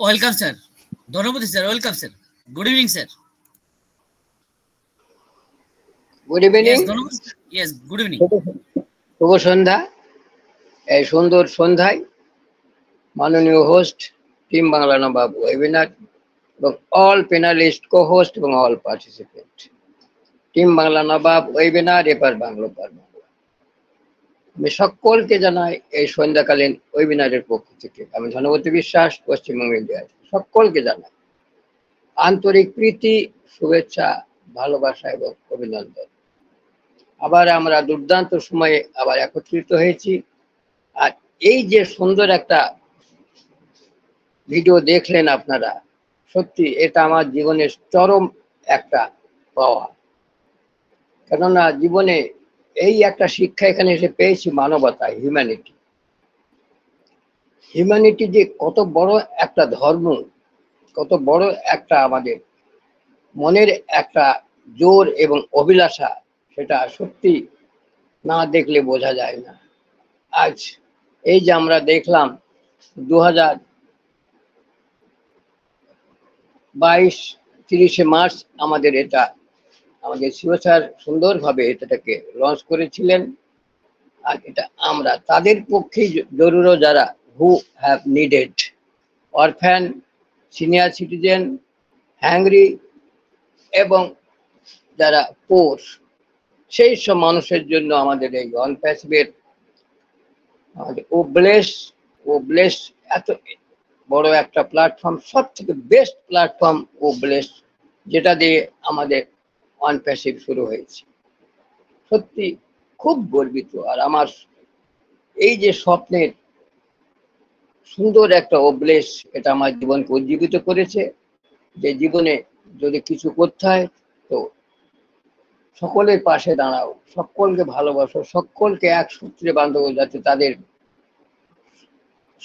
Welcome sir ধন্যবাদ sir welcome sir good evening sir good evening yes good evening শুভ সন্ধ্যা এই সুন্দর সন্ধ্যায় মাননীয় host team Bangla Nawab webinar এবং অল প্যানেলিস্ট কো হোস্ট এবং all participant team Bangla Nawab webinar এপার বাংলা পারবা আমি সকলকে জানাই এই সন্ধ্যাকালীন ওয়েবিনারের পক্ষ থেকে আমি ধনবতী বিশ্বাস পশ্চিমবঙ্গ ইন্ডিয়ায় সকলকে জানাই আন্তরিক প্রীতি শুভেচ্ছা ভালোবাসা এবং অভিনন্দন আবার আমরা দুর্দান্ত সময়ে আবার একত্রিত হয়েছি আর এই যে সুন্দর একটা ভিডিও দেখলেন আপনারা সত্যি এটা আমার জীবনের চরম একটা পাওয়া কেননা জীবনে এই একটা শিক্ষা এখানে এসে পেয়েছি মানবতা হিউম্যানিটি হিউম্যানিটি যে কত বড় একটা ধর্ম কত বড় একটা আমাদের মনের একটা জোর এবং অভিলাষা সেটা সত্যি না দেখলে বোঝা যায় না আজ এই যে আমরা দেখলাম দু হাজার বাইশ তিরিশে মার্চ আমাদের এটা আমাদের শিব স্যার সুন্দরভাবে এটাকে লঞ্চ করেছিলেন আর এটা আমরা তাদের পক্ষেই জরুরও যারা who have needed orphan senior citizen hungry এবং যারা পোর সেই সব মানুষের জন্য আমাদের এই অনপ্যাসিভের ও ব্লেস ও ব্লেস এত বড় একটা প্ল্যাটফর্ম সব থেকে বেস্ট প্ল্যাটফর্ম ও ব্লেস যেটা দিয়ে আমাদের ওয়ান প্যাসিভ শুরু হয়েছে সত্যি খুব গর্বিত আর আমার এই যে স্বপ্নের সুন্দর একটা অভ্যেস এটা আমার জীবনকে উজ্জীবিত করেছে যে জীবনে যদি কিছু করতে হয় তো সকলের পাশে দাঁড়াও সকলকে ভালোবাসো সকলকে এক সূত্রে বান্ধব যাতে তাদের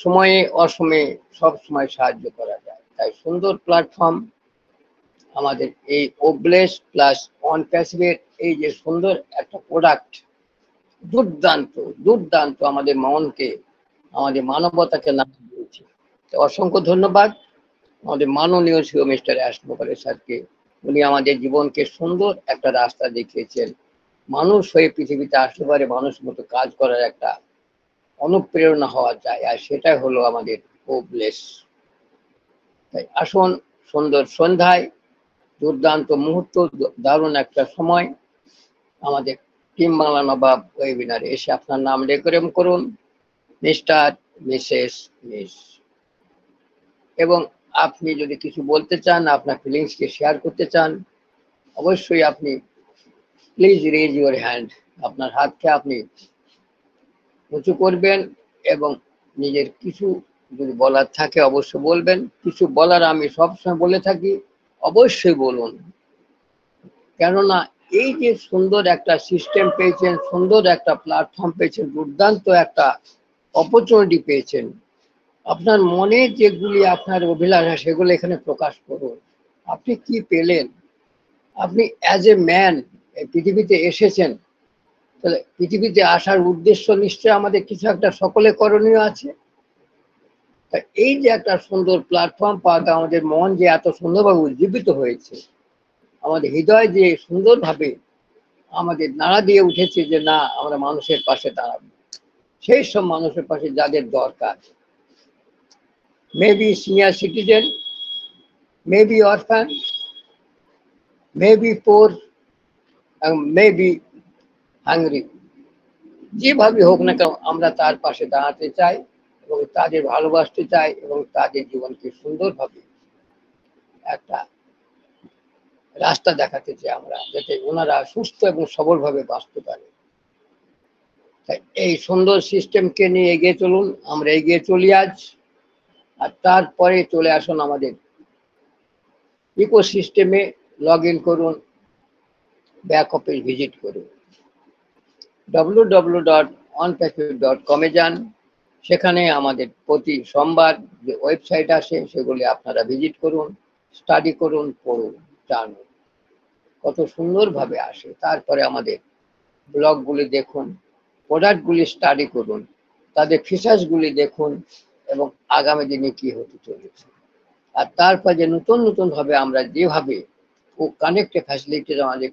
সময়ে অসময়ে সব সময় সাহায্য করা যায় তাই সুন্দর প্ল্যাটফর্ম আমাদের এই ওবলেস প্লাস অন ক্যাশমেট এই যে সুন্দর একটা প্রোডাক্ট দুর্দান্ত দুর্দান্ত আমাদের মনকে আমাদের মানবতাকে নাম দিয়েছে অসংখ্য ধন্যবাদ আমাদের মাননীয় শিও মিস্টার অ্যাসমোকালে স্যারকে উনি আমাদের জীবনকে সুন্দর একটা রাস্তা দেখিয়েছেন মানুষ হয়ে পৃথিবীতে আসতে পারে মানুষ মতো কাজ করার একটা অনুপ্রেরণা হওয়া যায় আর সেটাই হলো আমাদের হোপলেস তাই আসুন সুন্দর সন্ধ্যায় দুর্দান্ত মুহূর্ত দারুণ একটা সময় আমাদের টিম বাংলা নবাব ওয়েবিনারে এসে আপনার নাম রেকরেম করুন মিস্টার মিসেস মিস এবং আপনি যদি কিছু বলতে চান আপনার ফিলিংসকে শেয়ার করতে চান অবশ্যই আপনি প্লিজ রেজ ইউর হ্যান্ড আপনার হাতকে আপনি উঁচু করবেন এবং নিজের কিছু যদি বলার থাকে অবশ্য বলবেন কিছু বলার আমি সবসময় বলে থাকি অবশ্যই বলুন কেননা এই যে সুন্দর একটা সিস্টেম পেয়েছেন সুন্দর একটা প্ল্যাটফর্ম পেয়েছেন দুর্দান্ত একটা অপরচুনিটি পেয়েছেন আপনার মনে যেগুলি আপনার অভিলাষা সেগুলো এখানে প্রকাশ করুন আপনি কি পেলেন আপনি অ্যাজ এ ম্যান পৃথিবীতে এসেছেন তাহলে পৃথিবীতে আসার উদ্দেশ্য নিশ্চয় আমাদের কিছু একটা সকলে করণীয় আছে তা এই যে একটা সুন্দর প্ল্যাটফর্ম পাওয়াতে আমাদের মন যে এত সুন্দরভাবে উজ্জীবিত হয়েছে আমাদের হৃদয় যে সুন্দরভাবে আমাদের নাড়া দিয়ে উঠেছে যে না আমরা মানুষের পাশে দাঁড়াবো সেই সব মানুষের পাশে যাদের দরকার maybe senior citizen maybe orphan maybe poor maybe hungry যেভাবে হোক না কেন আমরা তার পাশে দাঁড়াতে চাই এবং তাদের ভালোবাসতে চায় এবং তাদের জীবনকে সুন্দরভাবে একটা রাস্তা দেখাতে চাই আমরা যাতে ওনারা সুস্থ এবং সবলভাবে বাঁচতে পারে তাই এই সুন্দর সিস্টেমকে নিয়ে এগিয়ে চলুন আমরা এগিয়ে চলি আজ আর তারপরে চলে আসুন আমাদের ইকোসিস্টেমে লগ ইন করুন ব্যাক অফিস ভিজিট করুন W W dot on dot কমে যান সেখানে আমাদের প্রতি সোমবার যে ওয়েবসাইট আসে সেগুলি আপনারা ভিজিট করুন স্টাডি করুন পড়ুন জানুন কত সুন্দরভাবে আসে তারপরে আমাদের ব্লগগুলি দেখুন প্রোডাক্টগুলি স্টাডি করুন তাদের ফিচার্সগুলি দেখুন এবং আগামী দিনে কি হতে চলেছে আর তারপর যে নতুন নতুনভাবে আমরা যেভাবে ও কানেক্টে ফ্যাসিলিটির আমাদের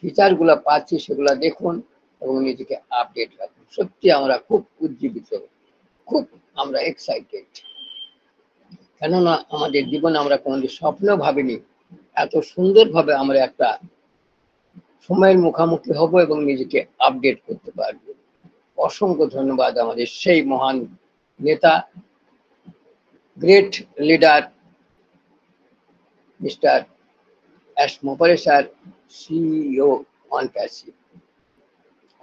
ফিচারগুলো পাচ্ছি সেগুলো দেখুন এবং নিজেকে আপডেট রাখুন সত্যি আমরা খুব উজ্জীবিত খুব আমরা এক্সাইটেড কেননা আমাদের জীবনে আমরা কোনোদিন স্বপ্ন ভাবিনি এত সুন্দরভাবে আমরা একটা সময়ের মুখামুখি হব এবং নিজেকে আপডেট করতে পারব অসংখ্য ধন্যবাদ আমাদের সেই মহান নেতা গ্রেট লিডার মিস্টার এস মোপারে স্যার সিইও অন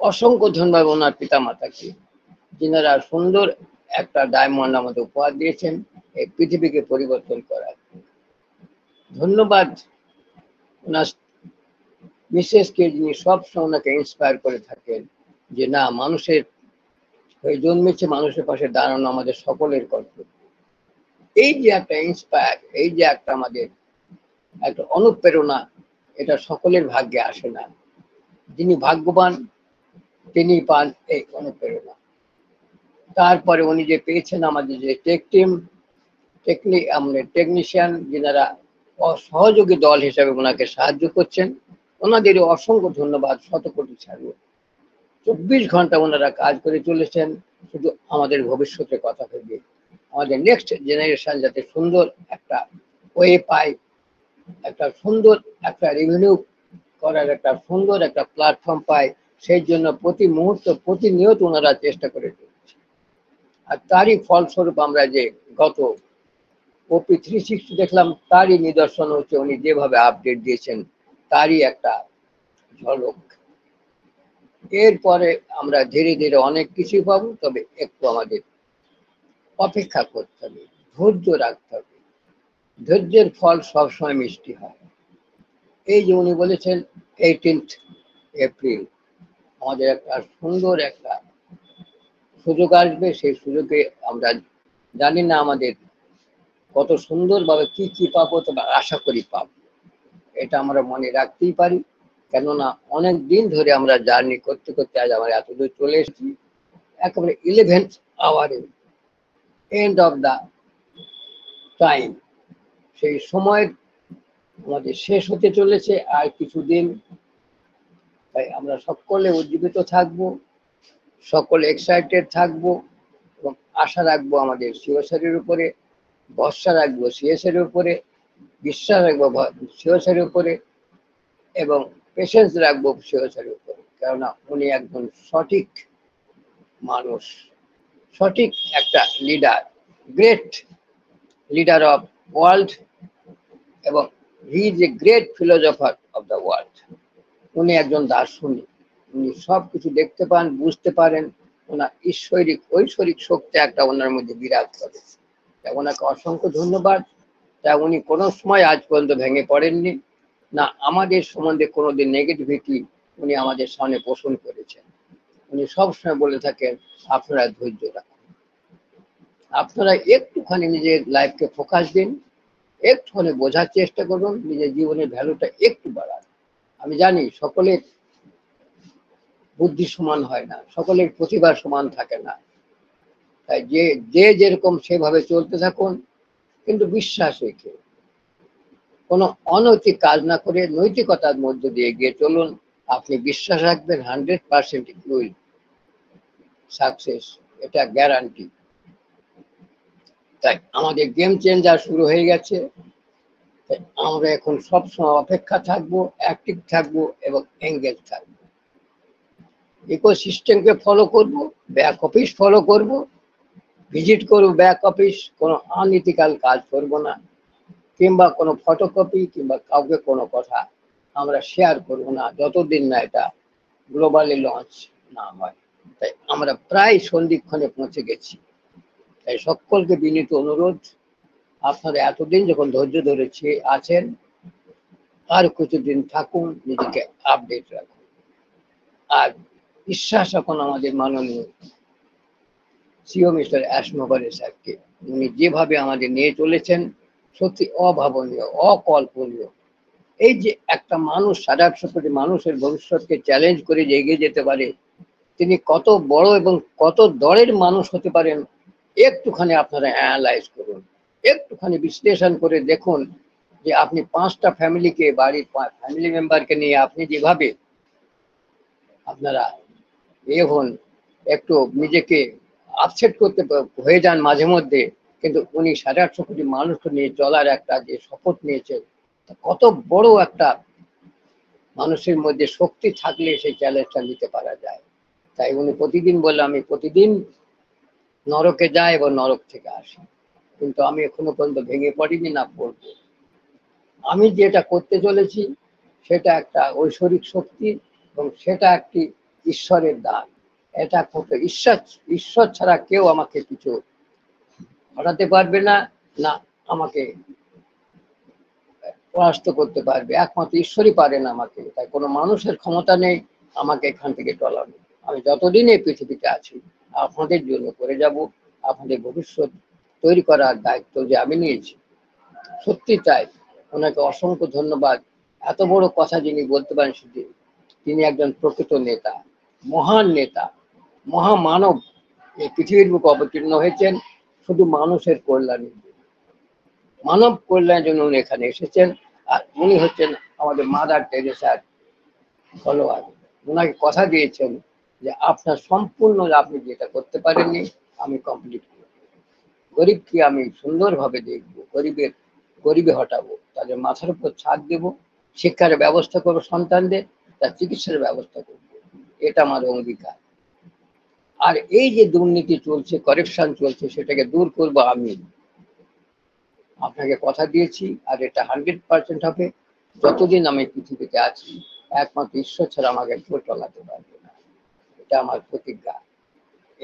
অসংখ্য ধন্যবাদ ওনার পিতা মাতাকে যিনারা সুন্দর একটা ডায়মন্ড আমাদের উপহার দিয়েছেন এই পৃথিবীকে পরিবর্তন করার ধন্যবাদ ওনার মিসেসকে যিনি সবসময় ওনাকে ইন্সপায়ার করে থাকেন যে না মানুষের হয়ে জন্মেছে মানুষের পাশে দাঁড়ানো আমাদের সকলের কর্তব্য এই যে একটা ইন্সপায়ার এই যে একটা আমাদের একটা অনুপ্রেরণা এটা সকলের ভাগ্যে আসে না যিনি ভাগ্যবান তিনি পান এই অনুপ্রেরণা তারপরে উনি যে পেয়েছেন আমাদের যে টেক টিম টেকনি আমাদের টেকনিশিয়ান যেনারা সহযোগী দল হিসাবে ওনাকে সাহায্য করছেন ওনাদেরই অসংখ্য ধন্যবাদ শত কোটি ছাড়ব চব্বিশ ঘন্টা ওনারা কাজ করে চলেছেন শুধু আমাদের ভবিষ্যতে কথা ভেবে আমাদের নেক্সট জেনারেশন যাতে সুন্দর একটা ওয়ে পায় একটা সুন্দর একটা রেভিনিউ করার একটা সুন্দর একটা প্ল্যাটফর্ম পায় সেই জন্য প্রতি মুহূর্ত প্রতিনিয়ত ওনারা চেষ্টা করে আর তারই ফলস্বরূপ আমরা যে গত ওপি থ্রি সিক্সটি দেখলাম তারই নিদর্শন হচ্ছে উনি যেভাবে আপডেট দিয়েছেন তারই একটা ঝলক এরপরে আমরা ধীরে ধীরে অনেক কিছুই পাবো তবে একটু আমাদের অপেক্ষা করতে হবে ধৈর্য রাখতে হবে ধৈর্যের ফল সবসময় মিষ্টি হয় এই যে উনি বলেছেন এইটিন্থ এপ্রিল আমাদের একটা সুন্দর একটা সুযোগ আসবে সেই সুযোগে আমরা জানি না আমাদের কত সুন্দরভাবে কি কি পাবো তো আশা করি পাব এটা আমরা মনে রাখতেই পারি কেননা অনেক দিন ধরে আমরা জার্নি করতে করতে আজ আমরা এতদূর চলে এসেছি একেবারে ইলেভেন্থ আওয়ারে এন্ড অফ দ্য টাইম সেই সময়ের আমাদের শেষ হতে চলেছে আর কিছুদিন তাই আমরা সকলে উজ্জীবিত থাকবো সকল এক্সাইটেড থাকবো এবং আশা রাখবো আমাদের শিবসারির উপরে ভরসা রাখবো সিএসের উপরে বিশ্বাস রাখবো শিবসারির উপরে এবং পেশেন্স রাখবো শিবসারির উপরে কেননা উনি একজন সঠিক মানুষ সঠিক একটা leader great leader of world এবং he is a great philosopher of the world উনি একজন দার্শনিক উনি সব কিছু দেখতে পান বুঝতে পারেন ওনার ঈশ্বরিক ঐশ্বরিক শক্তি একটা ওনার মধ্যে বিরাজ করে তা ওনাকে অসংখ্য ধন্যবাদ তা উনি কোনো সময় আজ পর্যন্ত ভেঙে পড়েননি না আমাদের সম্বন্ধে কোনোদিন নেগেটিভিটি উনি আমাদের সামনে পোষণ করেছেন উনি সবসময় বলে থাকেন আপনারা ধৈর্য রাখুন আপনারা একটুখানি নিজের লাইফকে ফোকাস দিন একটুখানি বোঝার চেষ্টা করুন নিজের জীবনের ভ্যালুটা একটু বাড়ান আমি জানি সকলে বুদ্ধি সমান হয় না সকলের প্রতিভা সমান থাকে না তাই যে যে যেরকম সেভাবে চলতে থাকুন কিন্তু বিশ্বাস রেখে কোনো অনৈতিক কাজ না করে নৈতিকতার মধ্য দিয়ে গিয়ে চলুন আপনি বিশ্বাস রাখবেন হান্ড্রেড পার্সেন্ট উইল সাকসেস এটা গ্যারান্টি তাই আমাদের গেম চেঞ্জার শুরু হয়ে গেছে আমরা এখন সবসময় অপেক্ষা থাকবো অ্যাক্টিভ থাকবো এবং এঙ্গেজ থাকবো ইকোসিস্টেমকে ফলো করব ব্যাক অফিস ফলো করব ভিজিট করব ব্যাক অফিস কোনো আনইথিক্যাল কাজ করব না কিংবা কোনো ফটোকপি কিংবা কাউকে কোনো কথা আমরা শেয়ার করব না যতদিন না এটা গ্লোবালি লঞ্চ না হয় তাই আমরা প্রায় সন্ধিক্ষণে পৌঁছে গেছি তাই সকলকে বিনীত অনুরোধ আপনারা এতদিন যখন ধৈর্য ধরেছে আছেন আর কিছুদিন থাকুন নিজেকে আপডেট রাখুন আর বিশ্বাস এখন আমাদের মাননীয় সিও মিস্টার অ্যাসমোভারে সাহেবকে উনি যেভাবে আমাদের নিয়ে চলেছেন সত্যি অভাবনীয় অকল্পনীয় এই যে একটা মানুষ সাড়ে আটশো কোটি মানুষের ভবিষ্যৎকে চ্যালেঞ্জ করে যে এগিয়ে যেতে পারে তিনি কত বড় এবং কত দলের মানুষ হতে পারেন একটুখানি আপনারা অ্যানালাইজ করুন একটুখানি বিশ্লেষণ করে দেখুন যে আপনি পাঁচটা ফ্যামিলিকে বাড়ির ফ্যামিলি মেম্বারকে নিয়ে আপনি যেভাবে আপনারা ইয়ে হন একটু নিজেকে আপসেট করতে হয়ে যান মাঝে মধ্যে কিন্তু উনি সাড়ে আটশো কোটি মানুষকে নিয়ে চলার একটা যে শপথ নিয়েছেন কত বড় একটা মানুষের মধ্যে শক্তি থাকলে সেই চ্যালেঞ্জটা নিতে পারা যায় তাই উনি প্রতিদিন বলে আমি প্রতিদিন নরকে যাই এবং নরক থেকে আসি কিন্তু আমি এখনো পর্যন্ত ভেঙে পড়িনি না পড়ব আমি যেটা করতে চলেছি সেটা একটা ঐশ্বরিক শক্তি এবং সেটা একটি ঈশ্বরের দান এটা কত ঈশ্বর ঈশ্বর ছাড়া কেউ আমাকে কিছু হটাতে পারবে না না আমাকে পরাস্ত করতে পারবে একমাত্র ঈশ্বরই পারেন আমাকে তাই কোনো মানুষের ক্ষমতা নেই আমাকে এখান থেকে টলানো আমি যতদিন এই পৃথিবীতে আছি আপনাদের জন্য করে যাব আপনাদের ভবিষ্যৎ তৈরি করার দায়িত্ব যে আমি নিয়েছি সত্যি তাই ওনাকে অসংখ্য ধন্যবাদ এত বড় কথা যিনি বলতে পারেন শুধু তিনি একজন প্রকৃত নেতা মহান নেতা মানব এই পৃথিবীর বুকে অবতীর্ণ হয়েছেন শুধু মানুষের কল্যাণের জন্য মানব কল্যাণের জন্য উনি এখানে এসেছেন আর উনি হচ্ছেন আমাদের মাদার টেরেসার ফলোয়ার ওনাকে কথা দিয়েছেন যে আপনার সম্পূর্ণ আপনি যেটা করতে পারেননি আমি কমপ্লিট করব গরিবকে আমি সুন্দরভাবে দেখব গরিবের গরিবে হটাবো তাদের মাথার উপর ছাদ দেব শিক্ষার ব্যবস্থা করবো সন্তানদের তার চিকিৎসার ব্যবস্থা করবো এটা আমার অঙ্গীকার আর এই যে দুর্নীতি চলছে করেকশন চলছে সেটাকে দূর করব আমি আপনাকে কথা দিয়েছি আর এটা হান্ড্রেড পার্সেন্ট হবে যতদিন আমি পৃথিবীতে আছি একমাত্র ঈশ্বর ছাড়া আমাকে কেউ চলাতে পারবে না এটা আমার প্রতিজ্ঞা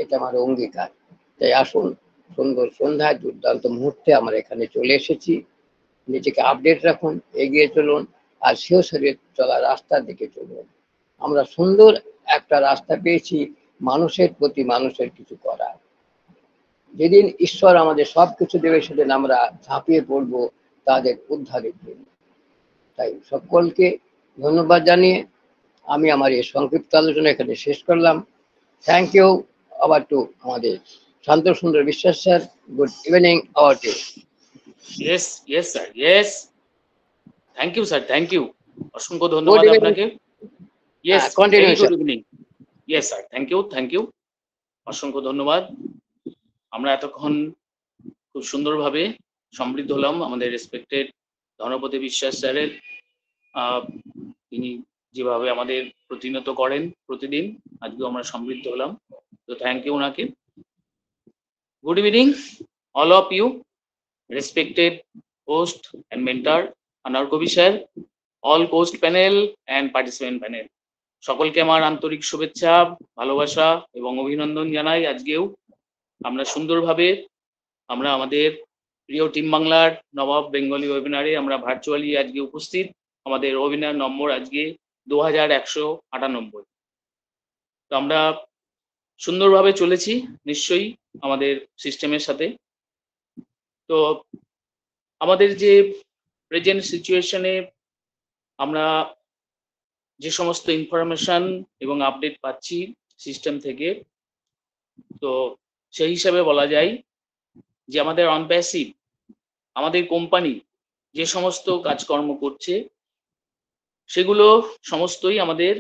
এটা আমার অঙ্গীকার তাই আসুন সুন্দর সন্ধ্যায় দুর্দান্ত মুহূর্তে আমরা এখানে চলে এসেছি নিজেকে আপডেট রাখুন এগিয়ে চলুন আর সেও শরীর চলা রাস্তার দিকে চলুন আমরা সুন্দর একটা রাস্তা পেয়েছি মানুষের প্রতি মানুষের কিছু করা যেদিন ঈশ্বর আমাদের সব কিছু দেবে সেদিন আমরা ঝাঁপিয়ে পড়ব তাদের উদ্ধারের জন্য তাই সকলকে ধন্যবাদ জানিয়ে আমি আমার এই সংক্ষিপ্ত আলোচনা এখানে শেষ করলাম থ্যাংক ইউ আবার টু আমাদের শান্ত সুন্দর বিশ্বাস sir good evening hour two yes yes sir yes thank you sir thank you অসংখ্য ধন্যবাদ আপনাকে yes continue good evening yes sir thank you thank you অসংখ্য ধন্যবাদ আমরা এতক্ষণ খুব সুন্দরভাবে সমৃদ্ধ হলাম আমাদের রেসপেক্টেড ধনপতি বিশ্বাস স্যারের তিনি যেভাবে আমাদের প্রতিনিয়ত করেন প্রতিদিন আজকেও আমরা সমৃদ্ধ হলাম তো থ্যাংক ইউ ওনাকে good evening all of you respected host and mentor Anar Gobi sir, all host panel and participant panel. সকলকে আমার আন্তরিক শুভেচ্ছা ভালোবাসা এবং অভিনন্দন জানাই আজকেও আমরা সুন্দরভাবে আমরা আমাদের প্রিয় টিম বাংলার নবাব বেঙ্গলি ওয়েবিনারে আমরা ভার্চুয়ালি আজকে উপস্থিত আমাদের ওয়েবিনার নম্বর আজকে দু হাজার একশো আটানব্বই তো আমরা সুন্দরভাবে চলেছি নিশ্চয়ই আমাদের সিস্টেমের সাথে তো আমাদের যে প্রেজেন্ট সিচুয়েশনে আমরা যে সমস্ত ইনফরমেশন এবং আপডেট পাচ্ছি সিস্টেম থেকে তো সেই হিসাবে বলা যায় যে আমাদের অনপ্যাসিভ আমাদের কোম্পানি যে সমস্ত কাজকর্ম করছে সেগুলো সমস্তই আমাদের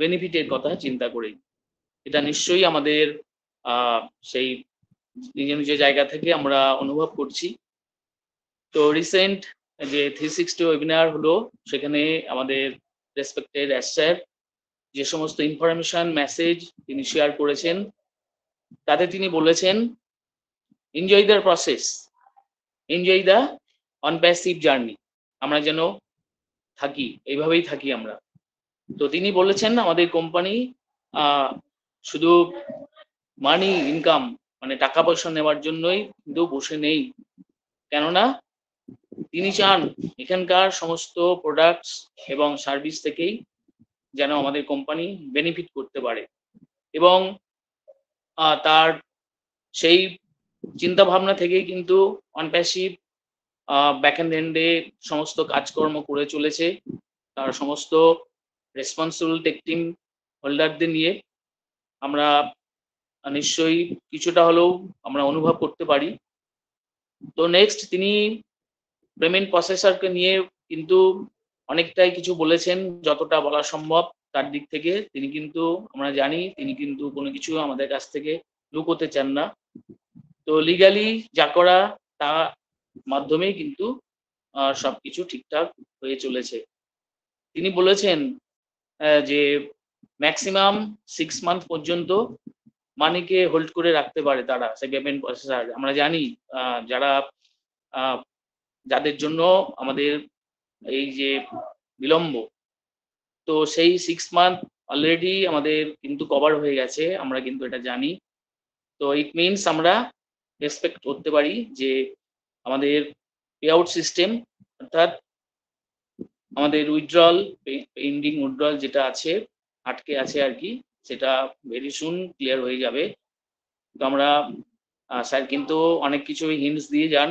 বেনিফিটের কথা চিন্তা করেই এটা নিশ্চয়ই আমাদের সেই নিজের নিজের জায়গা থেকে আমরা অনুভব করছি তো রিসেন্ট যে থ্রি সিক্সটি ওয়েবিনার হলো সেখানে আমাদের রেসপেক্টেড অ্যাস স্যার যে সমস্ত ইনফরমেশন মেসেজ তিনি শেয়ার করেছেন তাতে তিনি বলেছেন enjoy the process enjoy the অনপ্যাসিভ জার্নি আমরা যেন থাকি এইভাবেই থাকি আমরা তো তিনি বলেছেন আমাদের কোম্পানি শুধু মানি ইনকাম মানে টাকা পয়সা নেওয়ার জন্যই কিন্তু বসে নেই কেননা তিনি চান এখানকার সমস্ত প্রোডাক্টস এবং সার্ভিস থেকেই যেন আমাদের কোম্পানি বেনিফিট করতে পারে এবং তার সেই চিন্তা ভাবনা থেকেই কিন্তু অনপ্যাসিভ ব্যাক অ্যান্ড এন্ডে সমস্ত কাজকর্ম করে চলেছে তার সমস্ত রেসপন্সিবল টেক হোল্ডারদের নিয়ে আমরা নিশ্চয়ই কিছুটা হলেও আমরা অনুভব করতে পারি তো নেক্সট তিনি ব্রেমেন প্রসেসরকে নিয়ে কিন্তু অনেকটাই কিছু বলেছেন যতটা বলা সম্ভব তার দিক থেকে তিনি কিন্তু আমরা জানি তিনি কিন্তু কোনো কিছু আমাদের কাছ থেকে লুকোতে চান না তো লিগালি যা করা তা মাধ্যমেই কিন্তু সবকিছু ঠিকঠাক হয়ে চলেছে তিনি বলেছেন যে ম্যাক্সিমাম সিক্স মান্থ পর্যন্ত মানিকে হোল্ড করে রাখতে পারে তারা সেই পেমেন্ট প্রসেসার আমরা জানি যারা যাদের জন্য আমাদের এই যে বিলম্ব তো সেই সিক্স মান্থ অলরেডি আমাদের কিন্তু কভার হয়ে গেছে আমরা কিন্তু এটা জানি তো ইট মিনস আমরা রেসপেক্ট করতে পারি যে আমাদের পে আউট সিস্টেম অর্থাৎ আমাদের উইথড্রল পেন্ডিং উইথড্রল যেটা আছে আটকে আছে আর কি সেটা ভেরি সুন ক্লিয়ার হয়ে যাবে তো আমরা স্যার কিন্তু অনেক কিছুই হিন্টস দিয়ে যান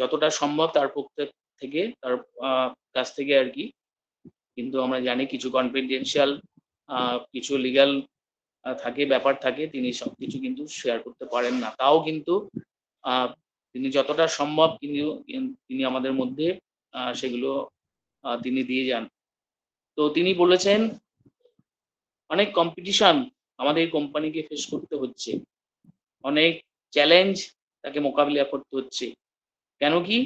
যতটা সম্ভব তার পক্ষ থেকে তার কাছ থেকে আর কি কিন্তু আমরা জানি কিছু কনফিডেন্সিয়াল কিছু লিগাল থাকে ব্যাপার থাকে তিনি সবকিছু কিন্তু শেয়ার করতে পারেন না তাও কিন্তু তিনি যতটা সম্ভব কিন্তু তিনি আমাদের মধ্যে সেগুলো তিনি দিয়ে যান তো তিনি বলেছেন অনেক কম্পিটিশন আমাদের কোম্পানিকে ফেস করতে হচ্ছে অনেক চ্যালেঞ্জ তাকে মোকাবিলা করতে হচ্ছে কেন কি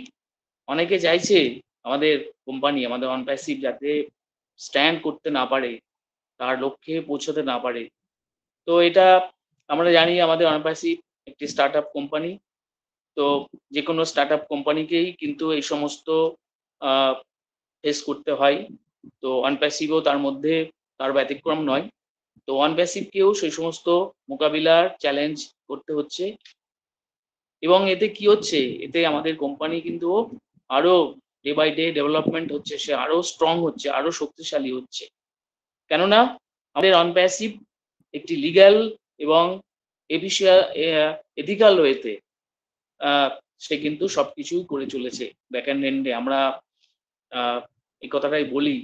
অনেকে চাইছে আমাদের কোম্পানি আমাদের অনপ্যাসিভ যাতে স্ট্যান্ড করতে না পারে তার লক্ষ্যে পৌঁছতে না পারে তো এটা আমরা জানি আমাদের অনপ্যাসিভ একটি স্টার্ট আপ কোম্পানি তো যে কোনো স্টার্ট আপ কোম্পানিকেই কিন্তু এই সমস্ত ফেস করতে হয় তো অনপ্যাসিভও তার মধ্যে তার ব্যতিক্রম নয় তো অনপ্যাসিভকেও সেই সমস্ত মোকাবিলার চ্যালেঞ্জ করতে হচ্ছে এবং এতে কি হচ্ছে এতে আমাদের কোম্পানি কিন্তু আরো ডে বাই ডে ডেভেলপমেন্ট হচ্ছে সে আরো স্ট্রং হচ্ছে আরো শক্তিশালী হচ্ছে কেননা আমাদের অনপ্যাসিভ একটি লিগ্যাল এবং এফিসিয়া এথিক্যাল ওয়েতে সে কিন্তু সবকিছুই করে চলেছে ব্যাকএন্ড এন্ডে আমরা এই কথাটাই বলি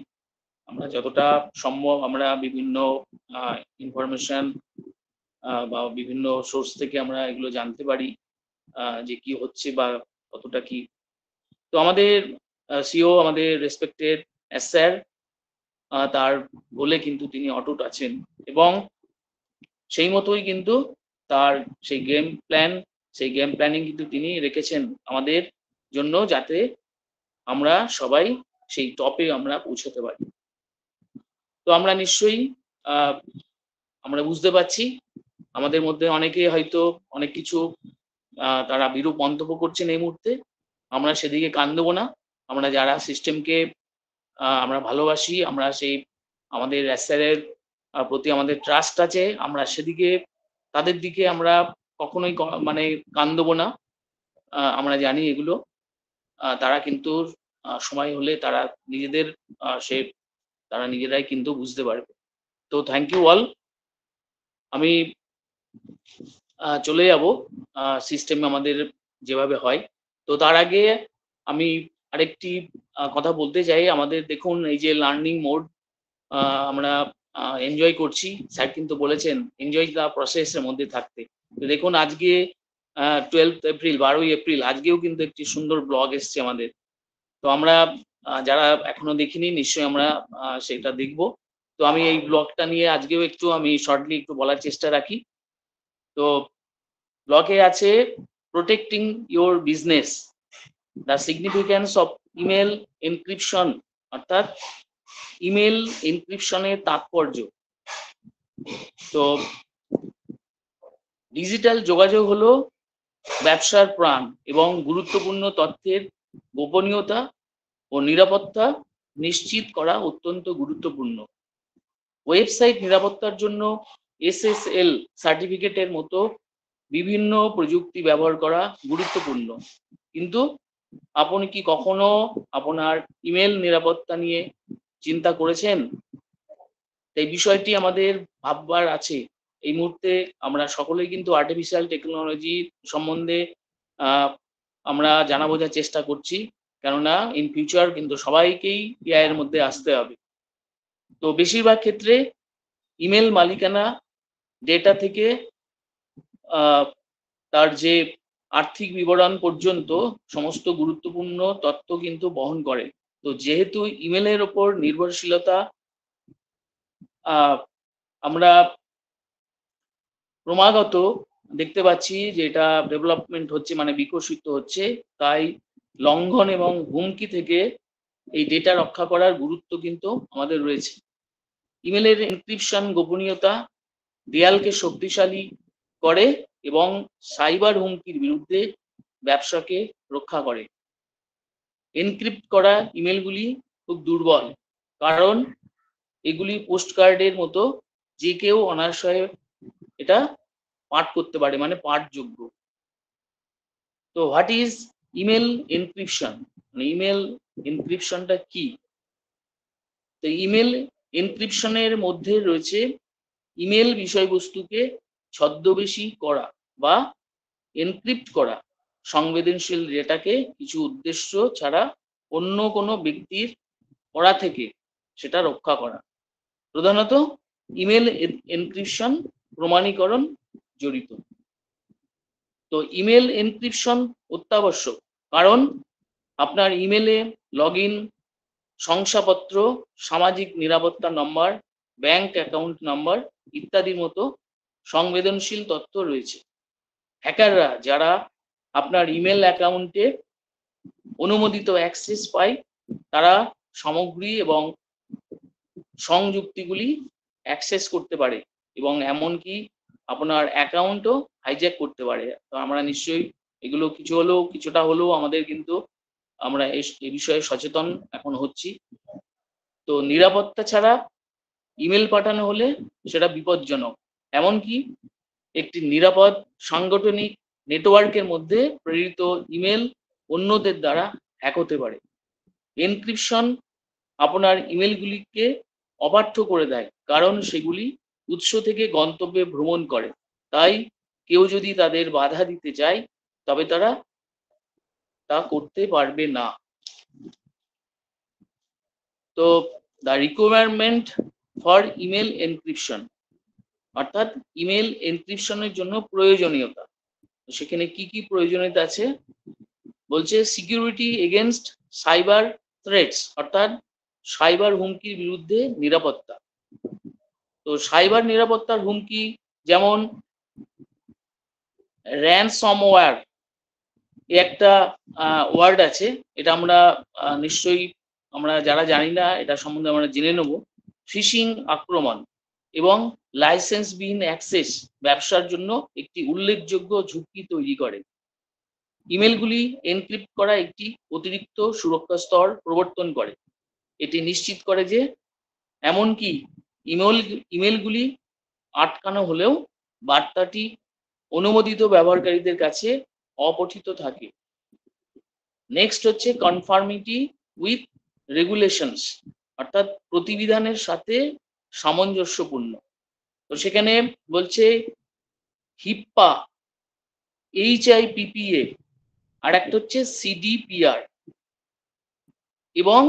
আমরা যতটা সম্ভব আমরা বিভিন্ন ইনফরমেশন বা বিভিন্ন সোর্স থেকে আমরা এগুলো জানতে পারি যে কি হচ্ছে বা কতটা কি তো আমাদের সিও e আমাদের রেসপেক্টেড এস স্যার তার বলে কিন্তু তিনি অটুট আছেন এবং সেই মতোই কিন্তু তার সেই গেম প্ল্যান সেই গেম প্ল্যানিং কিন্তু তিনি রেখেছেন আমাদের জন্য যাতে আমরা সবাই সেই টপে আমরা পৌঁছতে পারি তো আমরা নিশ্চয়ই আমরা বুঝতে পারছি আমাদের মধ্যে অনেকে হয়তো অনেক কিছু তারা বিরূপ মন্তব্য করছেন এই মুহূর্তে আমরা সেদিকে কান দেবো না আমরা যারা সিস্টেমকে আমরা ভালোবাসি আমরা সেই আমাদের স্যারের প্রতি আমাদের ট্রাস্ট আছে আমরা সেদিকে তাদের দিকে আমরা কখনোই মানে কান দেবো না আমরা জানি এগুলো তারা কিন্তু সময় হলে তারা নিজেদের সে তারা নিজেরাই কিন্তু বুঝতে পারবে তো থ্যাংক ইউ অল আমি চলে যাব সিস্টেম আমাদের যেভাবে হয় তো তার আগে আমি আরেকটি কথা বলতে চাই আমাদের দেখুন এই যে লার্নিং মোড আমরা এনজয় করছি স্যার কিন্তু বলেছেন এনজয় দ্য প্রসেসের মধ্যে থাকতে তো দেখুন আজকে টুয়েলভ এপ্রিল বারোই এপ্রিল আজকেও কিন্তু একটি সুন্দর ব্লগ এসছে আমাদের তো আমরা যারা এখনো দেখিনি নিশ্চয়ই আমরা সেটা দেখব তো আমি এই ব্লগটা নিয়ে আজকেও একটু আমি শর্টলি একটু বলার চেষ্টা রাখি তো ব্লকে আছে protecting your business the significance of email encryption অর্থাৎ ইমেল এনক্রিপশনের তাৎপর্য তো ডিজিটাল যোগাযোগ হলো ব্যবসার প্রাণ এবং গুরুত্বপূর্ণ তথ্যের গোপনীয়তা ও নিরাপত্তা নিশ্চিত করা অত্যন্ত গুরুত্বপূর্ণ ওয়েবসাইট নিরাপত্তার জন্য এসএসএল সার্টিফিকেটের মতো বিভিন্ন প্রযুক্তি ব্যবহার করা গুরুত্বপূর্ণ কিন্তু আপনি কি কখনো আপনার ইমেল নিরাপত্তা নিয়ে চিন্তা করেছেন এই বিষয়টি আমাদের ভাববার আছে এই মুহূর্তে আমরা সকলেই কিন্তু আর্টিফিশিয়াল টেকনোলজি সম্বন্ধে আমরা জানা বোঝার চেষ্টা করছি কেননা ইন ফিউচার কিন্তু সবাইকেই এআই এর মধ্যে আসতে হবে তো বেশিরভাগ ক্ষেত্রে ইমেল মালিকানা ডেটা থেকে তার যে আর্থিক বিবরণ পর্যন্ত সমস্ত গুরুত্বপূর্ণ তথ্য কিন্তু বহন করে তো যেহেতু ইমেলের ওপর নির্ভরশীলতা আমরা ক্রমাগত দেখতে পাচ্ছি যে এটা ডেভেলপমেন্ট হচ্ছে মানে বিকশিত হচ্ছে তাই লঙ্ঘন এবং হুমকি থেকে এই ডেটা রক্ষা করার গুরুত্ব কিন্তু আমাদের রয়েছে ইমেলের এনক্রিপশন গোপনীয়তা দেয়ালকে শক্তিশালী করে এবং সাইবার হুমকির বিরুদ্ধে ব্যবসাকে রক্ষা করে এনক্রিপ্ট করা ইমেলগুলি খুব দুর্বল কারণ এগুলি পোস্টকার্ডের মতো যে কেউ অনাশয়ে এটা পাঠ করতে পারে মানে পাঠযোগ্য তো হোয়াট ইজ ইমেল এনক্রিপশন মানে ইমেল এনক্রিপশনটা কি তো ইমেল এনক্রিপশনের মধ্যে রয়েছে ইমেল বিষয়বস্তুকে ছদ্মবেশী করা বা এনক্রিপ্ট করা সংবেদনশীল ডেটাকে কিছু উদ্দেশ্য ছাড়া অন্য কোনো ব্যক্তির করা থেকে সেটা রক্ষা করা প্রধানত ইমেল এনক্রিপশন প্রমাণীকরণ জড়িত তো ইমেল এনক্রিপশন অত্যাবশ্যক কারণ আপনার ইমেলে লগ ইন শংসাপত্র সামাজিক নিরাপত্তা নম্বর ব্যাংক অ্যাকাউন্ট নাম্বার ইত্যাদির মতো সংবেদনশীল তথ্য রয়েছে হ্যাকাররা যারা আপনার ইমেল অ্যাকাউন্টে অনুমোদিত অ্যাক্সেস পায় তারা সামগ্রী এবং সংযুক্তিগুলি অ্যাক্সেস করতে পারে এবং এমনকি আপনার অ্যাকাউন্টও হাইজ্যাক করতে পারে তো আমরা নিশ্চয়ই এগুলো কিছু হলেও কিছুটা হলেও আমাদের কিন্তু আমরা এ বিষয়ে সচেতন এখন হচ্ছি তো নিরাপত্তা ছাড়া ইমেল পাঠানো হলে সেটা বিপজ্জনক এমনকি একটি নিরাপদ সাংগঠনিক নেটওয়ার্কের মধ্যে প্রেরিত ইমেল অন্যদের দ্বারা হ্যাক হতে পারে এনক্রিপশন আপনার ইমেলগুলিকে অপার্থ করে দেয় কারণ সেগুলি উৎস থেকে গন্তব্যে ভ্রমণ করে তাই কেউ যদি তাদের বাধা দিতে চায় তবে তারা তা করতে পারবে না তো the requirement for email encryption অর্থাৎ ইমেল এনক্রিপশনের জন্য প্রয়োজনীয়তা সেখানে কি কি প্রয়োজনীয়তা আছে বলছে সিকিউরিটি এগেনস্ট সাইবার থ্রেটস অর্থাৎ সাইবার হুমকির বিরুদ্ধে নিরাপত্তা তো সাইবার নিরাপত্তার হুমকি যেমন র্যানসমওয়্যার একটা ওয়ার্ড আছে এটা আমরা নিশ্চয়ই আমরা যারা জানি না এটা সম্বন্ধে আমরা জেনে নেব ফিশিং আক্রমণ এবং লাইসেন্সবিহীন অ্যাক্সেস ব্যবসার জন্য একটি উল্লেখযোগ্য ঝুঁকি তৈরি করে ইমেলগুলি এনক্রিপ্ট করা একটি অতিরিক্ত সুরক্ষা স্তর প্রবর্তন করে এটি নিশ্চিত করে যে এমনকি ইমেল ইমেলগুলি আটকানো হলেও বার্তাটি অনুমোদিত ব্যবহারকারীদের কাছে অপঠিত থাকে নেক্সট হচ্ছে কনফার্মিটি উইথ রেগুলেশনস অর্থাৎ প্রতিবিধানের সাথে সামঞ্জস্যপূর্ণ তো সেখানে বলছে হিপ্পা এইচ আই পিপিএ আর একটা হচ্ছে সিডিপিআর এবং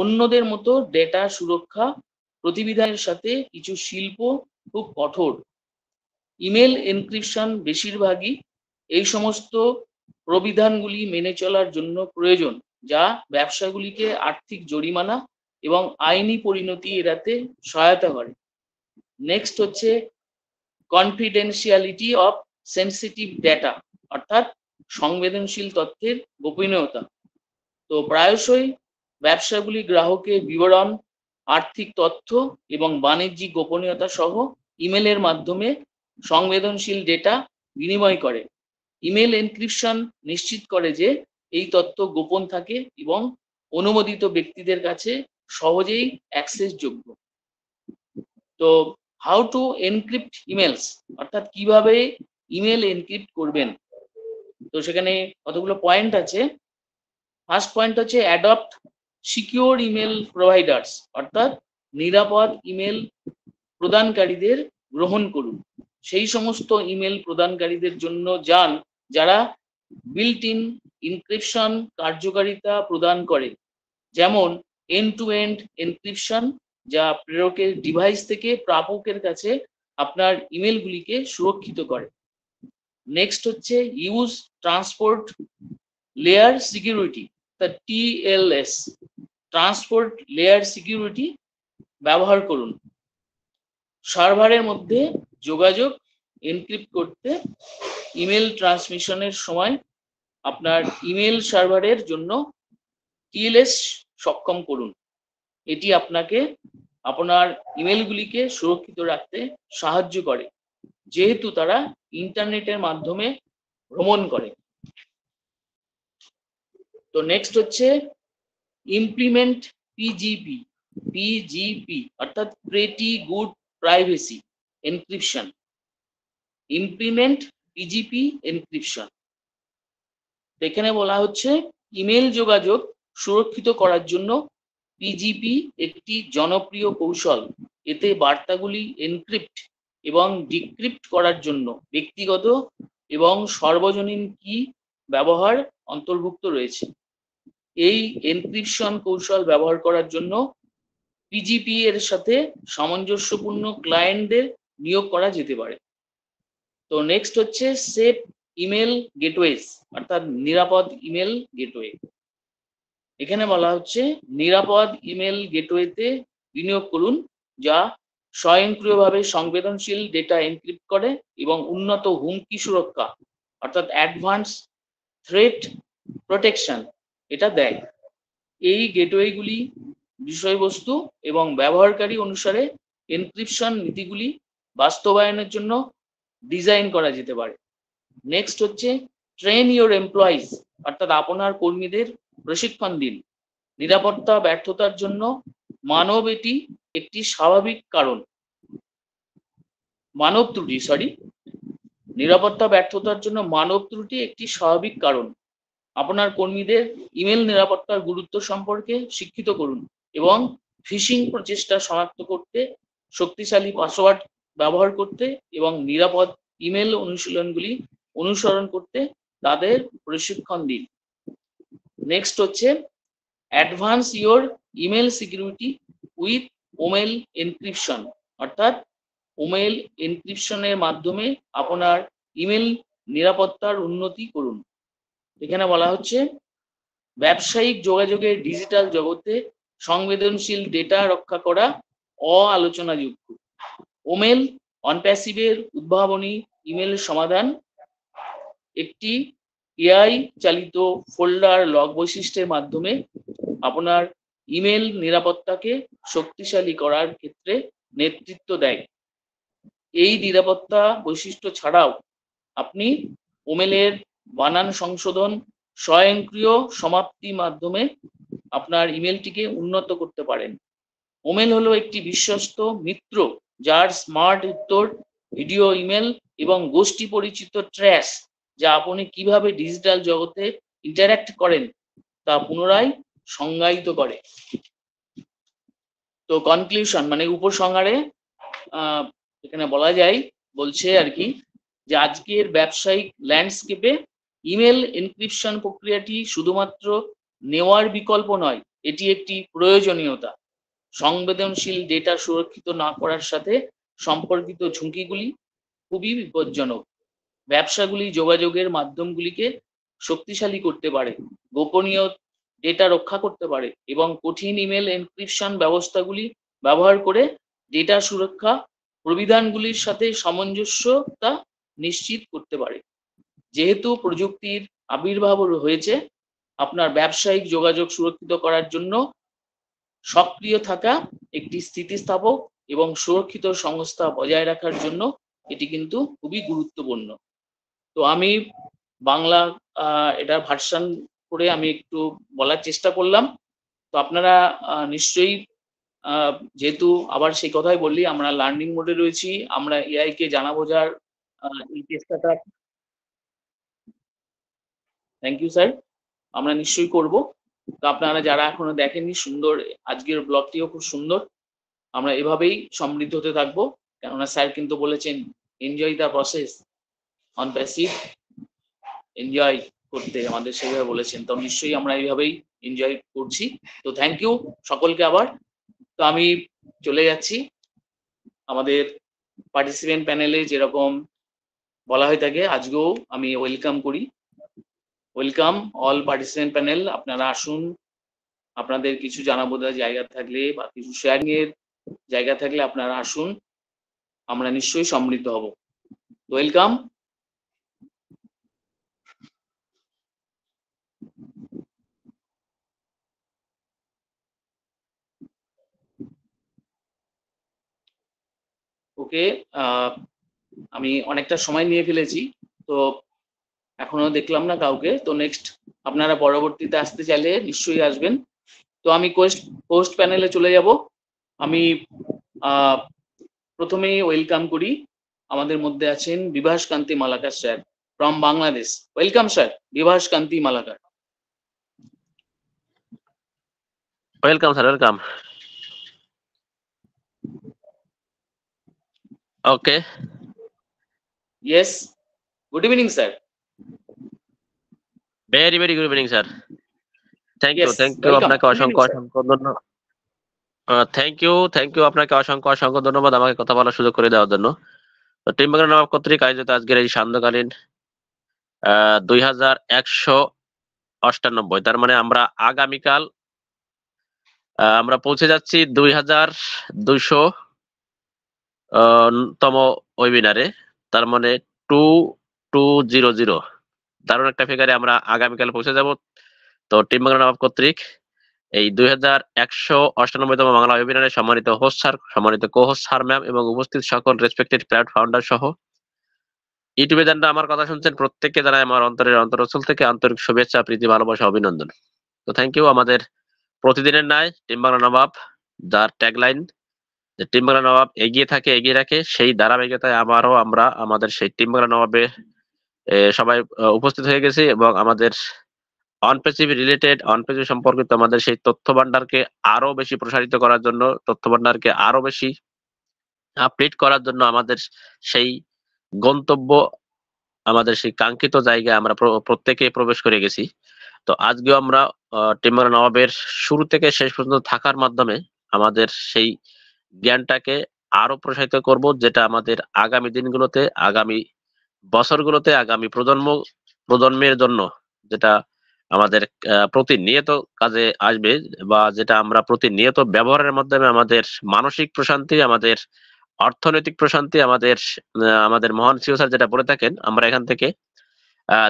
অন্যদের মতো ডেটা সুরক্ষা প্রতিবিধানের সাথে কিছু শিল্প খুব কঠোর ইমেল এনক্রিপশন বেশিরভাগই এই সমস্ত প্রবিধানগুলি মেনে চলার জন্য প্রয়োজন যা ব্যবসাগুলিকে আর্থিক জরিমানা এবং আইনি পরিণতি এড়াতে সহায়তা করে নেক্সট হচ্ছে কনফিডেন্সিয়ালিটি অফ সেন্সিটিভ ডেটা অর্থাৎ সংবেদনশীল তথ্যের গোপনীয়তা তো প্রায়শই ব্যবসাগুলি গ্রাহকের বিবরণ আর্থিক তথ্য এবং বাণিজ্যিক গোপনীয়তা সহ ইমেলের মাধ্যমে সংবেদনশীল ডেটা বিনিময় করে ইমেল এনক্রিপশন নিশ্চিত করে যে এই তথ্য গোপন থাকে এবং অনুমোদিত ব্যক্তিদের কাছে সহজেই অ্যাক্সেসযোগ্য তো হাউ টু এনক্রিপ্ট ইমেলস অর্থাৎ কিভাবে ইমেল এনক্রিপ্ট করবেন তো সেখানে কতগুলো পয়েন্ট আছে ফার্স্ট পয়েন্ট হচ্ছে অ্যাডপ্ট সিকিওর ইমেল প্রোভাইডার্স অর্থাৎ নিরাপদ ইমেল প্রদানকারীদের গ্রহণ করুন সেই সমস্ত ইমেল প্রদানকারীদের জন্য যান যারা বিল্ট ইন ইনক্রিপশন কার্যকারিতা প্রদান করে যেমন এন্ড টু এন্ড এনক্রিপশন যা প্রেরকের ডিভাইস থেকে প্রাপকের কাছে আপনার ইমেলগুলিকে সুরক্ষিত করে নেক্সট হচ্ছে ইউজ ট্রান্সপোর্ট লেয়ার সিকিউরিটি তা টিএলএস ট্রান্সপোর্ট লেয়ার সিকিউরিটি ব্যবহার করুন সার্ভারের মধ্যে যোগাযোগ এনক্রিপ্ট করতে ইমেল ট্রান্সমিশনের সময় আপনার ইমেল সার্ভারের জন্য টিএলএস সক্ষম করুন এটি আপনাকে আপনার ইমেলগুলিকে সুরক্ষিত রাখতে সাহায্য করে যেহেতু তারা ইন্টারনেটের মাধ্যমে ভ্রমণ করে তো নেক্সট হচ্ছে ইমপ্লিমেন্ট পিজিপি পিজিপি অর্থাৎ pretty good privacy encryption implement PGP encryption এখানে বলা হচ্ছে ইমেল যোগাযোগ সুরক্ষিত করার জন্য পিজিপি একটি জনপ্রিয় কৌশল এতে বার্তাগুলি এনক্রিপ্ট এবং ডিক্রিপ্ট করার জন্য ব্যক্তিগত এবং সর্বজনীন কি ব্যবহার অন্তর্ভুক্ত রয়েছে এই এনক্রিপশন কৌশল ব্যবহার করার জন্য পিজিপি এর সাথে সামঞ্জস্যপূর্ণ ক্লায়েন্টদের নিয়োগ করা যেতে পারে তো নেক্সট হচ্ছে সেফ ইমেল গেটওয়েজ অর্থাৎ নিরাপদ ইমেল গেটওয়ে এখানে বলা হচ্ছে নিরাপদ ইমেল গেটওয়েতে বিনিয়োগ করুন যা স্বয়ংক্রিয়ভাবে সংবেদনশীল ডেটা এনক্রিপ্ট করে এবং উন্নত হুমকি সুরক্ষা অর্থাৎ অ্যাডভান্স থ্রেট প্রোটেকশন এটা দেয় এই গেটওয়েগুলি বিষয়বস্তু এবং ব্যবহারকারী অনুসারে এনক্রিপশন নীতিগুলি বাস্তবায়নের জন্য ডিজাইন করা যেতে পারে নেক্সট হচ্ছে ট্রেন ইওর এমপ্লয়িজ অর্থাৎ আপনার কর্মীদের প্রশিক্ষণ দিন নিরাপত্তা ব্যর্থতার জন্য মানব এটি একটি স্বাভাবিক কারণ মানব ত্রুটি সরি নিরাপত্তা ব্যর্থতার জন্য মানব ত্রুটি একটি স্বাভাবিক কারণ আপনার কর্মীদের ইমেল নিরাপত্তার গুরুত্ব সম্পর্কে শিক্ষিত করুন এবং ফিশিং প্রচেষ্টা শনাক্ত করতে শক্তিশালী পাসওয়ার্ড ব্যবহার করতে এবং নিরাপদ ইমেল অনুশীলনগুলি অনুসরণ করতে তাদের প্রশিক্ষণ দিন নেক্সট হচ্ছে advance your email security with OMail encryption অর্থাৎ ওমেল এনক্রিপশনের মাধ্যমে আপনার ইমেল নিরাপত্তার উন্নতি করুন এখানে বলা হচ্ছে ব্যবসায়িক যোগাযোগের ডিজিটাল জগতে সংবেদনশীল ডেটা রক্ষা করা অ আলোচনাযুক্ত ওমেল অনপ্যাসিভের উদ্ভাবনী ইমেল সমাধান একটি এআই চালিত ফোল্ডার লগ বৈশিষ্ট্যের মাধ্যমে আপনার ইমেল নিরাপত্তাকে শক্তিশালী করার ক্ষেত্রে নেতৃত্ব দেয় এই নিরাপত্তা বৈশিষ্ট্য ছাড়াও আপনি ওমেলের বানান সংশোধন স্বয়ংক্রিয় সমাপ্তি মাধ্যমে আপনার ইমেলটিকে উন্নত করতে পারেন ওমেল হলো একটি বিশ্বস্ত মিত্র যার স্মার্ট উত্তর ভিডিও ইমেল এবং গোষ্ঠী পরিচিত ট্র্যাশ যে আপনি কিভাবে ডিজিটাল জগতে ইন্টারাক্ট করেন তা পুনরায় সংজ্ঞায়িত করে তো কনক্লিউশন মানে উপসংহারে এখানে বলা যায় বলছে আর কি যে আজকের ব্যবসায়িক ল্যান্ডস্কেপে ইমেল এনক্রিপশন প্রক্রিয়াটি শুধুমাত্র নেওয়ার বিকল্প নয় এটি একটি প্রয়োজনীয়তা সংবেদনশীল ডেটা সুরক্ষিত না করার সাথে সম্পর্কিত ঝুঁকিগুলি খুবই বিপজ্জনক ব্যবসাগুলি যোগাযোগের মাধ্যমগুলিকে শক্তিশালী করতে পারে গোপনীয় ডেটা রক্ষা করতে পারে এবং কঠিন ইমেল এনক্রিপশন ব্যবস্থাগুলি ব্যবহার করে ডেটা সুরক্ষা প্রবিধানগুলির সাথে সামঞ্জস্যতা নিশ্চিত করতে পারে যেহেতু প্রযুক্তির আবির্ভাব হয়েছে আপনার ব্যবসায়িক যোগাযোগ সুরক্ষিত করার জন্য সক্রিয় থাকা একটি স্থিতিস্থাপক এবং সুরক্ষিত সংস্থা বজায় রাখার জন্য এটি কিন্তু খুবই গুরুত্বপূর্ণ তো আমি বাংলা এটার ভার্সান করে আমি একটু বলার চেষ্টা করলাম তো আপনারা নিশ্চয়ই যেহেতু আবার সেই কথাই বললি আমরা লার্নিং মোডে রয়েছি আমরা এআই কে জানা বোঝার এই চেষ্টাটা থ্যাংক ইউ স্যার আমরা নিশ্চয়ই করব তো আপনারা যারা এখনো দেখেননি সুন্দর আজকের ব্লগটিও খুব সুন্দর আমরা এভাবেই সমৃদ্ধ হতে থাকবো কেননা স্যার কিন্তু বলেছেন enjoy the process Onpassive enjoy করতে আমাদের সেভাবে বলেছেন তো নিশ্চয়ই আমরা এইভাবেই এনজয় করছি তো থ্যাংক ইউ সকলকে আবার তো আমি চলে যাচ্ছি আমাদের পার্টিসিপেন্ট প্যানেলে যেরকম বলা হয়ে থাকে আজকেও আমি ওয়েলকাম করি ওয়েলকাম অল পার্টিসিপেন্ট প্যানেল আপনারা আসুন আপনাদের কিছু জানাবোধার জায়গা থাকলে বা কিছু শেয়ারিং এর জায়গা থাকলে আপনারা আসুন আমরা নিশ্চয়ই সমৃদ্ধ হব ওয়েলকাম ওকে আমি অনেকটা সময় নিয়ে ফেলেছি তো এখনো দেখলাম না কাউকে তো নেক্সট আপনারা পরবর্তীতে আসতে চাইলে নিশ্চয়ই আসবেন তো আমি পোস্ট প্যানেলে চলে যাব আমি প্রথমেই ওয়েলকাম করি আমাদের মধ্যে আছেন Bibhas Kanti Malakar sir from Bangladesh welcome sir Bibhas Kanti Malakar welcome sir welcome Okay. Yes. Good evening, sir. Very, very good evening, sir. Thank you thank you আপনাকে অসংখ্য অসংখ্য ধন্যবাদ থ্যাংক ইউ থ্যাংক ইউ আপনাকে অসংখ্য অসংখ্য ধন্যবাদ আমাকে কথা বলার সুযোগ করে দেওয়ার জন্য তো টিম বাগান নবাব কর্তৃক আয়োজিত আজকের এই সান্ধ্যকালীন দুই হাজার একশো অষ্টানব্বই তার মানে আমরা আগামীকাল আমরা পৌঁছে যাচ্ছি দুই হাজার দুইশো তম ওয়েবিনারে তার মানে টু টু জিরো জিরো দারুণ একটা ফিগারে আমরা আগামীকাল পৌঁছে যাব তো টিম বাংলা নবাব কর্তৃক এই দুই হাজার একশো অষ্টানব্বইতম বাংলা ওয়েবিনারে সম্মানিত হোস্ট স্যার সম্মানিত কো হোস্ট স্যার ম্যাম এবং উপস্থিত সকল রেসপেক্টেড প্ল্যাট ফাউন্ডার সহ ইউটিউবে জানটা আমার কথা শুনছেন প্রত্যেককে জানাই আমার অন্তরের অন্তরস্থল থেকে আন্তরিক শুভেচ্ছা প্রীতি ভালোবাসা অভিনন্দন তো থ্যাংক ইউ আমাদের প্রতিদিনের ন্যায় টিম বাংলা নবাব যার ট্যাগলাইন টিম্বরা নবাব এগিয়ে থাকে এগিয়ে রাখে সেই ধারাবাহিকতায় আবারও আমরা আমাদের সেই টিমবাংলা নবাবে সবাই উপস্থিত হয়ে গেছি এবং আমাদের অন রিলেটেড অন পেসিভি সম্পর্কিত আমাদের সেই তথ্য ভান্ডারকে আরো বেশি প্রসারিত করার জন্য তথ্য ভান্ডারকে আরো বেশি আপডেট করার জন্য আমাদের সেই গন্তব্য আমাদের সেই কাঙ্ক্ষিত জায়গায় আমরা প্রত্যেকে প্রবেশ করে গেছি তো আজকেও আমরা টিম্বরা নবাবের শুরু থেকে শেষ পর্যন্ত থাকার মাধ্যমে আমাদের সেই জ্ঞানটাকে আরো প্রসারিত করব যেটা আমাদের আগামী দিনগুলোতে আগামী বছরগুলোতে আগামী প্রজন্ম প্রজন্মের জন্য যেটা আমাদের প্রতিনিয়ত কাজে আসবে বা যেটা আমরা প্রতিনিয়ত ব্যবহারের মাধ্যমে আমাদের মানসিক প্রশান্তি আমাদের অর্থনৈতিক প্রশান্তি আমাদের আমাদের মহান স্যার যেটা বলে থাকেন আমরা এখান থেকে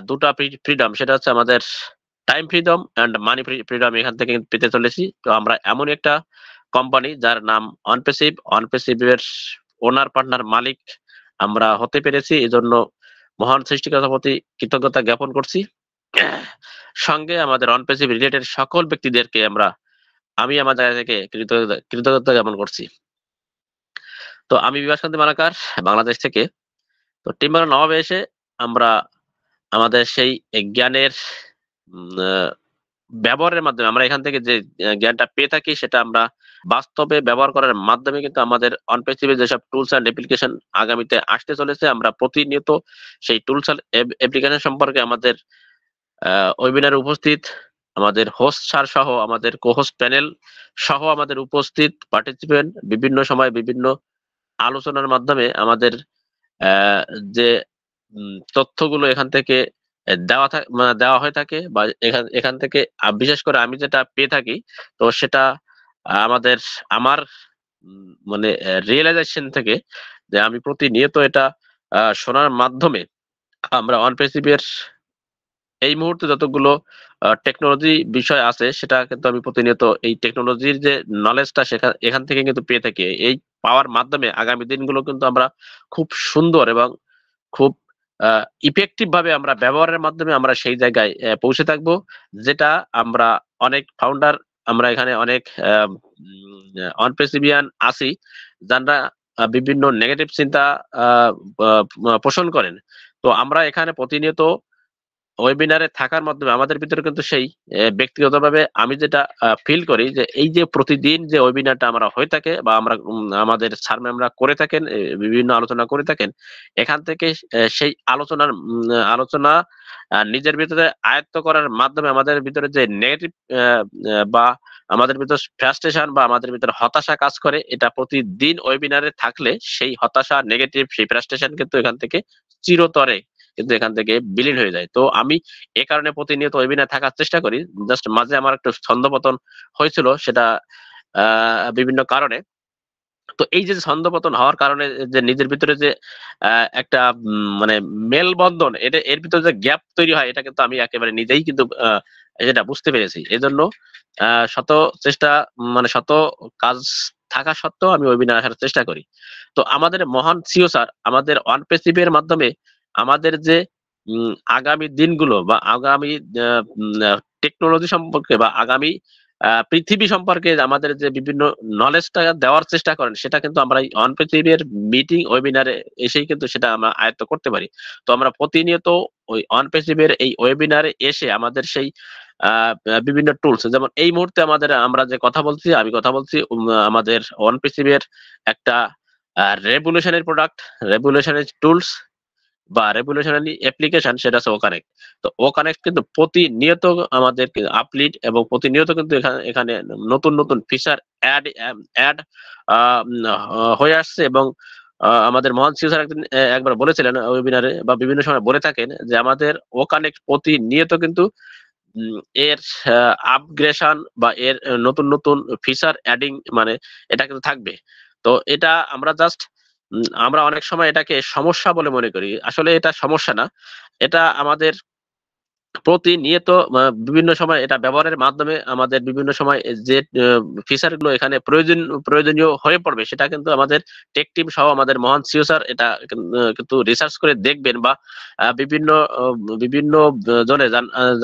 দুটা ফ্রিডম সেটা হচ্ছে আমাদের time freedom and money freedom এখান থেকে পেতে চলেছি তো আমরা এমন একটা কোম্পানি যার নাম অনপেসিভ অনপেসিভের ওনার পার্টনার মালিক আমরা হতে পেরেছি এজন্য মহান সৃষ্টিকর্তা প্রতি কৃতজ্ঞতা জ্ঞাপন করছি সঙ্গে আমাদের অনপেসিভ রিলেটেড সকল ব্যক্তিদেরকে আমরা আমি আমার জায়গা থেকে কৃতজ্ঞতা জ্ঞাপন করছি তো আমি বিভাসকান্তি মালাকার বাংলাদেশ থেকে তো টিম্বার নবাবে এসে আমরা আমাদের সেই জ্ঞানের ব্যবহারের মাধ্যমে আমরা এখান থেকে যে জ্ঞানটা পেয়ে থাকি সেটা আমরা বাস্তবে ব্যবহার করার মাধ্যমে কিন্তু আমাদের অনপেসিভে যেসব টুলস অ্যান্ড অ্যাপ্লিকেশন আগামীতে আসতে চলেছে আমরা প্রতিনিয়ত সেই টুলস অ্যান্ড অ্যাপ্লিকেশন সম্পর্কে আমাদের ওয়েবিনারে উপস্থিত আমাদের হোস্ট স্যার সহ আমাদের কোহোস্ট প্যানেল সহ আমাদের উপস্থিত পার্টিসিপেন্ট বিভিন্ন সময় বিভিন্ন আলোচনার মাধ্যমে আমাদের যে তথ্যগুলো এখান থেকে দেওয়া মানে দেওয়া হয়ে থাকে বা এখান এখান থেকে বিশেষ করে আমি যেটা পেয়ে থাকি তো সেটা আমাদের আমার মানে রিয়েলাইজেশন থেকে যে আমি প্রতিনিয়ত এটা শোনার মাধ্যমে আমরা অন প্রিন্সিপের এই মুহূর্তে যতগুলো টেকনোলজি বিষয় আছে সেটা কিন্তু আমি প্রতিনিয়ত এই টেকনোলজির যে নলেজটা সেখান এখান থেকে কিন্তু পেয়ে থাকি এই পাওয়ার মাধ্যমে আগামী দিনগুলো কিন্তু আমরা খুব সুন্দর এবং খুব ইফেক্টিভ ভাবে আমরা ব্যবহারের মাধ্যমে আমরা সেই জায়গায় পৌঁছে থাকব যেটা আমরা অনেক ফাউন্ডার আমরা এখানে অনেক অনপ্রেসিভিয়ান আছি যারা বিভিন্ন নেগেটিভ চিন্তা পোষণ করেন তো আমরা এখানে প্রতিনিয়ত ওয়েবিনারে থাকার মাধ্যমে আমাদের ভিতরে কিন্তু সেই ব্যক্তিগতভাবে আমি যেটা ফিল করি যে এই যে প্রতিদিন যে ওয়েবিনারটা আমরা হয়ে থাকে বা আমরা আমাদের স্যার আমরা করে থাকেন বিভিন্ন আলোচনা করে থাকেন এখান থেকে সেই আলোচনার আলোচনা নিজের ভিতরে আয়ত্ত করার মাধ্যমে আমাদের ভিতরে যে নেগেটিভ বা আমাদের ভিতরে ফ্রাস্ট্রেশন বা আমাদের ভিতরে হতাশা কাজ করে এটা প্রতিদিন ওয়েবিনারে থাকলে সেই হতাশা নেগেটিভ সেই ফ্রাস্ট্রেশন কিন্তু এখান থেকে চিরতরে কিন্তু এখান থেকে বিলীন হয়ে যায় তো আমি এ কারণে প্রতিনিয়ত ওয়েবিনার থাকার চেষ্টা করি জাস্ট মাঝে আমার একটু ছন্দপতন হয়েছিল সেটা বিভিন্ন কারণে তো এই যে ছন্দপতন হওয়ার কারণে যে নিজের ভিতরে যে একটা মানে মেলবন্ধন এটা এর ভিতরে যে গ্যাপ তৈরি হয় এটা কিন্তু আমি একেবারে নিজেই কিন্তু এটা বুঝতে পেরেছি এই জন্য শত চেষ্টা মানে শত কাজ থাকা সত্ত্বেও আমি ওয়েবিনার আসার চেষ্টা করি তো আমাদের মহান সিও স্যার আমাদের অনপেসিভের পেসিভের মাধ্যমে আমাদের যে আগামী দিনগুলো বা আগামী টেকনোলজি সম্পর্কে বা আগামী পৃথিবী সম্পর্কে আমাদের যে বিভিন্ন নলেজটা দেওয়ার চেষ্টা করেন সেটা কিন্তু আমরা অন পৃথিবীর মিটিং ওয়েবিনারে এসেই কিন্তু সেটা আমরা আয়ত্ত করতে পারি তো আমরা প্রতিনিয়ত ওই অন পৃথিবীর এই ওয়েবিনারে এসে আমাদের সেই বিভিন্ন টুলস যেমন এই মুহূর্তে আমাদের আমরা যে কথা বলছি আমি কথা বলছি আমাদের অন পৃথিবীর একটা রেভুলেশনের প্রোডাক্ট রেভুলেশনের টুলস বা রেভলিউশনারি অ্যাপ্লিকেশন সেটা হচ্ছে ও তো ও কিন্তু প্রতিনিয়ত আমাদের আপলিট এবং প্রতিনিয়ত কিন্তু এখানে নতুন নতুন ফিচার অ্যাড অ্যাড হয়ে আসছে এবং আমাদের মহান সিউ স্যার একদিন একবার বলেছিলেন ওয়েবিনারে বা বিভিন্ন সময় বলে থাকেন যে আমাদের ও প্রতিনিয়ত কিন্তু এর আপগ্রেশন বা এর নতুন নতুন ফিচার অ্যাডিং মানে এটা কিন্তু থাকবে তো এটা আমরা জাস্ট আমরা অনেক সময় এটাকে সমস্যা বলে মনে করি আসলে এটা সমস্যা না এটা আমাদের প্রতিনিয়ত বিভিন্ন সময় এটা ব্যবহারের মাধ্যমে আমাদের বিভিন্ন সময় যে ফিচার গুলো এখানে প্রয়োজন প্রয়োজনীয় হয়ে পড়বে সেটা কিন্তু আমাদের টেক টিম সহ আমাদের মহান সিও এটা কিন্তু রিসার্চ করে দেখবেন বা বিভিন্ন বিভিন্ন জনে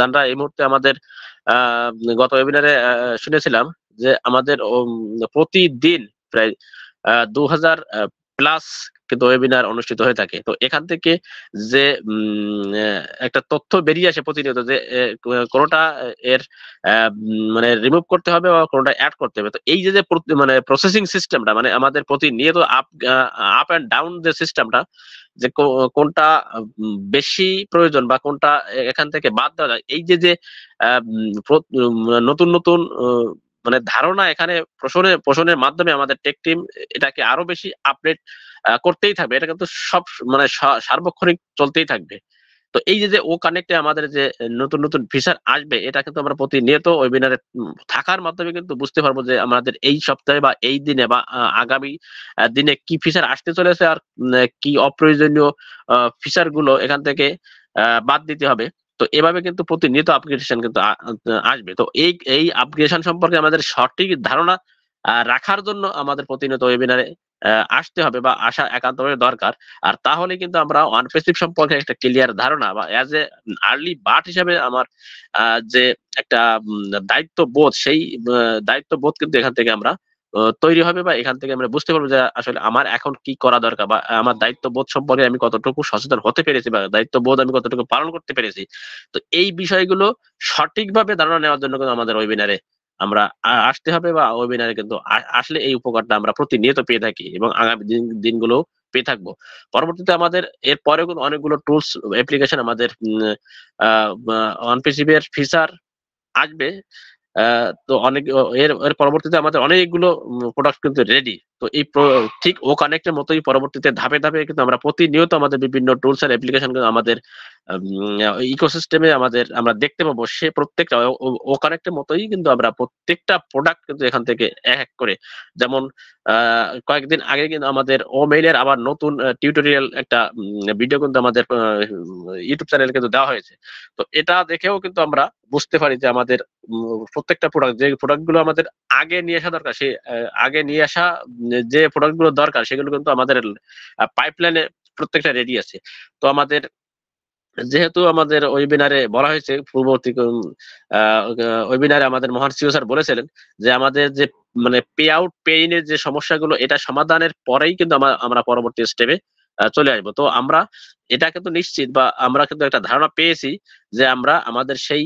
জানরা এই মুহূর্তে আমাদের গত ওয়েবিনারে শুনেছিলাম যে আমাদের প্রতিদিন প্রায় দু হাজার প্লাস কিন্তু ওয়েবিনার অনুষ্ঠিত হয়ে থাকে তো এখান থেকে যে একটা তথ্য বেরিয়ে আসে প্রতিনিয়ত যে কোনোটা এর মানে রিমুভ করতে হবে বা কোনোটা অ্যাড করতে হবে তো এই যে মানে প্রসেসিং সিস্টেমটা মানে আমাদের প্রতিনিয়ত আপ আপ অ্যান্ড ডাউন যে সিস্টেমটা যে কোনটা বেশি প্রয়োজন বা কোনটা এখান থেকে বাদ দেওয়া যায় এই যে যে নতুন নতুন মানে ধারণা এখানে প্রশনের প্রশনের মাধ্যমে আমাদের টেক টিম এটাকে আরো বেশি আপডেট করতেই থাকবে এটা কিন্তু সব মানে সার্বক্ষণিক চলতেই থাকবে তো এই যে ও কানেক্টে আমাদের যে নতুন নতুন ফিচার আসবে এটা কিন্তু আমরা প্রতিনিয়ত ওয়েবিনারে থাকার মাধ্যমে কিন্তু বুঝতে পারবো যে আমাদের এই সপ্তাহে বা এই দিনে বা আগামী দিনে কি ফিচার আসতে চলেছে আর কি অপ্রয়োজনীয় ফিচার গুলো এখান থেকে বাদ দিতে হবে তো এভাবে কিন্তু প্রতিনিয়ত আপগ্রেডেশন কিন্তু আসবে তো এই এই আপগ্রেডেশন সম্পর্কে আমাদের সঠিক ধারণা রাখার জন্য আমাদের প্রতিনিয়ত ওয়েবিনারে আসতে হবে বা আসা একান্তভাবে দরকার আর তাহলে কিন্তু আমরা ওয়ানপেসিপ সম্পর্কে একটা ক্লিয়ার ধারণা বা অ্যাজ এ আর্লি বাট হিসাবে আমার যে একটা দায়িত্ব বোধ সেই দায়িত্ব বোধ কিন্তু এখান থেকে আমরা তৈরি হবে বা এখান থেকে আমরা বুঝতে পারবো যে আসলে আমার এখন কি করা দরকার বা আমার দায়িত্ব বোধ সম্পর্কে আমি কতটুকু সচেতন হতে পেরেছি বা দায়িত্ব বোধ আমি কতটুকু পালন করতে পেরেছি তো এই বিষয়গুলো সঠিকভাবে ধারণা নেওয়ার জন্য কিন্তু আমাদের ওয়েবিনারে আমরা আসতে হবে বা ওয়েবিনারে কিন্তু আসলে এই উপকারটা আমরা প্রতিনিয়ত পেয়ে থাকি এবং আগামী দিন দিনগুলো পেয়ে থাকবো পরবর্তীতে আমাদের এর পরে অনেকগুলো টুলস অ্যাপ্লিকেশন আমাদের আহ অনপিসিবি এর ফিচার আসবে তো অনেক এর এর পরবর্তীতে আমাদের অনেকগুলো প্রোডাক্ট কিন্তু রেডি তো এই ঠিক ও কানেক্টের মতোই পরবর্তীতে ধাপে ধাপে কিন্তু আমরা প্রতিনিয়ত আমাদের বিভিন্ন টুলস আর অ্যাপ্লিকেশন আমাদের ইকোসিস্টেমে আমাদের আমরা দেখতে পাবো সে প্রত্যেকটা ও কানেক্টের মতোই কিন্তু আমরা প্রত্যেকটা প্রোডাক্ট কিন্তু এখান থেকে এক এক করে যেমন কয়েকদিন আগে কিন্তু আমাদের ও মেইলের আবার নতুন টিউটোরিয়াল একটা ভিডিও কিন্তু আমাদের ইউটিউব চ্যানেলে কিন্তু দেওয়া হয়েছে তো এটা দেখেও কিন্তু আমরা বুঝতে পারি যে আমাদের প্রত্যেকটা প্রোডাক্ট যে প্রোডাক্টগুলো আমাদের আগে নিয়ে আসা দরকার সেই আগে নিয়ে আসা যে প্রোডাক্টগুলো দরকার সেগুলো কিন্তু আমাদের পাইপলাইনে প্রত্যেকটা রেডি আছে তো আমাদের যেহেতু আমাদের ওয়েবিনারে বলা হয়েছে পূর্ববর্তী ওয়েবিনারে আমাদের মহান সিও স্যার বলেছিলেন যে আমাদের যে মানে পে আউট পেইনের যে সমস্যাগুলো এটা সমাধানের পরেই কিন্তু আমরা পরবর্তী স্টেপে চলে আসবো তো আমরা এটা কিন্তু নিশ্চিত বা আমরা কিন্তু একটা ধারণা পেয়েছি যে আমরা আমাদের সেই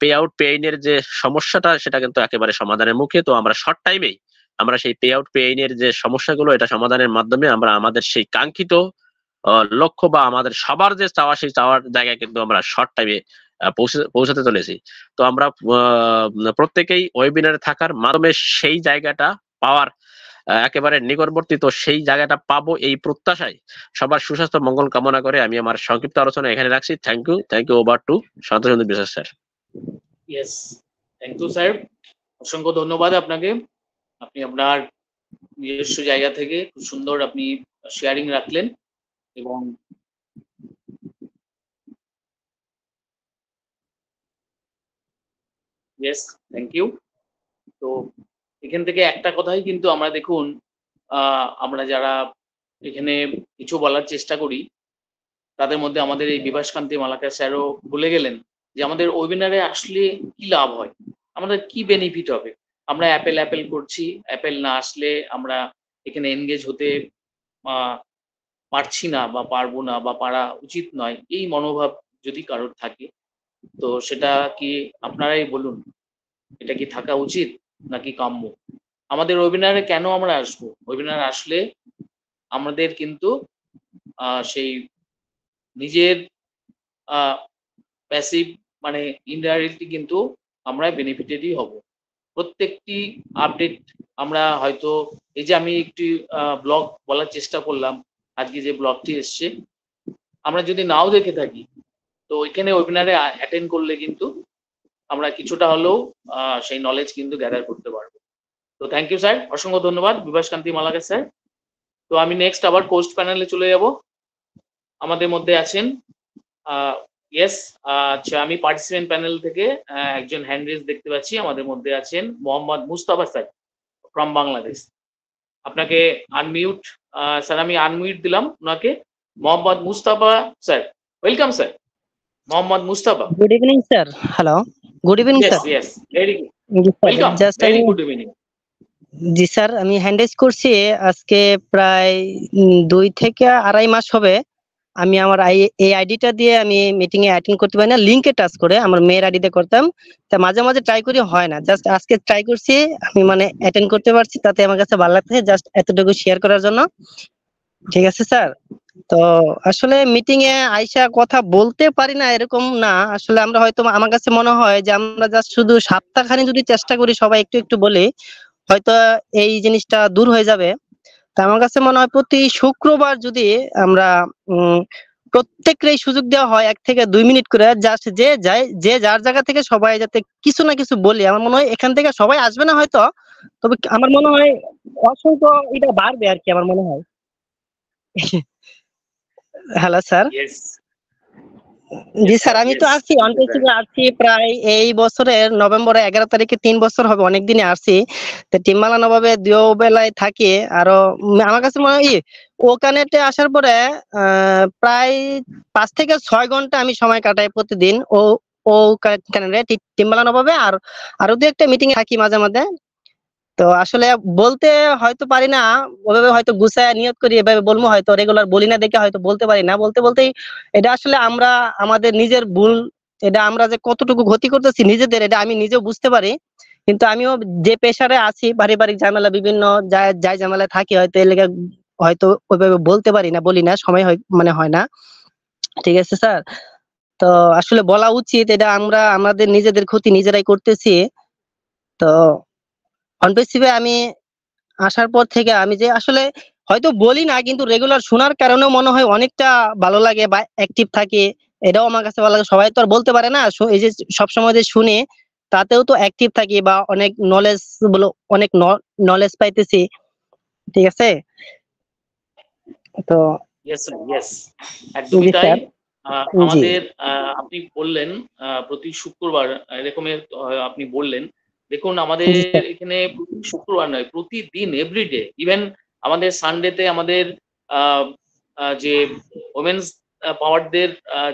পে আউট পেইনের যে সমস্যাটা সেটা কিন্তু একেবারে সমাধানের মুখে তো আমরা শর্ট টাইমেই আমরা সেই পে আউট পেইনের যে সমস্যাগুলো এটা সমাধানের মাধ্যমে আমরা আমাদের সেই কাঙ্ক্ষিত লক্ষ্য বা আমাদের সবার যে চাওয়া সেই চাওয়ার জায়গায় কিন্তু আমরা শর্ট টাইমে পৌঁছাতে চলেছি তো আমরা প্রত্যেকেই ওয়েবিনারে থাকার মাধ্যমে সেই জায়গাটা পাওয়ার একেবারে নিকটবর্তী তো সেই জায়গাটা পাবো এই প্রত্যাশায় সবার সুস্বাস্থ্য মঙ্গল কামনা করে আমি আমার সংক্ষিপ্ত আলোচনা এখানে রাখছি thank you thank you over to Shantachandra Biswas sir yes thank you sir অসংখ্য ধন্যবাদ আপনাকে আপনি আপনার নিজস্ব জায়গা থেকে খুব সুন্দর আপনি শেয়ারিং রাখলেন এবং ইয়েস থ্যাংক ইউ তো এখান থেকে একটা কথাই কিন্তু আমরা দেখুন আমরা যারা এখানে কিছু বলার চেষ্টা করি তাদের মধ্যে আমাদের এই বিভাসকান্তি মালাকার স্যারও বলে গেলেন যে আমাদের ওয়েবিনারে আসলে কি লাভ হয় আমাদের কি বেনিফিট হবে আমরা অ্যাপেল অ্যাপেল করছি অ্যাপেল না আসলে আমরা এখানে এনগেজ হতে পারছি না বা পারবো না বা পারা উচিত নয় এই মনোভাব যদি কারোর থাকে তো সেটা কি আপনারাই বলুন এটা কি থাকা উচিত নাকি কাম্য আমাদের ওয়েবিনারে কেন আমরা আসবো ওয়েবিনার আসলে আমাদের কিন্তু সেই নিজের প্যাসিভ মানে ইনডাইরেক্টলি কিন্তু আমরা বেনিফিটেডই হব প্রত্যেকটি আপডেট আমরা হয়তো এই যে আমি একটি ব্লগ বলার চেষ্টা করলাম আজকে যে ব্লগটি এসছে আমরা যদি নাও দেখে থাকি তো ওইখানে ওয়েবিনারে অ্যাটেন্ড করলে কিন্তু আমরা কিছুটা হলেও সেই নলেজ কিন্তু গ্যাদার করতে পারবো তো থ্যাংক ইউ স্যার অসংখ্য ধন্যবাদ বিভাসকান্তি মালাকা স্যার তো আমি নেক্সট আবার কোস্ট প্যানেলে চলে যাব আমাদের মধ্যে আছেন ইয়েস আচ্ছা আমি পার্টিসিপেন্ট প্যানেল থেকে একজন হ্যান্ড রেজ দেখতে পাচ্ছি আমাদের মধ্যে আছেন মোহাম্মদ মুস্তাফা স্যার ফ্রম বাংলাদেশ আপনাকে আনমিউট স্যার আমি আনমিউট দিলাম ওনাকে Mohammad Mustafa sir welcome sir Mohammad Mustafa good evening sir hello good evening sir yes very good just very good evening জি স্যার আমি হ্যান্ডেজ করছি আজকে প্রায় দুই থেকে আড়াই মাস হবে আমি আমার এই আইডিটা দিয়ে আমি মিটিং এ অ্যাটেন্ড করতে পারি না লিঙ্কে টাচ করে আমার মেয়ের আইডিতে করতাম তা মাঝে মাঝে ট্রাই করি হয় না জাস্ট আজকে ট্রাই করছি আমি মানে অ্যাটেন্ড করতে পারছি তাতে আমার কাছে ভালো লাগছে জাস্ট এতটুকু শেয়ার করার জন্য ঠিক আছে স্যার তো আসলে মিটিং এ আইসা কথা বলতে পারি না এরকম না আসলে আমরা হয়তো আমার কাছে মনে হয় যে আমরা জাস্ট শুধু সপ্তাহখানি যদি চেষ্টা করি সবাই একটু একটু বলি হয়তো এই জিনিসটা দূর হয়ে যাবে আমার কাছে মনে হয় প্রতি শুক্রবার যদি আমরা প্রত্যেকের সুযোগ দেওয়া হয় এক থেকে দুই মিনিট করে জাস্ট যে যায় যে যার জায়গা থেকে সবাই যাতে কিছু না কিছু বলি আমার মনে হয় এখান থেকে সবাই আসবে না হয়তো তবে আমার মনে হয় অসংখ্য এটা বাড়বে আর কি আমার মনে হয় হ্যালো স্যার জি স্যার আমি তো আছি অন্তর প্রায় এই বছরের নভেম্বরের এগারো তারিখে তিন বছর হবে অনেক দিনে আসছি তো নবাবে দুও বেলায় থাকি আরো আমার কাছে মনে হয় ওখানেতে আসার পরে প্রায় পাঁচ থেকে ছয় ঘন্টা আমি সময় কাটাই প্রতিদিন ও ও কানাডায় টিমমালা নবাবে আর আরো দু একটা মিটিং এ থাকি মাঝে মাঝে তো আসলে বলতে হয়তো পারি না ওভাবে হয়তো গুছায় নিয়ত করি এভাবে বলবো হয়তো রেগুলার বলি না দেখে হয়তো বলতে পারি না বলতে বলতেই এটা আসলে আমরা আমাদের নিজের ভুল এটা আমরা যে কতটুকু ক্ষতি করতেছি নিজেদের এটা আমি নিজেও বুঝতে পারি কিন্তু আমিও যে পেশারে আছি পারিবারিক ঝামেলা বিভিন্ন যাই ঝামেলায় থাকি হয়তো এলাকা হয়তো ওইভাবে বলতে পারি না বলি না সময় হয় মানে হয় না ঠিক আছে স্যার তো আসলে বলা উচিত এটা আমরা আমাদের নিজেদের ক্ষতি নিজেরাই করতেছি তো অনপেসিভে আমি আসার পর থেকে আমি যে আসলে হয়তো বলি না কিন্তু রেগুলার শোনার কারণে মনে হয় অনেকটা ভালো লাগে বা অ্যাক্টিভ থাকে এটাও আমার কাছে ভালো লাগে সবাই তো আর বলতে পারে না এই যে সবসময় যে শুনে তাতেও তো অ্যাক্টিভ থাকি বা অনেক নলেজ বলো অনেক নলেজ পাইতেছি ঠিক আছে তো আমাদের আপনি বললেন প্রতি শুক্রবার এরকমের আপনি বললেন দেখুন আমাদের এখানে শুক্রবার নয় প্রতিদিন এভরিডে ইভেন আমাদের সানডেতে আমাদের যে ওমেন্স পাওয়ারদের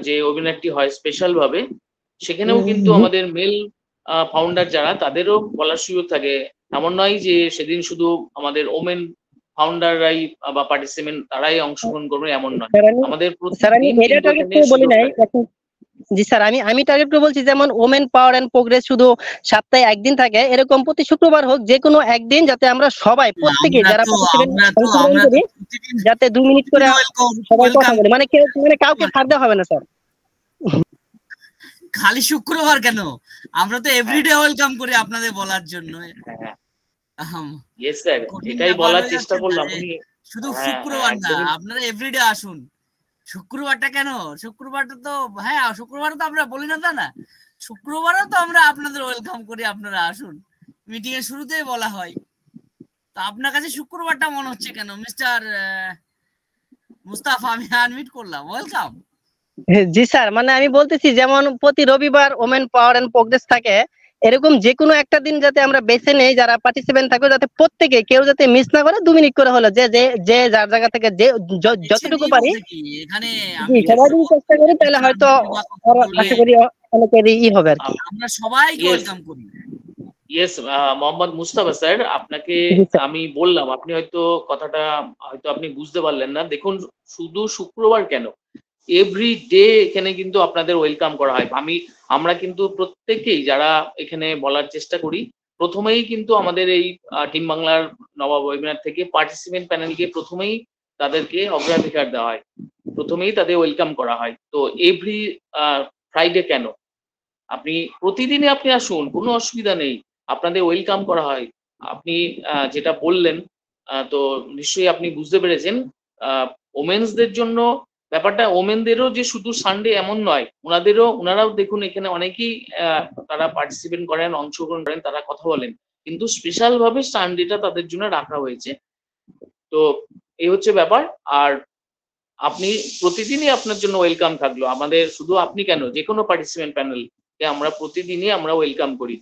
যে ওয়েবিনারটি হয় স্পেশাল ভাবে সেখানেও কিন্তু আমাদের মেল ফাউন্ডার যারা তাদেরও বলার সুযোগ থাকে এমন নয় যে সেদিন শুধু আমাদের ওমেন ফাউন্ডাররাই বা পার্টিসিপেন্ট তারাই অংশগ্রহণ করবে এমন নয় আমাদের জি স্যার আমি আমি টার্গেট করে বলছি যেমন ওমেন পাওয়ার এন্ড প্রোগ্রেস শুধু সপ্তাহে একদিন থাকে এরকম প্রতি শুক্রবার হোক যে কোনো একদিন যাতে আমরা সবাই প্রত্যেকে যারা যাতে দু মিনিট করে সবাই কথা বলি মানে মানে কাউকে ছাড় দেওয়া হবে না স্যার খালি শুক্রবার কেন আমরা তো এভরিডে ওয়েলকাম করি আপনাদের বলার জন্য এটাই বলার চেষ্টা করলাম শুধু হ্যাঁ, শুক্রবার হ্যাঁ, না আপনারা এভরিডে আসুন শুক্রবারটা কেন শুক্রবারটা তো হ্যাঁ শুক্রবার তো আমরা বলি না তা না শুক্রবারও তো আমরা আপনাদের ওয়েলকাম করি আপনারা আসুন মিটিং এর শুরুতেই বলা হয় তো আপনার কাছে শুক্রবারটা মনে হচ্ছে কেন মিস্টার মুস্তাফা আমি আনমিট করলাম ওয়েলকাম জি স্যার মানে আমি বলতেছি যেমন প্রতি রবিবার ওমেন পাওয়ার এন্ড প্রোগ্রেস থাকে এরকম যে কোনো একটা দিন যাতে আমরা বেছে নেই যারা পার্টিসিপেন্ট থাকবে যাতে প্রত্যেকে কেউ যাতে মিস না করে দু মিনিট করে হলো যে যে যার জায়গা থেকে যে যতটুকু পারি এখানে চেষ্টা করি তাহলে হয়তো আশা করি অনেকেরই ই হবে আর কি আমরা সবাই ওয়েলকাম করি ইয়েস মোহাম্মদ মুস্তাফা স্যার আপনাকে আমি বললাম আপনি হয়তো কথাটা হয়তো আপনি বুঝতে পারলেন না দেখুন শুধু শুক্রবার কেন এভরি ডে এখানে কিন্তু আপনাদের ওয়েলকাম করা হয় আমি আমরা কিন্তু প্রত্যেকেই যারা এখানে বলার চেষ্টা করি প্রথমেই কিন্তু আমাদের এই টিম বাংলার নবাব ওয়েবিনার থেকে পার্টিসিপেন্ট প্যানেলকে প্রথমেই তাদেরকে অগ্রাধিকার দেওয়া হয় প্রথমেই তাদের ওয়েলকাম করা হয় তো এভরি ফ্রাইডে কেন আপনি প্রতিদিনে আপনি আসুন কোনো অসুবিধা নেই আপনাদের ওয়েলকাম করা হয় আপনি যেটা বললেন তো নিশ্চয়ই আপনি বুঝতে পেরেছেন ওমেন্সদের জন্য ব্যাপারটা ওমেনদেরও যে শুধু সানডে এমন নয় ওনাদেরও ওনারাও দেখুন এখানে অনেকেই তারা পার্টিসিপেট করেন অংশগ্রহণ করেন তারা কথা বলেন কিন্তু স্পেশাল ভাবে সানডেটা তাদের জন্য রাখা হয়েছে তো এই হচ্ছে ব্যাপার আর আপনি প্রতিদিনই আপনার জন্য ওয়েলকাম থাকলো আমাদের শুধু আপনি কেন যে কোনো পার্টিসিপেন্ট প্যানেল আমরা প্রতিদিনই আমরা ওয়েলকাম করি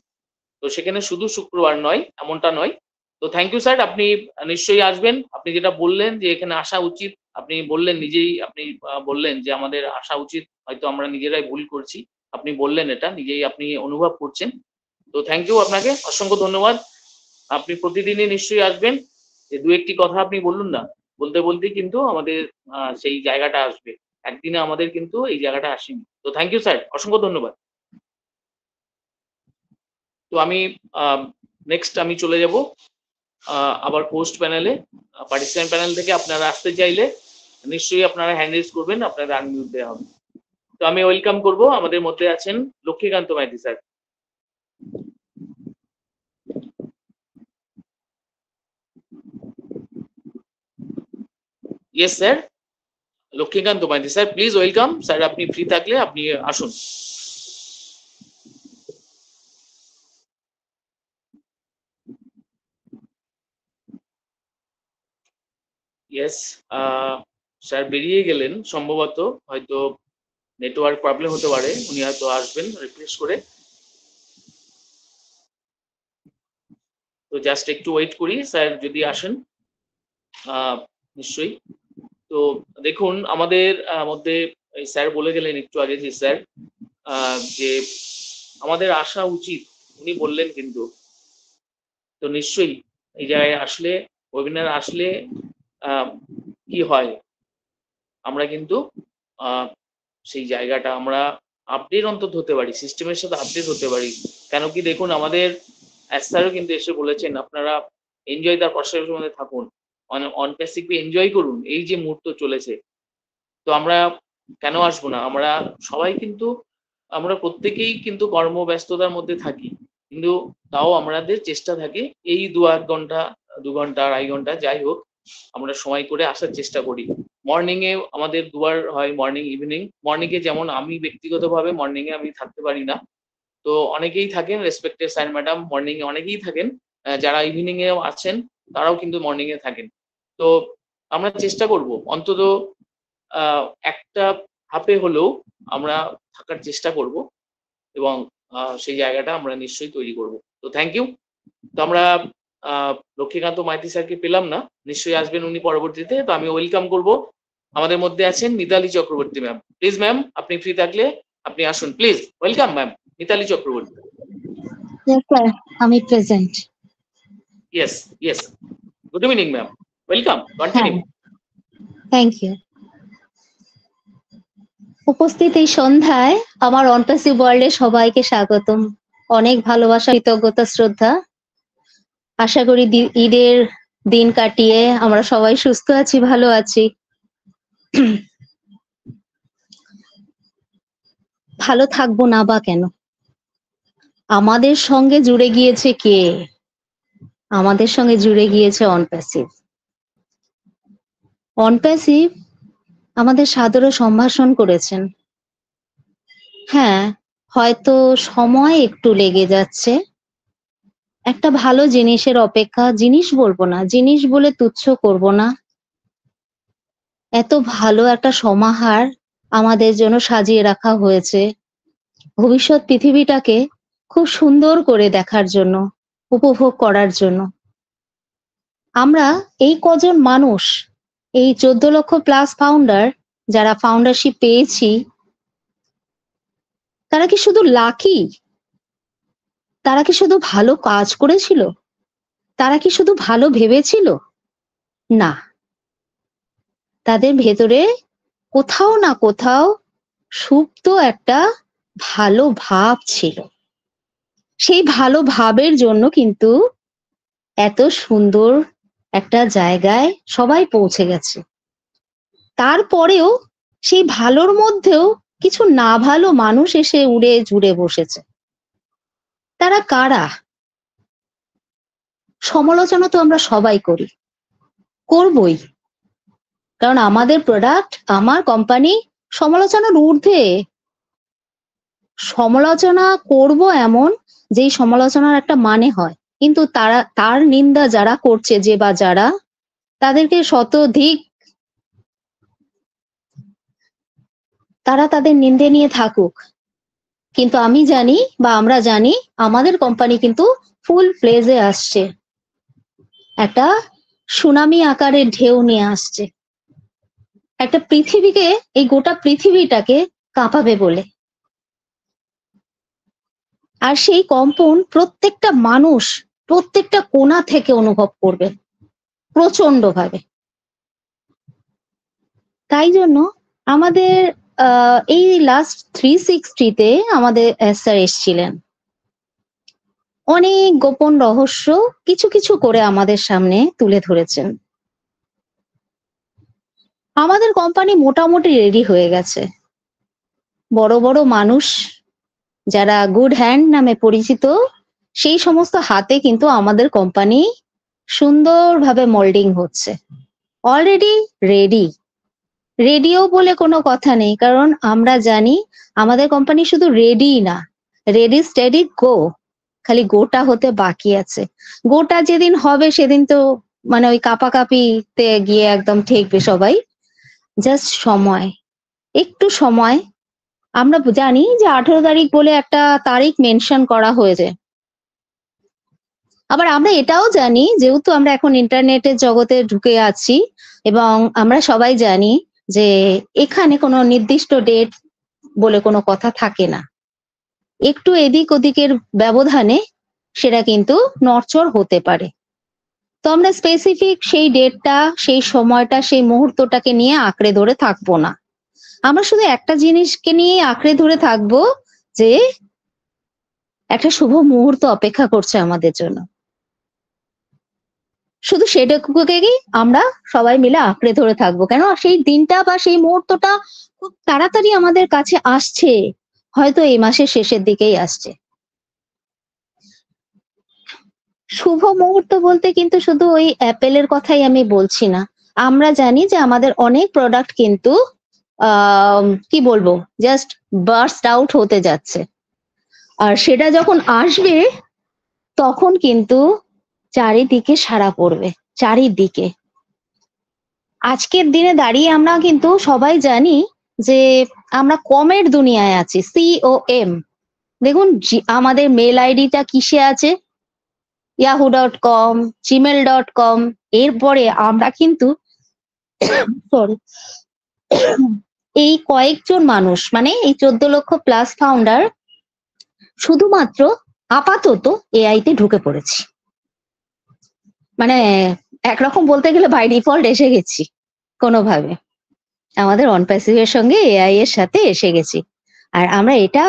তো সেখানে শুধু শুক্রবার নয় এমনটা নয় তো থ্যাংক ইউ স্যার আপনি নিশ্চয়ই আসবেন আপনি যেটা বললেন যে এখানে আসা উচিত আপনি বললেন নিজেই আপনি বললেন যে আমাদের আসা উচিত হয়তো আমরা নিজেরাই ভুল করছি আপনি বললেন এটা নিজেই আপনি অনুভব করছেন তো থ্যাংক ইউ আপনাকে অসংখ্য ধন্যবাদ আপনি প্রতিদিনই নিশ্চয়ই আসবেন দু একটি কথা আপনি বলুন না বলতে বলতে কিন্তু আমাদের সেই জায়গাটা আসবে একদিনে আমাদের কিন্তু এই জায়গাটা আসেনি তো থ্যাংক ইউ স্যার অসংখ্য ধন্যবাদ তো আমি নেক্সট আমি চলে যাব আবার পোস্ট প্যানেলে পার্টিসিপেন্ট প্যানেল থেকে আপনারা আসতে চাইলে নিশ্চয়ই আপনারা হ্যান্ড রেজ করবেন আপনাদের আনমিউট দেওয়া হবে তো আমি ওয়েলকাম করব আমাদের মধ্যে আছেন Lakshmikanta Maiti sir yes sir Lakshmikanta Maiti sir please welcome sir আপনি ফ্রি থাকলে আপনি আসুন ইয়েস আহ স্যার বেরিয়ে গেলেন সম্ভবত হয়তো নেটওয়ার্ক প্রবলেম হতে পারে উনি হয়তো আসবেন রিফ্রেশ করে তো জাস্ট একটু ওয়েট করি স্যার যদি আসেন নিশ্চয়ই তো দেখুন আমাদের মধ্যে স্যার বলে গেলেন একটু আগে যে স্যার যে আমাদের আসা উচিত উনি বললেন কিন্তু তো নিশ্চয়ই এই জায়গায় আসলে ওয়েবিনার আসলে কি হয় আমরা কিন্তু সেই জায়গাটা আমরা আপডেট অন্তত হতে পারি সিস্টেমের সাথে আপডেট হতে পারি কেন কি দেখুন আমাদের অ্যাসারও কিন্তু এসে বলেছেন আপনারা এনজয় তার পাশাপাশি মধ্যে থাকুন অন প্যাসিফিক এনজয় করুন এই যে মুহূর্ত চলেছে তো আমরা কেন আসবো না আমরা সবাই কিন্তু আমরা প্রত্যেকেই কিন্তু কর্মব্যস্ততার মধ্যে থাকি কিন্তু তাও আমাদের চেষ্টা থাকে এই দু এক ঘন্টা দু ঘন্টা আড়াই ঘন্টা যাই হোক আমরা সময় করে আসার চেষ্টা করি মর্নিং এ আমাদের দুবার হয় মর্নিং ইভিনিং মর্নিং এ যেমন আমি ব্যক্তিগতভাবে মর্নিং এ আমি থাকতে পারি না তো অনেকেই থাকেন রেসপেক্টেড স্যার ম্যাডাম মর্নিং এ অনেকেই থাকেন যারা ইভিনিং এ আছেন তারাও কিন্তু মর্নিং এ থাকেন তো আমরা চেষ্টা করব অন্তত একটা হাফে হলেও আমরা থাকার চেষ্টা করব এবং সেই জায়গাটা আমরা নিশ্চয়ই তৈরি করব তো থ্যাংক ইউ তো আমরা লক্ষ্মীকান্ত মাইতি স্যারকে পেলাম না নিশ্চয়ই আসবেন উনি পরবর্তীতে তো আমি ওয়েলকাম করব আমাদের মধ্যে আছেন Mitali Chakraborty ma'am please ma'am আপনি ফ্রি থাকলে আপনি আসুন please welcome ma'am Mitali Chakraborty আমি present yes yes good evening ma'am welcome continue thank you উপস্থিত এই সন্ধ্যায় আমার অন্টাসি ওয়ার্ল্ডে সবাইকে স্বাগতম অনেক ভালোবাসা কৃতজ্ঞতা শ্রদ্ধা আশা করি ঈদের দিন কাটিয়ে আমরা সবাই সুস্থ আছি ভালো আছি ভালো থাকবো না বা কেন আমাদের সঙ্গে জুড়ে গিয়েছে কে আমাদের সঙ্গে জুড়ে গিয়েছে অনপ্যাসিভ অনপ্যাসিভ আমাদের সাদরে সম্ভাষণ করেছেন হ্যাঁ হয়তো সময় একটু লেগে যাচ্ছে একটা ভালো জিনিসের অপেক্ষা জিনিস বলবো না জিনিস বলে তুচ্ছ করব না এত ভালো একটা সমাহার আমাদের জন্য সাজিয়ে রাখা হয়েছে ভবিষ্যৎ পৃথিবীটাকে খুব সুন্দর করে দেখার জন্য উপভোগ করার জন্য আমরা এই কজন মানুষ এই চোদ্দ লক্ষ প্লাস ফাউন্ডার যারা ফাউন্ডারশিপ পেয়েছি তারা কি শুধু লাকি তারা কি শুধু ভালো কাজ করেছিল তারা কি শুধু ভালো ভেবেছিল না তাদের ভেতরে কোথাও না কোথাও সুপ্ত একটা ভালো ভাব ছিল সেই ভালো ভাবের জন্য কিন্তু এত সুন্দর একটা জায়গায় সবাই পৌঁছে গেছে তারপরেও সেই ভালোর মধ্যেও কিছু না ভালো মানুষ এসে উড়ে জুড়ে বসেছে তারা কারা সমালোচনা তো আমরা সবাই করি করবই কারণ আমাদের প্রোডাক্ট আমার কোম্পানি সমালোচনার ঊর্ধ্বে সমালোচনা করব এমন যেই সমালোচনার একটা মানে হয় কিন্তু তারা তার নিন্দা যারা করছে যে বা যারা তাদেরকে শতধিক তারা তাদের নিন্দে নিয়ে থাকুক কিন্তু আমি জানি বা আমরা জানি আমাদের কোম্পানি কিন্তু ফুল প্লেজে আসছে একটা সুনামি আকারের ঢেউ নিয়ে আসছে একটা পৃথিবীকে এই গোটা পৃথিবীটাকে কাঁপাবে বলে আর সেই কম্পন প্রত্যেকটা মানুষ প্রত্যেকটা কোণা থেকে অনুভব করবে প্রচন্ড ভাবে তাই জন্য আমাদের এই লাস্ট থ্রি সিক্সটিতে আমাদের স্যার এসছিলেন অনেক গোপন রহস্য কিছু কিছু করে আমাদের সামনে তুলে ধরেছেন আমাদের কোম্পানি মোটামুটি রেডি হয়ে গেছে বড় বড় মানুষ যারা গুড হ্যান্ড নামে পরিচিত সেই সমস্ত হাতে কিন্তু আমাদের কোম্পানি সুন্দরভাবে মোল্ডিং হচ্ছে অলরেডি রেডি রেডিও বলে কোনো কথা নেই কারণ আমরা জানি আমাদের কোম্পানি শুধু রেডি না রেডি স্টেডি গো খালি গোটা হতে বাকি আছে গোটা যেদিন হবে সেদিন তো মানে ওই কাপাকাপিতে গিয়ে একদম ঠেকবে সবাই জাস্ট সময় একটু সময় আমরা জানি যে আঠেরো তারিখ বলে একটা তারিখ মেনশন করা হয়েছে আবার আমরা এটাও জানি যেহেতু আমরা এখন ইন্টারনেটের জগতে ঢুকে আছি এবং আমরা সবাই জানি যে এখানে কোনো নির্দিষ্ট ডেট বলে কোনো কথা থাকে না একটু এদিক ওদিকের ব্যবধানে সেটা কিন্তু নড়চড় হতে পারে তো আমরা স্পেসিফিক সেই ডেটটা সেই সময়টা সেই মুহূর্তটাকে নিয়ে আঁকড়ে ধরে থাকবো না আমরা শুধু একটা জিনিসকে নিয়ে আঁকড়ে ধরে থাকবো যে একটা শুভ মুহূর্ত অপেক্ষা করছে আমাদের জন্য শুধু সেটাকেই আমরা সবাই মিলে আঁকড়ে ধরে থাকবো কেন সেই দিনটা বা সেই মুহূর্তটা খুব তাড়াতাড়ি আমাদের কাছে আসছে হয়তো এই মাসের শেষের দিকেই আসছে শুভ মুহূর্ত বলতে কিন্তু শুধু ওই অ্যাপেলের কথাই আমি বলছি না আমরা জানি যে আমাদের অনেক প্রোডাক্ট কিন্তু কি বলবো জাস্ট বার্স্ট আউট হতে যাচ্ছে আর সেটা যখন আসবে তখন কিন্তু চারিদিকে সারা পড়বে চারিদিকে আজকের দিনে দাঁড়িয়ে আমরা কিন্তু সবাই জানি যে আমরা কমের দুনিয়ায় আছি সিও এম দেখুন আমাদের মেল আইডিটা কিসে আছে Yahoo dot com Gmail dot com এরপরে আমরা কিন্তু সরি এই কয়েকজন মানুষ মানে এই চোদ্দ লক্ষ প্লাস ফাউন্ডার শুধুমাত্র আপাতত এআই তে ঢুকে পড়েছি মানে একরকম বলতে গেলে বাই ডিফল্ট এসে গেছি কোনোভাবে আমাদের অন সঙ্গে এআই এর সাথে এসে গেছি আর আমরা এটা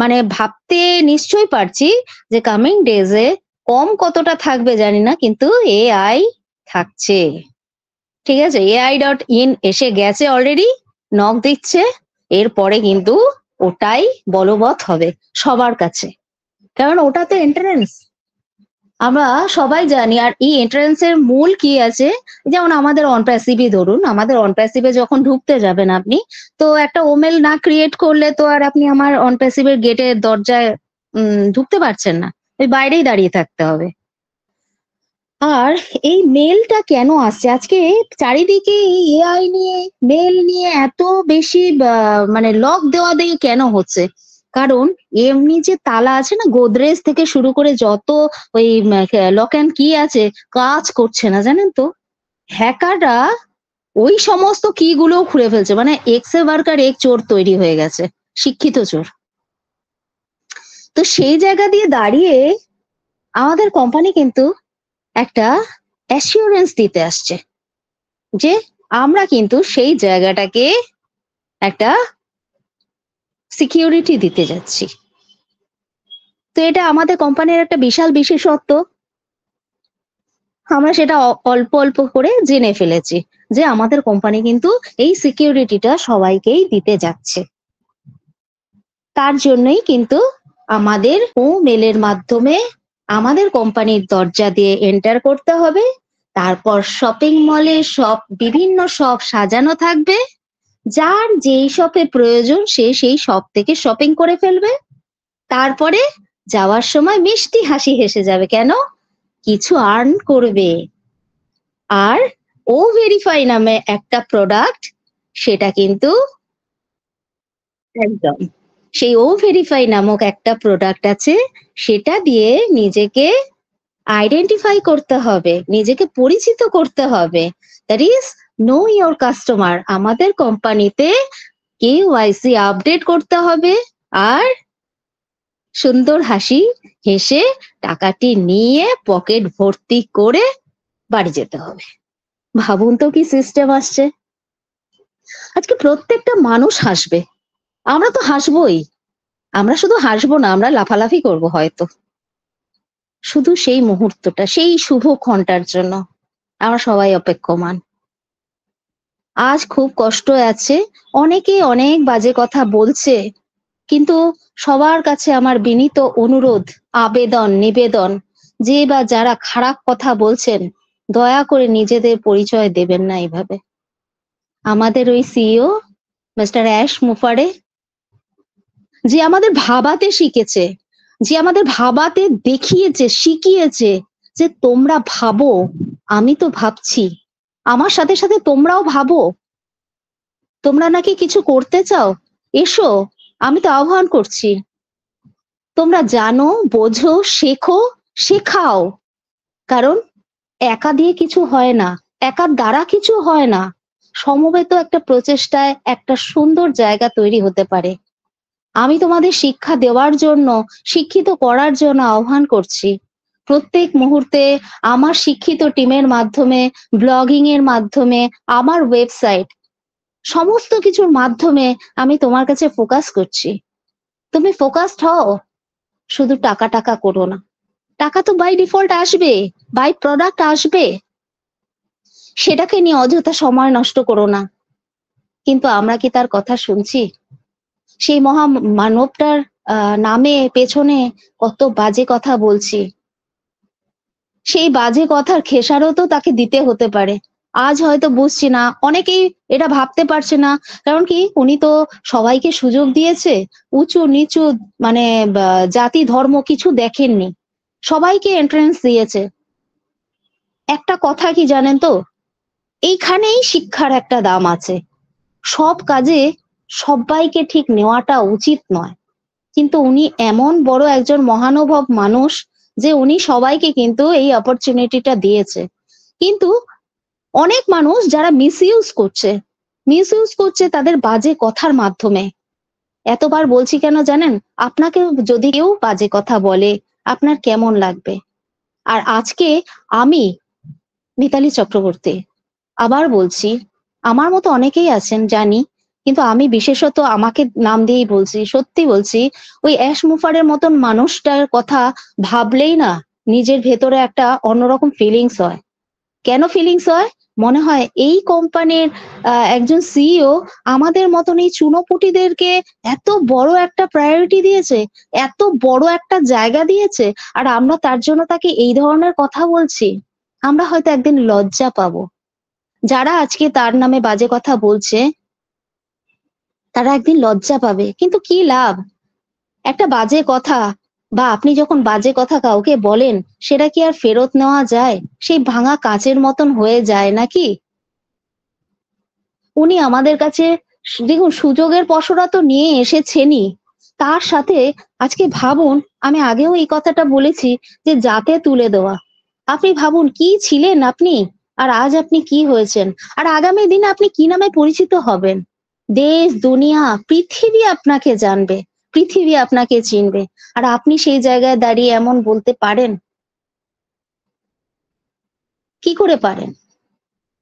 মানে ভাবতে নিশ্চয়ই পারছি যে কামিং ডেজে কম কতটা থাকবে জানি না কিন্তু এআই থাকছে ঠিক আছে এআই ডট ইন এসে গেছে অলরেডি নক দিচ্ছে এরপরে কিন্তু ওটাই বলবৎ হবে সবার কাছে কারণ ওটা তো এন্ট্রেন্স আমরা সবাই জানি আর এই এন্ট্রেন্স এর মূল কি আছে যেমন আমাদের অনপ্যাসিভই ধরুন আমাদের অনপ্যাসিভে যখন ঢুকতে যাবেন আপনি তো একটা ওমেল না ক্রিয়েট করলে তো আর আপনি আমার অনপ্যাসিভের গেটের দরজায় ঢুকতে পারছেন না ওই বাইরেই দাঁড়িয়ে থাকতে হবে আর এই মেলটা কেন আসছে আজকে চারিদিকে এআই নিয়ে মেল নিয়ে এত বেশি মানে লক দেওয়া দিয়ে কেন হচ্ছে কারণ এমনি যে তালা আছে না গোদরেজ থেকে শুরু করে যত ওই লক অ্যান্ড কি আছে কাজ করছে না জানেন তো হ্যাকাররা ওই সমস্ত কি গুলো খুঁড়ে ফেলছে মানে এক্সে বার্কার এক চোর তৈরি হয়ে গেছে শিক্ষিত চোর তো সেই জায়গা দিয়ে দাঁড়িয়ে আমাদের কোম্পানি কিন্তু একটা অ্যাসিওরেন্স দিতে আসছে যে আমরা কিন্তু সেই জায়গাটাকে একটা সিকিউরিটি দিতে যাচ্ছি তো এটা আমাদের কোম্পানির একটা বিশাল বিশেষত্ব আমরা সেটা অল্প অল্প করে জেনে ফেলেছি যে আমাদের কোম্পানি কিন্তু এই সিকিউরিটিটা সবাইকেই দিতে যাচ্ছে তার জন্যই কিন্তু আমাদের ও মেলের মাধ্যমে আমাদের কোম্পানির দরজা দিয়ে এন্টার করতে হবে তারপর শপিং মলে সব বিভিন্ন সব সাজানো থাকবে যার যেই শপে প্রয়োজন সে সেই শপ থেকে শপিং করে ফেলবে তারপরে যাওয়ার সময় মিষ্টি হাসি হেসে যাবে কেন কিছু আর্ন করবে আর ও ভেরিফাই নামে একটা প্রোডাক্ট সেটা কিন্তু একদম সেই ও ভেরিফাই নামক একটা প্রোডাক্ট আছে সেটা দিয়ে নিজেকে আইডেন্টিফাই করতে হবে নিজেকে পরিচিত করতে হবে that is know your customer আমাদের কোম্পানিতে কেওয়াইসি আপডেট করতে হবে আর সুন্দর হাসি হেসে টাকাটি নিয়ে পকেট ভর্তি করে বাড়ি যেতে হবে ভাবুন তো কি সিস্টেম আসছে আজকে প্রত্যেকটা মানুষ হাসবে আমরা তো হাসবই আমরা শুধু হাসবো না আমরা লাফালাফি করব হয়তো শুধু সেই মুহূর্তটা সেই শুভ ক্ষণটার জন্য আমরা সবাই অপেক্ষমান আজ খুব কষ্ট আছে অনেকে অনেক বাজে কথা বলছে কিন্তু সবার কাছে আমার বিনীত অনুরোধ আবেদন নিবেদন যে বা যারা খারাপ কথা বলছেন দয়া করে নিজেদের পরিচয় দেবেন না এভাবে আমাদের ওই সিইও মিস্টার অ্যাশ মুফারে যে আমাদের ভাবাতে শিখেছে যে আমাদের ভাবাতে দেখিয়েছে শিখিয়েছে যে তোমরা ভাবো আমি তো ভাবছি আমার সাথে সাথে তোমরাও ভাবো তোমরা নাকি কিছু করতে চাও এসো আমি তো আহ্বান করছি তোমরা জানো বোঝো শেখো শেখাও কারণ একা দিয়ে কিছু হয় না একার দ্বারা কিছু হয় না সমবেত একটা প্রচেষ্টায় একটা সুন্দর জায়গা তৈরি হতে পারে আমি তোমাদের শিক্ষা দেওয়ার জন্য শিক্ষিত করার জন্য আহ্বান করছি প্রত্যেক মুহূর্তে আমার শিক্ষিত টিমের মাধ্যমে ব্লগিং এর মাধ্যমে আমার ওয়েবসাইট সমস্ত কিছুর মাধ্যমে আমি তোমার কাছে ফোকাস করছি তুমি ফোকাসড হও শুধু টাকা টাকা করো না টাকা তো বাই ডিফল্ট আসবে বাই প্রোডাক্ট আসবে সেটাকে নিয়ে অযথা সময় নষ্ট করো না কিন্তু আমরা কি তার কথা শুনছি সেই মহা মানবটার নামে পেছনে কত বাজে কথা বলছি সেই বাজে কথার খেসারও তো তাকে দিতে হতে পারে আজ হয়তো বুঝছি না অনেকেই এটা ভাবতে পারছে না কারণ কি উনি তো সবাইকে সুযোগ দিয়েছে উঁচু নিচু মানে জাতি ধর্ম কিছু দেখেননি সবাইকে এন্ট্রেন্স দিয়েছে একটা কথা কি জানেন তো এইখানেই শিক্ষার একটা দাম আছে সব কাজে সবাইকে ঠিক নেওয়াটা উচিত নয় কিন্তু উনি এমন বড় একজন মহানুভব মানুষ যে উনি সবাইকে কিন্তু এই অপরচুনিটিটা দিয়েছে কিন্তু অনেক মানুষ যারা মিস ইউজ করছে মিস ইউজ করছে তাদের বাজে কথার মাধ্যমে এতবার বলছি কেন জানেন আপনাকে যদি কেউ বাজে কথা বলে আপনার কেমন লাগবে আর আজকে আমি মিতালি চক্রবর্তী আবার বলছি আমার মতো অনেকেই আছেন জানি কিন্তু আমি বিশেষত আমাকে নাম দিয়েই বলছি সত্যি বলছি ওই অ্যাশ মুফারের মতন মানুষটার কথা ভাবলেই না নিজের ভেতরে একটা অন্যরকম ফিলিংস হয় কেন ফিলিংস হয় মনে হয় এই কোম্পানির একজন সিইও আমাদের মতন এই চুনোপুটিদেরকে এত বড় একটা প্রায়োরিটি দিয়েছে এত বড় একটা জায়গা দিয়েছে আর আমরা তার জন্য তাকে এই ধরনের কথা বলছি আমরা হয়তো একদিন লজ্জা পাবো যারা আজকে তার নামে বাজে কথা বলছে তারা একদিন লজ্জা পাবে কিন্তু কি লাভ একটা বাজে কথা বা আপনি যখন বাজে কথা কাউকে বলেন সেটা কি আর ফেরত নেওয়া যায় সেই ভাঙা কাঁচের মতন হয়ে যায় নাকি উনি আমাদের কাছে দেখুন সুযোগের পশরা তো নিয়ে এসেছেনই তার সাথে আজকে ভাবুন আমি আগেও এই কথাটা বলেছি যে যাতে তুলে দেওয়া আপনি ভাবুন কি ছিলেন আপনি আর আজ আপনি কি হয়েছেন আর আগামী দিনে আপনি কি নামে পরিচিত হবেন দেশ দুনিয়া পৃথিবী আপনাকে জানবে পৃথিবী আপনাকে চিনবে আর আপনি সেই জায়গায় দাঁড়িয়ে এমন বলতে পারেন কি করে পারেন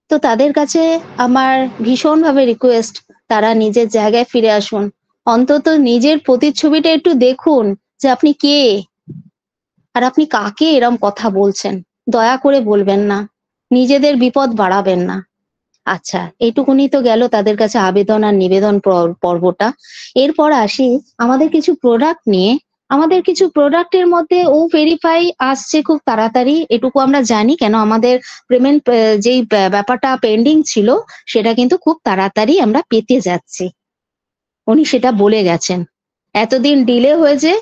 তো তাদের কাছে আমার ভীষণভাবে রিকোয়েস্ট তারা নিজের জায়গায় ফিরে আসুন অন্তত নিজের প্রতিচ্ছবিটা একটু দেখুন যে আপনি কে আর আপনি কাকে এরম কথা বলছেন দয়া করে বলবেন না নিজেদের বিপদ বাড়াবেন না আচ্ছা এইটুকুনি তো গেল তাদের কাছে আবেদন আর নিবেদন পর্বটা এরপর আসি আমাদের কিছু প্রোডাক্ট নিয়ে আমাদের কিছু প্রোডাক্টের মধ্যে ও ভেরিফাই আসছে খুব তাড়াতাড়ি এটুকু আমরা জানি কেন আমাদের পেমেন্ট যেই ব্যাপারটা পেন্ডিং ছিল সেটা কিন্তু খুব তাড়াতাড়ি আমরা পেতে যাচ্ছি উনি সেটা বলে গেছেন এতদিন ডিলে হয়েছে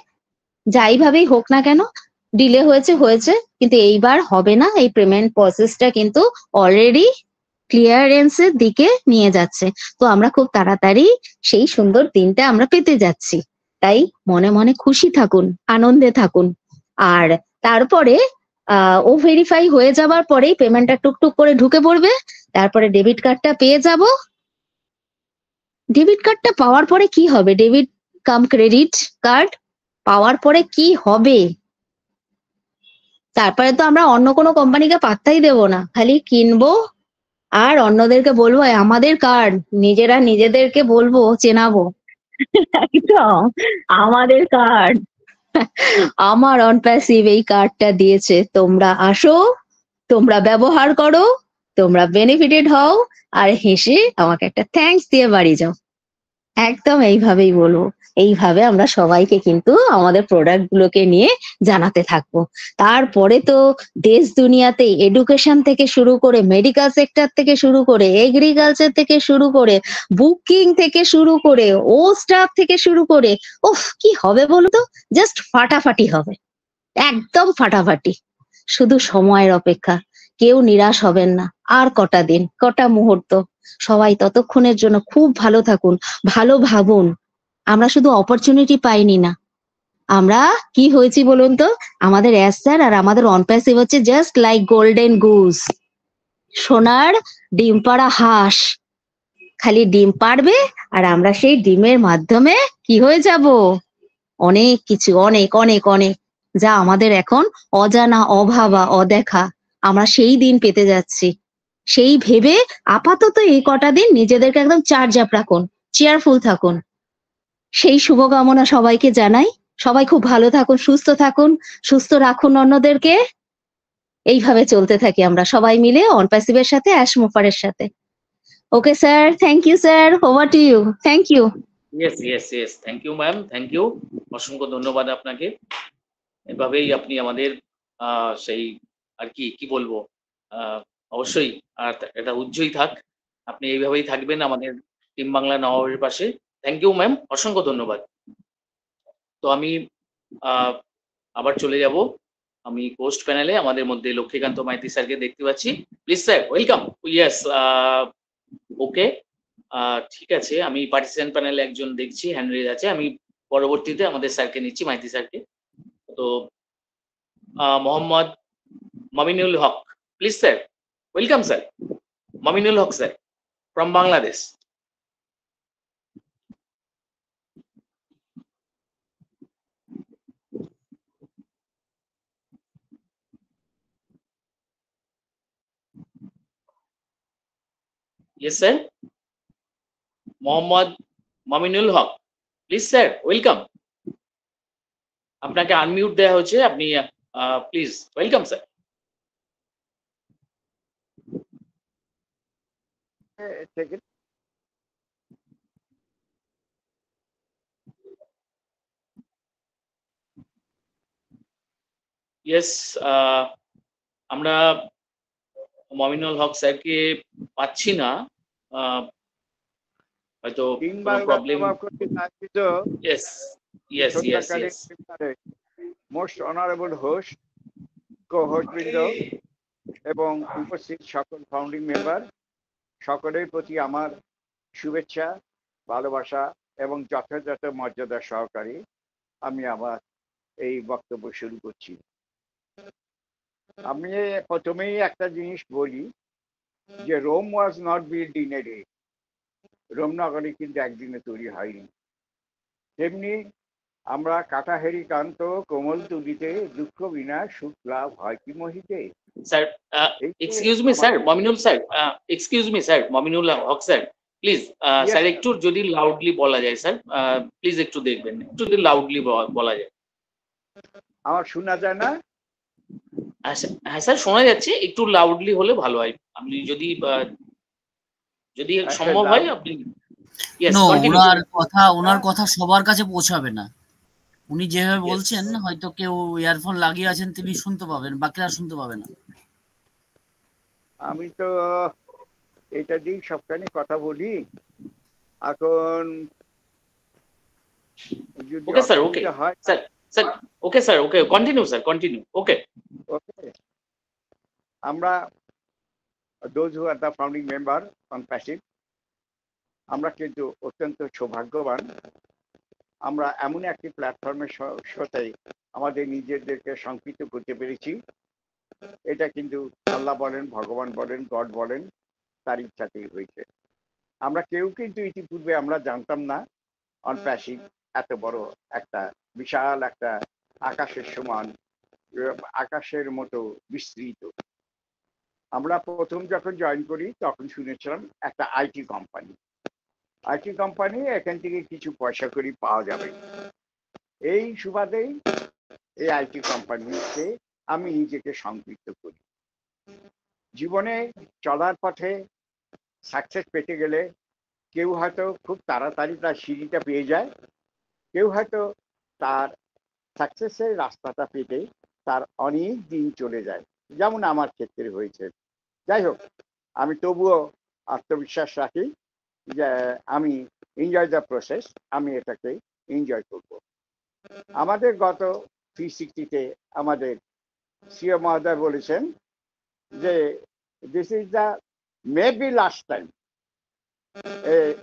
যাইভাবেই হোক না কেন ডিলে হয়েছে হয়েছে কিন্তু এইবার হবে না এই পেমেন্ট প্রসেসটা কিন্তু অলরেডি ক্লিয়ারেন্সের দিকে নিয়ে যাচ্ছে তো আমরা খুব তাড়াতাড়ি সেই সুন্দর দিনটা আমরা পেতে যাচ্ছি তাই মনে মনে খুশি থাকুন আনন্দে থাকুন আর তারপরে ও ভেরিফাই হয়ে যাওয়ার পরেই পেমেন্টটা টুকটুক করে ঢুকে পড়বে তারপরে ডেবিট কার্ডটা পেয়ে যাব ডেবিট কার্ডটা পাওয়ার পরে কি হবে ডেবিট কাম ক্রেডিট কার্ড পাওয়ার পরে কি হবে তারপরে তো আমরা অন্য কোনো কোম্পানিকে পাত্তাই দেব না খালি কিনবো আর অন্যদেরকে বলবো আমাদের কার্ড নিজেরা নিজেদেরকে বলবো চেনাবো একদম আমাদের কার্ড আমার অনপ্যাসিভ এই কার্ডটা দিয়েছে তোমরা আসো তোমরা ব্যবহার করো তোমরা বেনিফিটেড হও আর হেসে আমাকে একটা থ্যাংকস দিয়ে বাড়ি যাও একদম এইভাবেই বলবো এইভাবে আমরা সবাইকে কিন্তু আমাদের প্রোডাক্ট গুলোকে নিয়ে জানাতে থাকবো তারপরে তো দেশ দুনিয়াতে এডুকেশন থেকে শুরু করে মেডিকেল সেক্টর থেকে শুরু করে এগ্রিকালচার থেকে শুরু করে বুকিং থেকে শুরু করে ও স্টাফ থেকে শুরু করে ও কি হবে বলতো জাস্ট ফাটাফাটি হবে একদম ফাটাফাটি শুধু সময়ের অপেক্ষা কেউ নিরাশ হবেন না আর কটা দিন কটা মুহূর্ত সবাই ততক্ষণের জন্য খুব ভালো থাকুন ভালো ভাবুন আমরা শুধু অপরচুনিটি পাইনি না আমরা কি হয়েছি বলুন তো আমাদের অ্যাস স্যার আর আমাদের অনপ্যাসিভ হচ্ছে জাস্ট লাইক গোল্ডেন গুজ সোনার ডিম পাড়া হাঁস খালি ডিম পারবে আর আমরা সেই ডিমের মাধ্যমে কি হয়ে যাব অনেক কিছু অনেক অনেক অনেক যা আমাদের এখন অজানা অভাবা অদেখা আমরা সেই দিন পেতে যাচ্ছি সেই ভেবে আপাতত এই কটা দিন নিজেদেরকে একদম চার্জ আপ রাখুন চেয়ারফুল থাকুন সেই শুভকামনা সবাইকে জানাই সবাই খুব ভালো থাকুন সুস্থ থাকুন সুস্থ রাখুন অন্যদেরকে এইভাবে চলতে থাকি আমরা সবাই মিলে অনপাসিবের সাথে মুফারের সাথে okay sir thank you sir over to you thank you yes yes yes thank you ma'am thank you অসংখ্য ধন্যবাদ আপনাকে এভাবেই আপনি আমাদের সেই আর কি কি বলবো অবশ্যই আর এটা উজ্জ্বই থাক আপনি এইভাবেই থাকবেন আমাদের টিম বাংলা নবাবের পাশে থ্যাংক ইউ ম্যাম অসংখ্য ধন্যবাদ তো আমি আবার চলে যাব আমি কোস্ট প্যানেলে আমাদের মধ্যে লক্ষ্মীকান্ত মাইতি স্যারকে দেখতে পাচ্ছি please sir welcome yes okay ঠিক আছে আমি পার্টিসিপেন্ট প্যানেলে একজন দেখছি হ্যান্ড রেজ আছে আমি পরবর্তীতে আমাদের স্যারকে নিচ্ছি মাইতি স্যারকে তো Mohammad Mominul Haque please sir welcome sir Mominul Haque sir from Bangladesh Yes, sir. Mohammad Mominul Haque please sir welcome আপনাকে আনমিউট দেওয়া হচ্ছে আপনি প্লিজ ওয়েলকাম স্যার ইয়েস আমরা মমিনুল হক স্যারকে পাচ্ছি না হয়তো problem yes yes yes most honourable এবং উপস্থিত সকল ফাউন্ডিং মেম্বার সকলের প্রতি আমার শুভেচ্ছা ভালোবাসা এবং যথাযথ মর্যাদা সহকারে আমি আমার এই বক্তব্য শুরু করছি আমি প্রথমেই একটা জিনিস বলি যে Rome was not build in a day Rome নগরী কিন্তু একদিনে তৈরি হয়নি তেমনি আমরা কাটাহেরি কান্ত কোমল তুলিতে দুঃখ বিনা সুখ লাভ হয় কি মহিতে sir excuse me sir Mominul sir excuse me sir Mominul Haque sir please sir একটু যদি লাউডলি বলা যায় স্যার প্লিজ uh, একটু দেখবেন একটু যদি লাউডলি বলা যায় আমার শোনা যায় না হ্যাঁ স্যার শোনা যাচ্ছে একটু লাউডলি হলে ভালো হয় আপনি যদি যদি আচ্ছা, সম্ভব হয় আপনি ওনার কথা ওনার কথা সবার কাছে পৌঁছাবে না উনি যেভাবে বলছেন হয়তো কেউ ইয়ারফোন লাগিয়ে আছেন তিনি শুনতে পাবেন বাকিরা শুনতে পাবে না আমি তো এটা দিয়ে সবখানে কথা বলি এখন okay sir okay sir sir okay sir okay continue sir continue okay আমরা those who are the founding member Onpassive আমরা কিন্তু অত্যন্ত সৌভাগ্যবান আমরা এমন একটি প্ল্যাটফর্মের সাথে আমাদের নিজেদেরকে সংকৃত করতে পেরেছি এটা কিন্তু আল্লাহ বলেন ভগবান বলেন গড বলেন তার ইচ্ছাতেই হয়েছে আমরা কেউ কিন্তু ইতিপূর্বে আমরা জানতাম না অন প্যাসিভ এত বড় একটা বিশাল একটা আকাশের সমান আকাশের মতো বিস্তৃত আমরা প্রথম যখন জয়েন করি তখন শুনেছিলাম একটা আইটি কোম্পানি আইটি কোম্পানি এখান থেকে কিছু পয়সা করি পাওয়া যাবে এই সুবাদেই এই আইটি কোম্পানিতে আমি নিজেকে সম্পৃক্ত করি জীবনে চলার পথে সাকসেস পেতে গেলে কেউ হয়তো খুব তাড়াতাড়ি তার সিঁড়িটা পেয়ে যায় কেউ হয়তো তার সাকসেসের রাস্তাটা পেতে তার অনেক দিন চলে যায় যেমন আমার ক্ষেত্রে হয়েছে যাই হোক আমি তবুও আত্মবিশ্বাস রাখি যে আমি এনজয় দ্য প্রসেস আমি এটাকে এনজয় করব আমাদের গত থ্রি সিক্সটিতে আমাদের সিও মহোদয় বলেছেন যে this is the maybe last time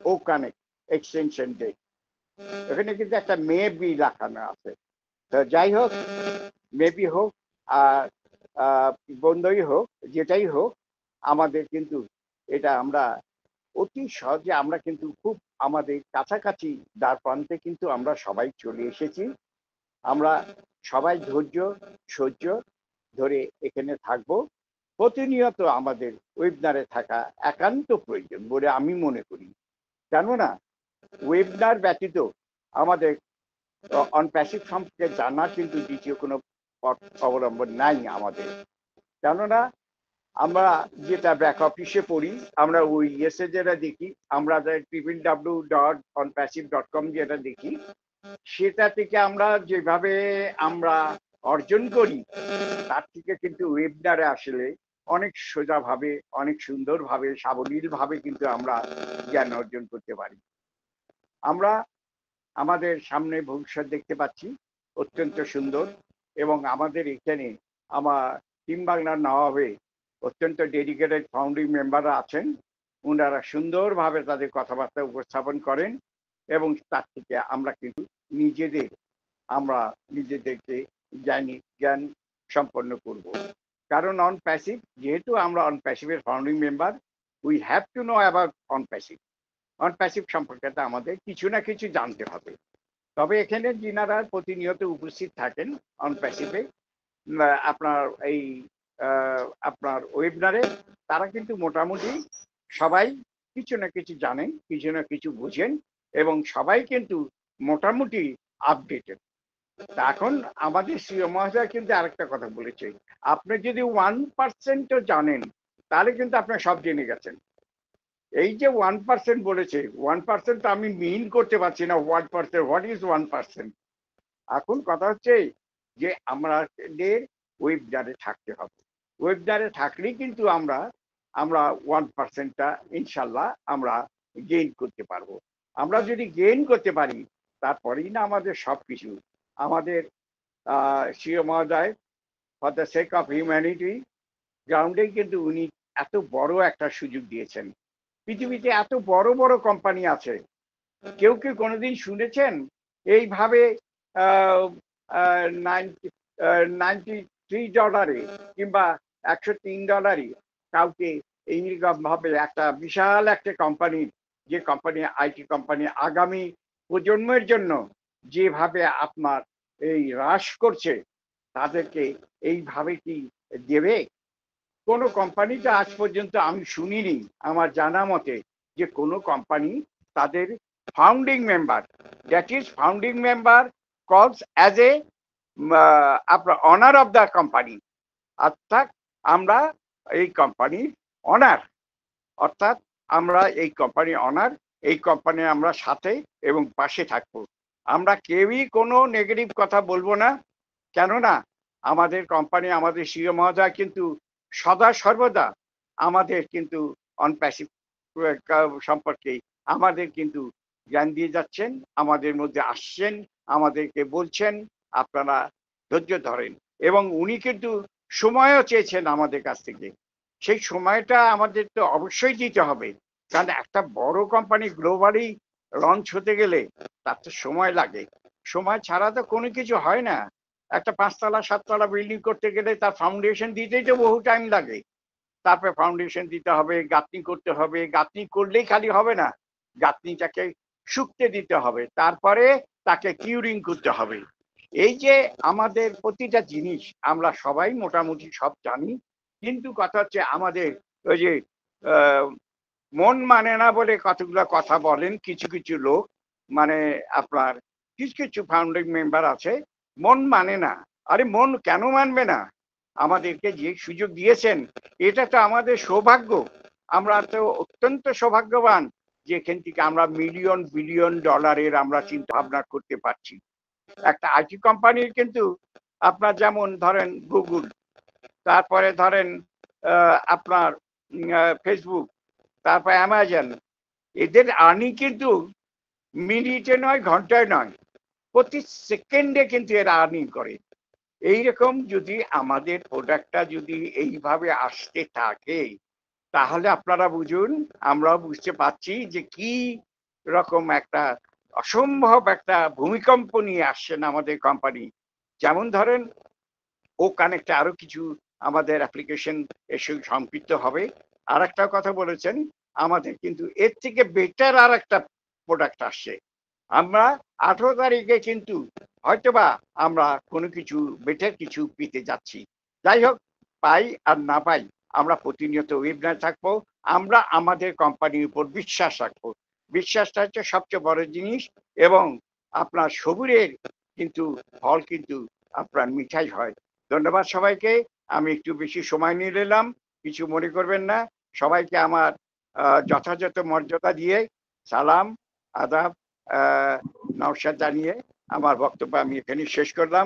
O Connect extension day এখানে কিন্তু একটা মে বি লাখানো আছে তো যাই হোক মেবি হোক আর বন্ধই হোক যেটাই হোক আমাদের কিন্তু এটা আমরা অতি সহজে আমরা কিন্তু খুব আমাদের কাছাকাছি দ্বার প্রান্তে কিন্তু আমরা সবাই চলে এসেছি আমরা সবাই ধৈর্য সহ্য ধরে এখানে থাকব প্রতিনিয়ত আমাদের ওয়েবনারে থাকা একান্ত প্রয়োজন বলে আমি মনে করি কেননা ওয়েবনার ব্যতীত আমাদের অন প্যাসিভ সম্পর্কে জানা কিন্তু দ্বিতীয় কোনো পথ অবলম্বন নাই আমাদের কেননা আমরা যেটা ব্যাক অফিসে পড়ি আমরা ওই ইয়েসে যেটা দেখি আমরা triple W dot Onpassive dot com যেটা দেখি সেটা থেকে আমরা যেভাবে আমরা অর্জন করি তার থেকে কিন্তু ওয়েবিনারে আসলে অনেক সোজাভাবে অনেক সুন্দরভাবে সাবলীলভাবে কিন্তু আমরা জ্ঞান অর্জন করতে পারি আমরা আমাদের সামনে ভবিষ্যৎ দেখতে পাচ্ছি অত্যন্ত সুন্দর এবং আমাদের এখানে আমার টিম বাংলার নবাবে অত্যন্ত ডেডিকেটেড ফাউন্ডিং মেম্বাররা আছেন ওনারা সুন্দরভাবে তাদের কথাবার্তা উপস্থাপন করেন এবং তার থেকে আমরা কিন্তু নিজেদের আমরা নিজেদেরকে জ্ঞানী জ্ঞান সম্পন্ন করব কারণ অন প্যাসিভ যেহেতু আমরা অন প্যাসিভের founding member we have to know about Onpassive non passive সম্পর্কে তো আমাদের কিছু না কিছু জানতে হবে তবে এখানে যিনারা প্রতিনিয়ত উপস্থিত থাকেন অন প্যাসিভে আপনার এই আপনার ওয়েবিনারে তারা কিন্তু মোটামুটি সবাই কিছু না কিছু জানেন কিছু না কিছু বুঝেন এবং সবাই কিন্তু মোটামুটি আপডেটেড এখন আমাদের শ্রী মহাশয় কিন্তু আরেকটা কথা বলেছে আপনি যদি ওয়ান পার্সেন্টও জানেন তাহলে কিন্তু আপনার সব জেনে গেছেন এই যে ওয়ান পার্সেন্ট বলেছে ওয়ান পার্সেন্ট আমি মিন করতে পারছি না one percent what is one percent এখন কথা হচ্ছে যে আমাদের ওয়েবজারে থাকতে হবে ওয়েবজারে থাকলেই কিন্তু আমরা আমরা ওয়ান পার্সেন্টটা ইনশাল্লাহ আমরা গেইন করতে পারবো আমরা যদি গেইন করতে পারি তারপরেই না আমাদের সব কিছু আমাদের শিও মহোদয় for the sake of humanity গ্রাউন্ডেই কিন্তু উনি এত বড় একটা সুযোগ দিয়েছেন পৃথিবীতে এত বড় বড় কোম্পানি আছে কেউ কি কোনোদিন শুনেছেন এইভাবে নাইনটি থ্রি ডলারে কিংবা একশো তিন ডলারে কাউকে এইরকমভাবে একটা বিশাল একটা কোম্পানি যে কোম্পানি আইটি কোম্পানি আগামী প্রজন্মের জন্য যেভাবে আপনার এই হ্রাস করছে তাদেরকে এইভাবে কি দেবে কোনো কোম্পানিটা আজ পর্যন্ত আমি শুনিনি আমার জানা মতে যে কোনো কোম্পানি তাদের founding member that is founding member calls as a আপনার অনার অফ দ্য কোম্পানি অর্থাৎ আমরা এই কোম্পানির অনার অর্থাৎ আমরা এই কোম্পানির অনার এই কোম্পানি আমরা সাথে এবং পাশে থাকবো আমরা কেউই কোনো নেগেটিভ কথা বলবো না কেননা আমাদের কোম্পানি আমাদের সিও মহোদয় কিন্তু সদা সর্বদা আমাদের কিন্তু অনপ্যাসিভ সম্পর্কে আমাদের কিন্তু জ্ঞান দিয়ে যাচ্ছেন আমাদের মধ্যে আসছেন আমাদেরকে বলছেন আপনারা ধৈর্য ধরেন এবং উনি কিন্তু সময়ও চেয়েছেন আমাদের কাছ থেকে সেই সময়টা আমাদের তো অবশ্যই দিতে হবে কারণ একটা বড় কোম্পানি গ্লোবালি লঞ্চ হতে গেলে তার তো সময় লাগে সময় ছাড়া তো কোনো কিছু হয় না একটা পাঁচতলা সাততলা বিল্ডিং করতে গেলে তার ফাউন্ডেশন দিতেই তো বহু টাইম লাগে তারপরে ফাউন্ডেশন দিতে হবে গাঁথনি করতে হবে গাঁথনি করলেই খালি হবে না গাঁথনিটাকে শুকতে দিতে হবে তারপরে তাকে কিউরিং করতে হবে এই যে আমাদের প্রতিটা জিনিস আমরা সবাই মোটামুটি সব জানি কিন্তু কথা হচ্ছে আমাদের ওই যে মন মানে না বলে কতগুলো কথা বলেন কিছু কিছু লোক মানে আপনার কিছু কিছু ফাউন্ডিং মেম্বার আছে মন মানে না আরে মন কেন মানবে না আমাদেরকে যে সুযোগ দিয়েছেন এটা তো আমাদের সৌভাগ্য আমরা তো অত্যন্ত সৌভাগ্যবান যে এখান থেকে আমরা মিলিয়ন বিলিয়ন ডলারের আমরা চিন্তা ভাবনা করতে পারছি একটা আইটি কোম্পানির কিন্তু আপনার যেমন ধরেন গুগল তারপরে ধরেন আপনার ফেসবুক তারপর অ্যামাজন এদের আর্নিং কিন্তু মিনিটে নয় ঘন্টায় নয় প্রতি সেকেন্ডে কিন্তু এরা আর্নিং করে এইরকম যদি আমাদের প্রোডাক্টটা যদি এইভাবে আসতে থাকে তাহলে আপনারা বুঝুন আমরাও বুঝতে পারছি যে কি রকম একটা অসম্ভব একটা ভূমিকম্প নিয়ে আসছেন আমাদের কোম্পানি যেমন ধরেন ও কানেক্টে আরো কিছু আমাদের অ্যাপ্লিকেশন এসে সম্পৃক্ত হবে আর একটা কথা বলেছেন আমাদের কিন্তু এর থেকে বেটার আর একটা প্রোডাক্ট আসছে আমরা আঠেরো তারিখে কিন্তু হয়তোবা আমরা কোনো কিছু বেটার কিছু পেতে যাচ্ছি যাই হোক পাই আর না পাই আমরা প্রতিনিয়ত ওয়েবনার থাকবো আমরা আমাদের কোম্পানির উপর বিশ্বাস রাখবো বিশ্বাসটা হচ্ছে সবচেয়ে বড় জিনিস এবং আপনার সবুরের কিন্তু ফল কিন্তু আপনার মিঠাই হয় ধন্যবাদ সবাইকে আমি একটু বেশি সময় নিয়ে নিলাম কিছু মনে করবেন না সবাইকে আমার যথাযথ মর্যাদা দিয়ে সালাম আদাব নমস্কার জানিয়ে আমার বক্তব্য আমি এখানে শেষ করলাম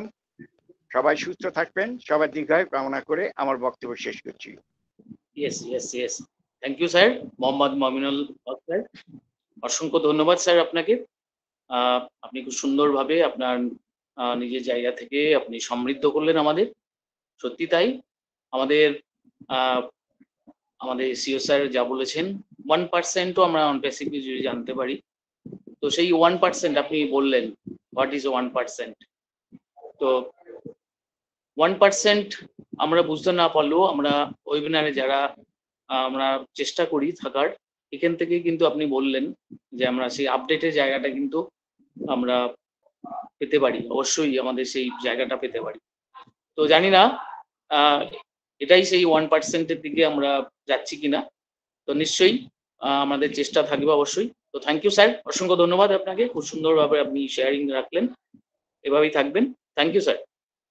সবাই সুস্থ থাকবেন সবাই দীর্ঘায় কামনা করে আমার বক্তব্য শেষ করছি yes yes yes thank you sir Mohammad Mominul Haque sir অসংখ্য ধন্যবাদ স্যার আপনাকে আপনি খুব সুন্দরভাবে আপনার নিজের জায়গা থেকে আপনি সমৃদ্ধ করলেন আমাদের সত্যি তাই আমাদের আমাদের সিও স্যার যা বলেছেন ওয়ান পার্সেন্টও আমরা অন বেসিক জানতে পারি তো সেই ওয়ান পার্সেন্ট আপনি বললেন হোয়াট ইজ ওয়ান পার্সেন্ট তো ওয়ান পার্সেন্ট আমরা বুঝতে না পারলেও আমরা ওয়েবিনারে যারা আমরা চেষ্টা করি থাকার এখান থেকে কিন্তু আপনি বললেন যে আমরা সেই আপডেটের জায়গাটা কিন্তু আমরা পেতে পারি অবশ্যই আমাদের সেই জায়গাটা পেতে পারি তো জানি না এটাই সেই ওয়ান পার্সেন্টের দিকে আমরা যাচ্ছি কিনা তো নিশ্চয়ই আমাদের চেষ্টা থাকবে অবশ্যই তো থ্যাংক ইউ স্যার অসংখ্য ধন্যবাদ আপনাকে খুব সুন্দরভাবে আপনি শেয়ারিং রাখলেন এভাবেই থাকবেন থ্যাংক ইউ স্যার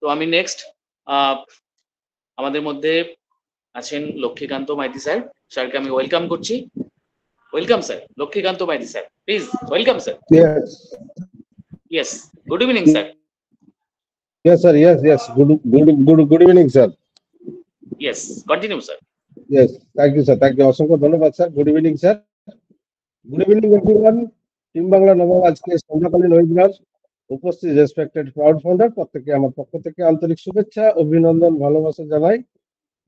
তো আমি নেক্সট আমাদের মধ্যে আছেন লক্ষ্মীকান্ত মাইতি স্যার স্যারকে আমি ওয়েলকাম করছি welcome sir Lakshmikanta Maiti sir please welcome sir yes good evening sir yes sir yes yes good good good evening sir yes continue sir yes thank you sir thank you অসংখ্য ধন্যবাদ sir good evening sir good evening everyone team Bangla Nawab আজকে সন্ধ্যাকালীন webinar উপস্থিত respected crowd founder প্রত্যেকে আমার পক্ষ থেকে আন্তরিক শুভেচ্ছা অভিনন্দন ভালোবাসা জানাই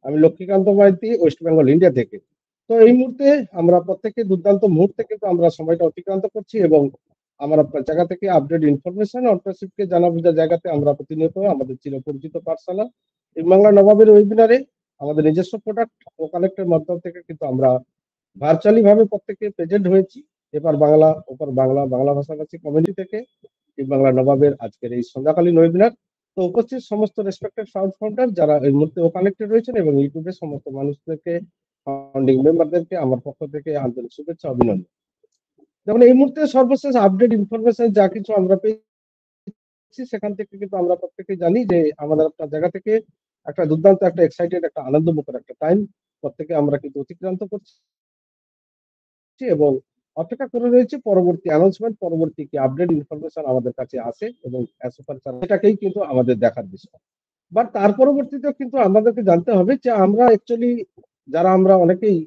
আমি লক্ষ্মীকান্ত মাইতি ওয়েস্ট বেঙ্গল ইন্ডিয়া থেকে তো এই মুহূর্তে আমরা প্রত্যেকে দুর্দান্ত মুহূর্তে কিন্তু আমরা সময়টা অতিক্রান্ত করছি এবং আমরা জায়গা থেকে আপডেট ইনফরমেশন অন্টারশিপকে জানা বোঝা জায়গাতে আমরা প্রতিনিয়ত আমাদের চিরপরিচিত পাঠশালা বাংলা নবাবের ওয়েবিনারে আমাদের নিজস্ব প্রোডাক্ট ও কালেক্টের মাধ্যম থেকে কিন্তু আমরা ভার্চুয়ালি ভাবে প্রত্যেকে প্রেজেন্ট হয়েছি এপার বাংলা ওপার বাংলা বাংলা ভাষাভাষী কমেডি থেকে এই বাংলা নবাবের আজকের এই সন্ধ্যাকালীন ওয়েবিনার তো উপস্থিত সমস্ত রেসপেক্টেড সাউন্ড ফাউন্ডার যারা এই মুহূর্তে কানেক্টেড রয়েছেন এবং ইউটিউবে সমস্ত মানুষদেরকে ফাউন্ডিং মেম্বারদেরকে আমার পক্ষ থেকে আন্তরিক শুভেচ্ছা অভিনন্দন যেমন এই মুহূর্তে সর্বশেষ আপডেট ইনফরমেশন যা কিছু আমরা পেয়েছি সেখান থেকে কিন্তু আমরা প্রত্যেকে জানি যে আমাদের একটা জায়গা থেকে একটা দুর্দান্ত একটা এক্সাইটেড একটা আনন্দমুখর একটা টাইম প্রত্যেকে আমরা কিন্তু অতিক্রান্ত করছি রাখছি এবং অপেক্ষা করে রয়েছে পরবর্তী অ্যানাউন্সমেন্ট পরবর্তী কি আপডেট ইনফরমেশন আমাদের কাছে আসে এবং সেটাকেই কিন্তু আমাদের দেখার বিষয় বাট তার পরবর্তীতে কিন্তু আমাদেরকে জানতে হবে যে আমরা অ্যাকচুয়ালি যারা আমরা অনেকেই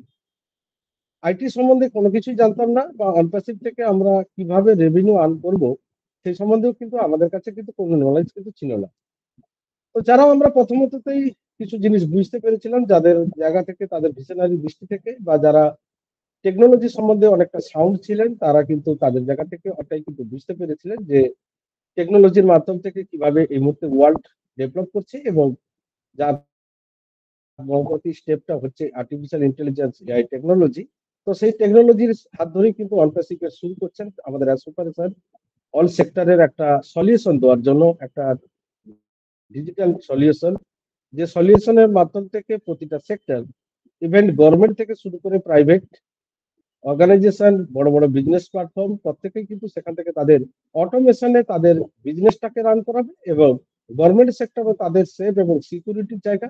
আইটি সম্বন্ধে কোনো কিছুই জানতাম না বা অনপ্যাসিভ থেকে আমরা কিভাবে রেভিনিউ আর্ন করবো সেই সম্বন্ধেও কিন্তু আমাদের কাছে কিন্তু কোনো নলেজ কিন্তু ছিল না তো যারা আমরা প্রথমততেই কিছু জিনিস বুঝতে পেরেছিলাম যাদের জায়গা থেকে তাদের ভিশনারি দৃষ্টি থেকে বা যারা টেকনোলজি সম্বন্ধে অনেকটা সাউন্ড ছিলেন তারা কিন্তু তাদের জায়গা থেকে ওটাই কিন্তু বুঝতে পেরেছিলেন যে টেকনোলজির মাধ্যম থেকে কিভাবে এই মুহূর্তে ওয়ার্ল্ড ডেভেলপ করছে এবং যা পরবর্তী স্টেপটা হচ্ছে আর্টিফিশিয়াল ইন্টেলিজেন্স এআই টেকনোলজি তো সেই টেকনোলজির হাত ধরেই কিন্তু অনপ্রাসিকে শুরু করছেন আমাদের সুপার অল সেক্টরের একটা সলিউশন দেওয়ার জন্য একটা ডিজিটাল সলিউশন যে সলিউশনের মাধ্যম থেকে প্রতিটা সেক্টর ইভেন্ট গভর্নমেন্ট থেকে শুরু করে প্রাইভেট অর্গানাইজেশন বড় বড় বিজনেস প্ল্যাটফর্ম প্রত্যেকেই কিন্তু সেখান থেকে তাদের অটোমেশনে তাদের বিজনেসটাকে রান করাবে এবং গভর্নমেন্ট সেক্টরও তাদের সেফ এবং সিকিউরিটির জায়গা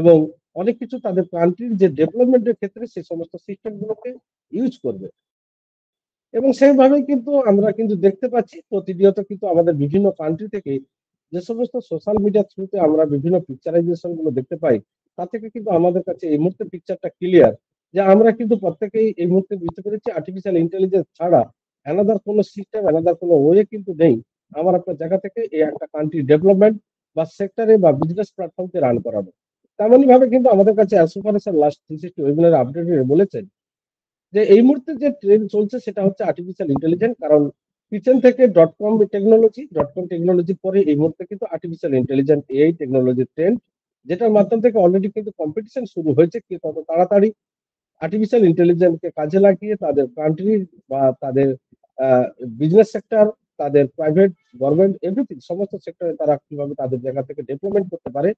এবং অনেক কিছু তাদের কান্ট্রির যে ডেভেলপমেন্টের ক্ষেত্রে সেই সমস্ত সিস্টেমগুলোকে ইউজ করবে এবং সেইভাবে কিন্তু আমরা কিন্তু দেখতে পাচ্ছি প্রতিনিয়ত কিন্তু আমাদের বিভিন্ন কান্ট্রি থেকে যে সমস্ত সোশ্যাল মিডিয়ার থ্রুতে আমরা বিভিন্ন পিকচারাইজেশন গুলো দেখতে পাই তা থেকে কিন্তু আমাদের কাছে এই মুহূর্তে পিকচারটা ক্লিয়ার যে আমরা কিন্তু প্রত্যেকেই এই মুহূর্তে বুঝতে পেরেছি আর্টিফিশিয়াল ইন্টেলিজেন্স ছাড়া অ্যানাদার কোনো সিস্টেম অ্যানাদার কোনো ওয়ে কিন্তু নেই আমার একটা জায়গা থেকে এই একটা কান্ট্রি ডেভেলপমেন্ট বা সেক্টরে বা বিজনেস প্ল্যাটফর্মকে রান করাবো তেমনই ভাবে কিন্তু আমাদের কাছে অ্যাসোফার last three sixty webinar update বলেছেন যে এই মুহূর্তে যে ট্রেন চলছে সেটা হচ্ছে আর্টিফিশিয়াল ইন্টেলিজেন্স কারণ পিছন থেকে dot com technology dot com টেকনোলজির পরে এই মুহূর্তে কিন্তু আর্টিফিশিয়াল ইন্টেলিজেন্স এআই টেকনোলজির ট্রেন্ড যেটার মাধ্যম থেকে অলরেডি কিন্তু কম্পিটিশন শুরু হয়েছে কে কত তাড়াতাড়ি আর্টিফিশিয়াল ইন্টেলিজেন্সকে কাজে লাগিয়ে তাদের কান্ট্রি বা তাদের বিজনেস সেক্টর তাদের প্রাইভেট গভর্নমেন্ট এভরিথিং সমস্ত সেক্টরে তারা কিভাবে তাদের জায়গা থেকে ডেভেলপমেন্ট করতে পারে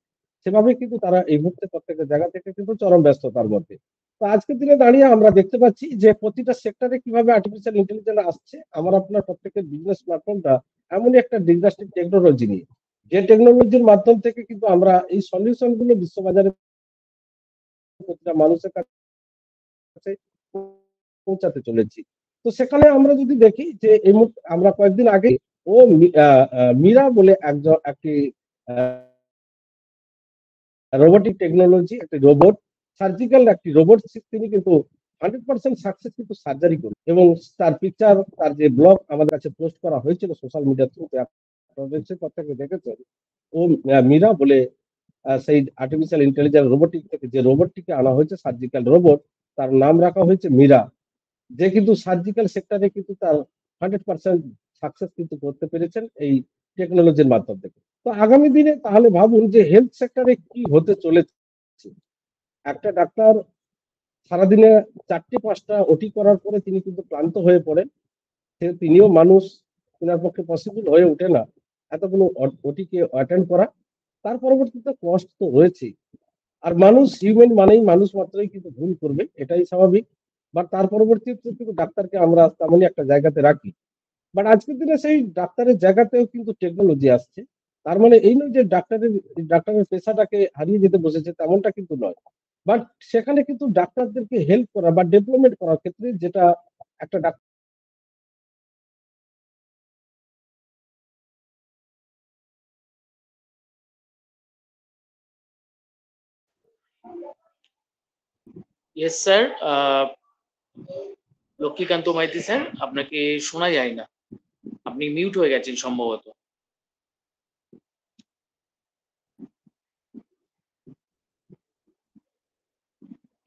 সেভাবে কিন্তু তারা এই মুহূর্তে প্রত্যেকটা জায়গা থেকে কিন্তু চরম ব্যস্ততার মধ্যে তো আজকের দিনে দাঁড়িয়ে আমরা দেখতে পাচ্ছি যে প্রতিটা সেক্টরে কিভাবে আর্টিফিশিয়াল ইন্টেলিজেন্স আসছে আমার আপনার প্রত্যেকের বিজনেস প্ল্যাটফর্মটা এমনই একটা ডিজাস্টিক টেকনোলজি নিয়ে যে টেকনোলজির মাধ্যম থেকে কিন্তু আমরা এই সলিউশন গুলো বিশ্ববাজারে প্রতিটা মানুষের কাছে কাছে পৌঁছাতে চলেছি তো সেখানে আমরা যদি দেখি যে এই আমরা কয়েকদিন আগে ও মীরা বলে একজন একটি রোবটিক টেকনোলজি একটি রোবট সার্জিক্যাল একটি রোবট তিনি কিন্তু হান্ড্রেড পার্সেন্ট সাকসেস কিন্তু সার্জারি করে এবং তার পিকচার তার যে ব্লগ আমাদের কাছে পোস্ট করা হয়েছিল সোশ্যাল মিডিয়ার থ্রুতে আপনাদের প্রত্যেকে দেখেছেন ও মীরা বলে সেই আর্টিফিশিয়াল ইন্টেলিজেন্স রোবটিক থেকে যে রোবটটিকে আনা হয়েছে সার্জিক্যাল রোবট তার নাম রাখা হয়েছে মীরা যে কিন্তু সার্জিক্যাল সেক্টরে কিন্তু তার হান্ড্রেড পার্সেন্ট সাকসেস কিন্তু করতে পেরেছেন এই টেকনোলজির মাধ্যম থেকে তো আগামী দিনে তাহলে ভাবুন যে হেলথ সেক্টরে কি হতে চলেছে একটা ডাক্তার সারাদিনে চারটে পাঁচটা ওটি করার পরে তিনি কিন্তু ক্লান্ত হয়ে পড়েন সে তিনিও মানুষ তিনার পক্ষে পসিবল হয়ে ওঠে না এতগুলো ওটিকে অ্যাটেন্ড করা তার পরবর্তীতে কষ্ট তো রয়েছেই আর মানুষ হিউম্যান মানেই মানুষ মাত্রই কিন্তু ভুল করবে এটাই স্বাভাবিক বা তার পরবর্তী কিন্তু ডাক্তারকে আমরা তেমনই একটা জায়গাতে রাখি বাট আজকের দিনে সেই ডাক্তারের জায়গাতেও কিন্তু টেকনোলজি আসছে তার মানে এই নয় যে ডাক্তারের ডাক্তারের পেশাটাকে হারিয়ে যেতে বসেছে তেমনটা কিন্তু নয় বাট সেখানে কিন্তু ডাক্তারদেরকে হেল্প করা বা ডেভেলপমেন্ট করার ক্ষেত্রে যেটা একটা doctor yes sir Lakshmikanta Maiti sir আপনাকে শোনা যায় না আপনি মিউট হয়ে গেছেন সম্ভবত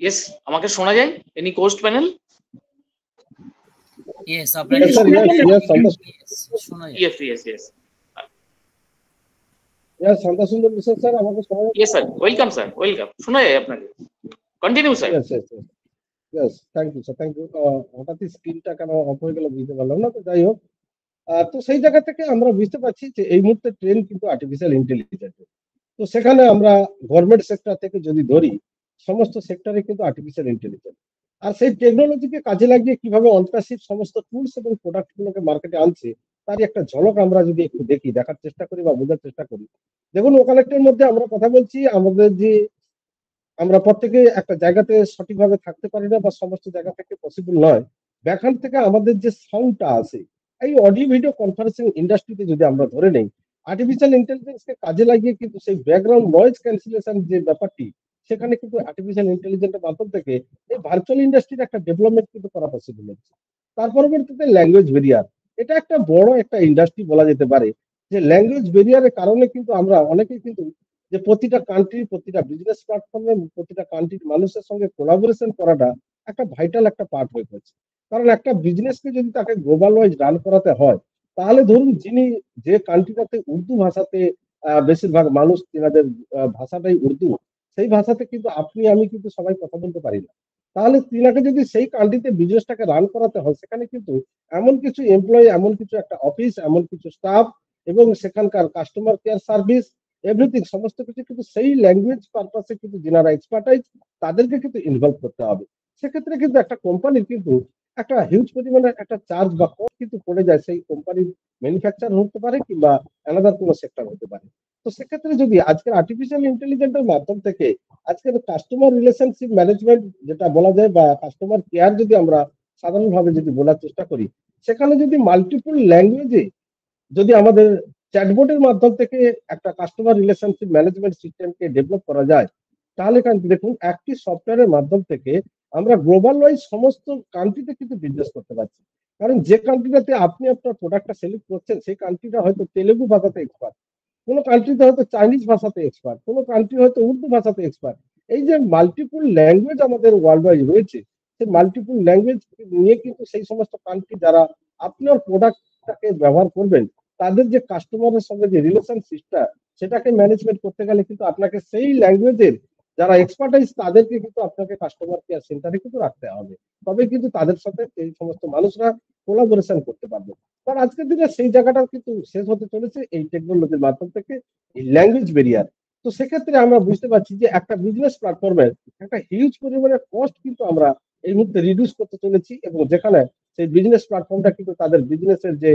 ইয়েস আমাকে শোনা যায় এনি কোস্ট প্যানেল ইয়েস আপনাকে শোনা যায় yes yes yes yes sir আমাকে শোনা যায় yes sir welcome sir welcome শোনা যায় আপনাকে continue sir yes thank you sir thank you হঠাৎই স্ক্রিনটা কেন অফ হয়ে গেল বুঝতে পারলাম না তো যাই হোক তো সেই জায়গা থেকে আমরা বুঝতে পারছি যে এই মুহূর্তে ট্রেন কিন্তু আর্টিফিশিয়াল ইন্টেলিজেন্ট তো সেখানে আমরা গভর্নমেন্ট সেক্টর থেকে যদি ধরি সমস্ত সেক্টরে কিন্তু আর্টিফিশিয়াল ইন্টেলিজেন্ট আর সেই টেকনোলজিকে কাজে লাগিয়ে কিভাবে অন্টাসিপ সমস্ত টুলস এবং প্রোডাক্টগুলোকে মার্কেটে আনছে তারই একটা ঝলক আমরা যদি একটু দেখি দেখার চেষ্টা করি বা বোঝার চেষ্টা করি দেখুন ওকালেক্টের মধ্যে আমরা কথা বলছি আমাদের যে আমরা প্রত্যেকে একটা জায়গাতে সঠিকভাবে থাকতে পারি না বা সমস্ত জায়গা থেকে পসিবল নয় ব্যাকহ্যান্ড থেকে আমাদের যে সাউন্ডটা আছে এই অডিও ভিডিও কনফারেন্সিং ইন্ডাস্ট্রিতে যদি আমরা ধরে নেই আর্টিফিশিয়াল কে কাজে লাগিয়ে কিন্তু সেই ব্যাকগ্রাউন্ড নয়েজ ক্যান্সেলেশন যে ব্যাপারটি সেখানে কিন্তু আর্টিফিশিয়াল ইন্টেলিজেন্সের মাধ্যম থেকে এই ভার্চুয়াল ইন্ডাস্ট্রির একটা ডেভেলপমেন্ট কিন্তু করা পসিবল হচ্ছে তার পরবর্তীতে ল্যাঙ্গুয়েজ ব্যারিয়ার এটা একটা বড় একটা ইন্ডাস্ট্রি বলা যেতে পারে যে ল্যাঙ্গুয়েজ ব্যারিয়ারের কারণে কিন্তু আমরা অনেকেই কিন্তু যে প্রতিটা কান্ট্রি প্রতিটা বিজনেস প্ল্যাটফর্মে প্রতিটা কান্ট্রির মানুষের সঙ্গে কোলাবোরেশন করাটা একটা ভাইটাল একটা পার্ট হয়ে পড়ছে কারণ একটা বিজনেসকে যদি তাকে গ্লোবাল ওয়াইজ রান করাতে হয় তাহলে ধরুন যিনি যে কান্ট্রিটাতে উর্দু ভাষাতে বেশিরভাগ মানুষ তিনাদের ভাষাটাই উর্দু সেই ভাষাতে কিন্তু আপনি আমি কিন্তু সবাই কথা বলতে পারি না তাহলে তিনাকে যদি সেই কান্ট্রিতে বিজনেসটাকে রান করাতে হয় সেখানে কিন্তু এমন কিছু এমপ্লয়ি এমন কিছু একটা অফিস এমন কিছু স্টাফ এবং সেখানকার কাস্টমার কেয়ার সার্ভিস এভরিথিং সমস্ত কিছু কিন্তু সেই ল্যাঙ্গুয়েজ পারপাসে কিন্তু যারা এক্সপার্টাইজ তাদেরকে কিন্তু ইনভলভ করতে হবে সেক্ষেত্রে কিন্তু একটা কোম্পানির কিন্তু একটা হিউজ পরিমাণে একটা চার্জ বা কস্ট কিন্তু পড়ে যায় সেই কোম্পানির ম্যানুফ্যাকচার হতে পারে কিংবা আলাদা কোনো সেক্টর হতে পারে তো সেক্ষেত্রে যদি আজকের আর্টিফিশিয়াল ইন্টেলিজেন্সের মাধ্যম থেকে আজকের কাস্টমার রিলেশনশিপ ম্যানেজমেন্ট যেটা বলা যায় বা কাস্টমার কেয়ার যদি আমরা সাধারণভাবে যদি বলার চেষ্টা করি সেখানে যদি মাল্টিপল ল্যাঙ্গুয়েজে যদি আমাদের চ্যাটবোর্ডের মাধ্যম থেকে একটা কাস্টমার রিলেশনশিপ ম্যানেজমেন্ট সিস্টেমকে ডেভেলপ করা যায় তাহলে দেখুন একটি সফটওয়্যারের মাধ্যম থেকে আমরা গ্লোবাল ওয়াইজ সমস্ত কান্ট্রিতে কিন্তু বিজনেস করতে পারছি কারণ যে কান্ট্রিটাতে আপনি আপনার প্রোডাক্টটা সেলিং করছেন সেই কান্ট্রিটা হয়তো তেলেগু ভাষাতে এক্সপার্ট কোনো কান্ট্রিতে হয়তো চাইনিজ ভাষাতে এক্সপার্ট কোনো কান্ট্রি হয়তো উর্দু ভাষাতে এক্সপার্ট এই যে মাল্টিপুল ল্যাঙ্গুয়েজ আমাদের ওয়ার্ল্ড ওয়াইজ রয়েছে সেই মাল্টিপুল ল্যাঙ্গুয়েজ নিয়ে কিন্তু সেই সমস্ত কান্ট্রি যারা আপনার প্রোডাক্টটাকে ব্যবহার করবেন তাদের যে কাস্টমারের সঙ্গে যে রিলেশনশিপটা সেটাকে ম্যানেজমেন্ট করতে গেলে কিন্তু আপনাকে সেই ল্যাঙ্গুয়েজের যারা এক্সপার্টাইজ তাদেরকে কিন্তু আপনাকে কাস্টমার কেয়ার সেন্টারে কিন্তু রাখতে হবে তবে কিন্তু তাদের সাথে এই সমস্ত মানুষরা কোলাবোরেশন করতে পারবে কারণ আজকের দিনে সেই জায়গাটাও কিন্তু শেষ হতে চলেছে এই টেকনোলজির মাধ্যম থেকে এই ল্যাঙ্গুয়েজ বেরিয়ার তো সেক্ষেত্রে আমরা বুঝতে পারছি যে একটা বিজনেস প্ল্যাটফর্মের একটা হিউজ পরিমাণে কস্ট কিন্তু আমরা এই মুহূর্তে রিডিউস করতে চলেছি এবং যেখানে সেই বিজনেস প্ল্যাটফর্মটা কিন্তু তাদের বিজনেসের যে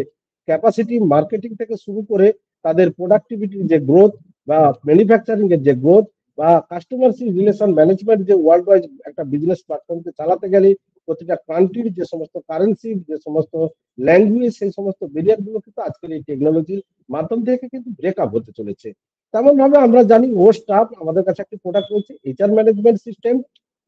ক্যাপাসিটি মার্কেটিং থেকে শুরু করে তাদের প্রোডাক্টিভিটির যে গ্রোথ বা ম্যানুফ্যাকচারিং এর যে গ্রোথ বা কাস্টমার রিলেশন ম্যানেজমেন্ট যে ওয়ার্ল্ড ওয়াইজ একটা বিজনেস প্ল্যাটফর্মকে চালাতে গেলে প্রতিটা কান্ট্রির যে সমস্ত কারেন্সি যে সমস্ত ল্যাঙ্গুয়েজ সেই সমস্ত গুলো কিন্তু আজকের এই টেকনোলজির মাধ্যম থেকে কিন্তু ব্রেকআপ হতে চলেছে তেমন ভাবে আমরা জানি ও স্টাফ আমাদের কাছে একটি প্রোডাক্ট রয়েছে এইচআর ম্যানেজমেন্ট সিস্টেম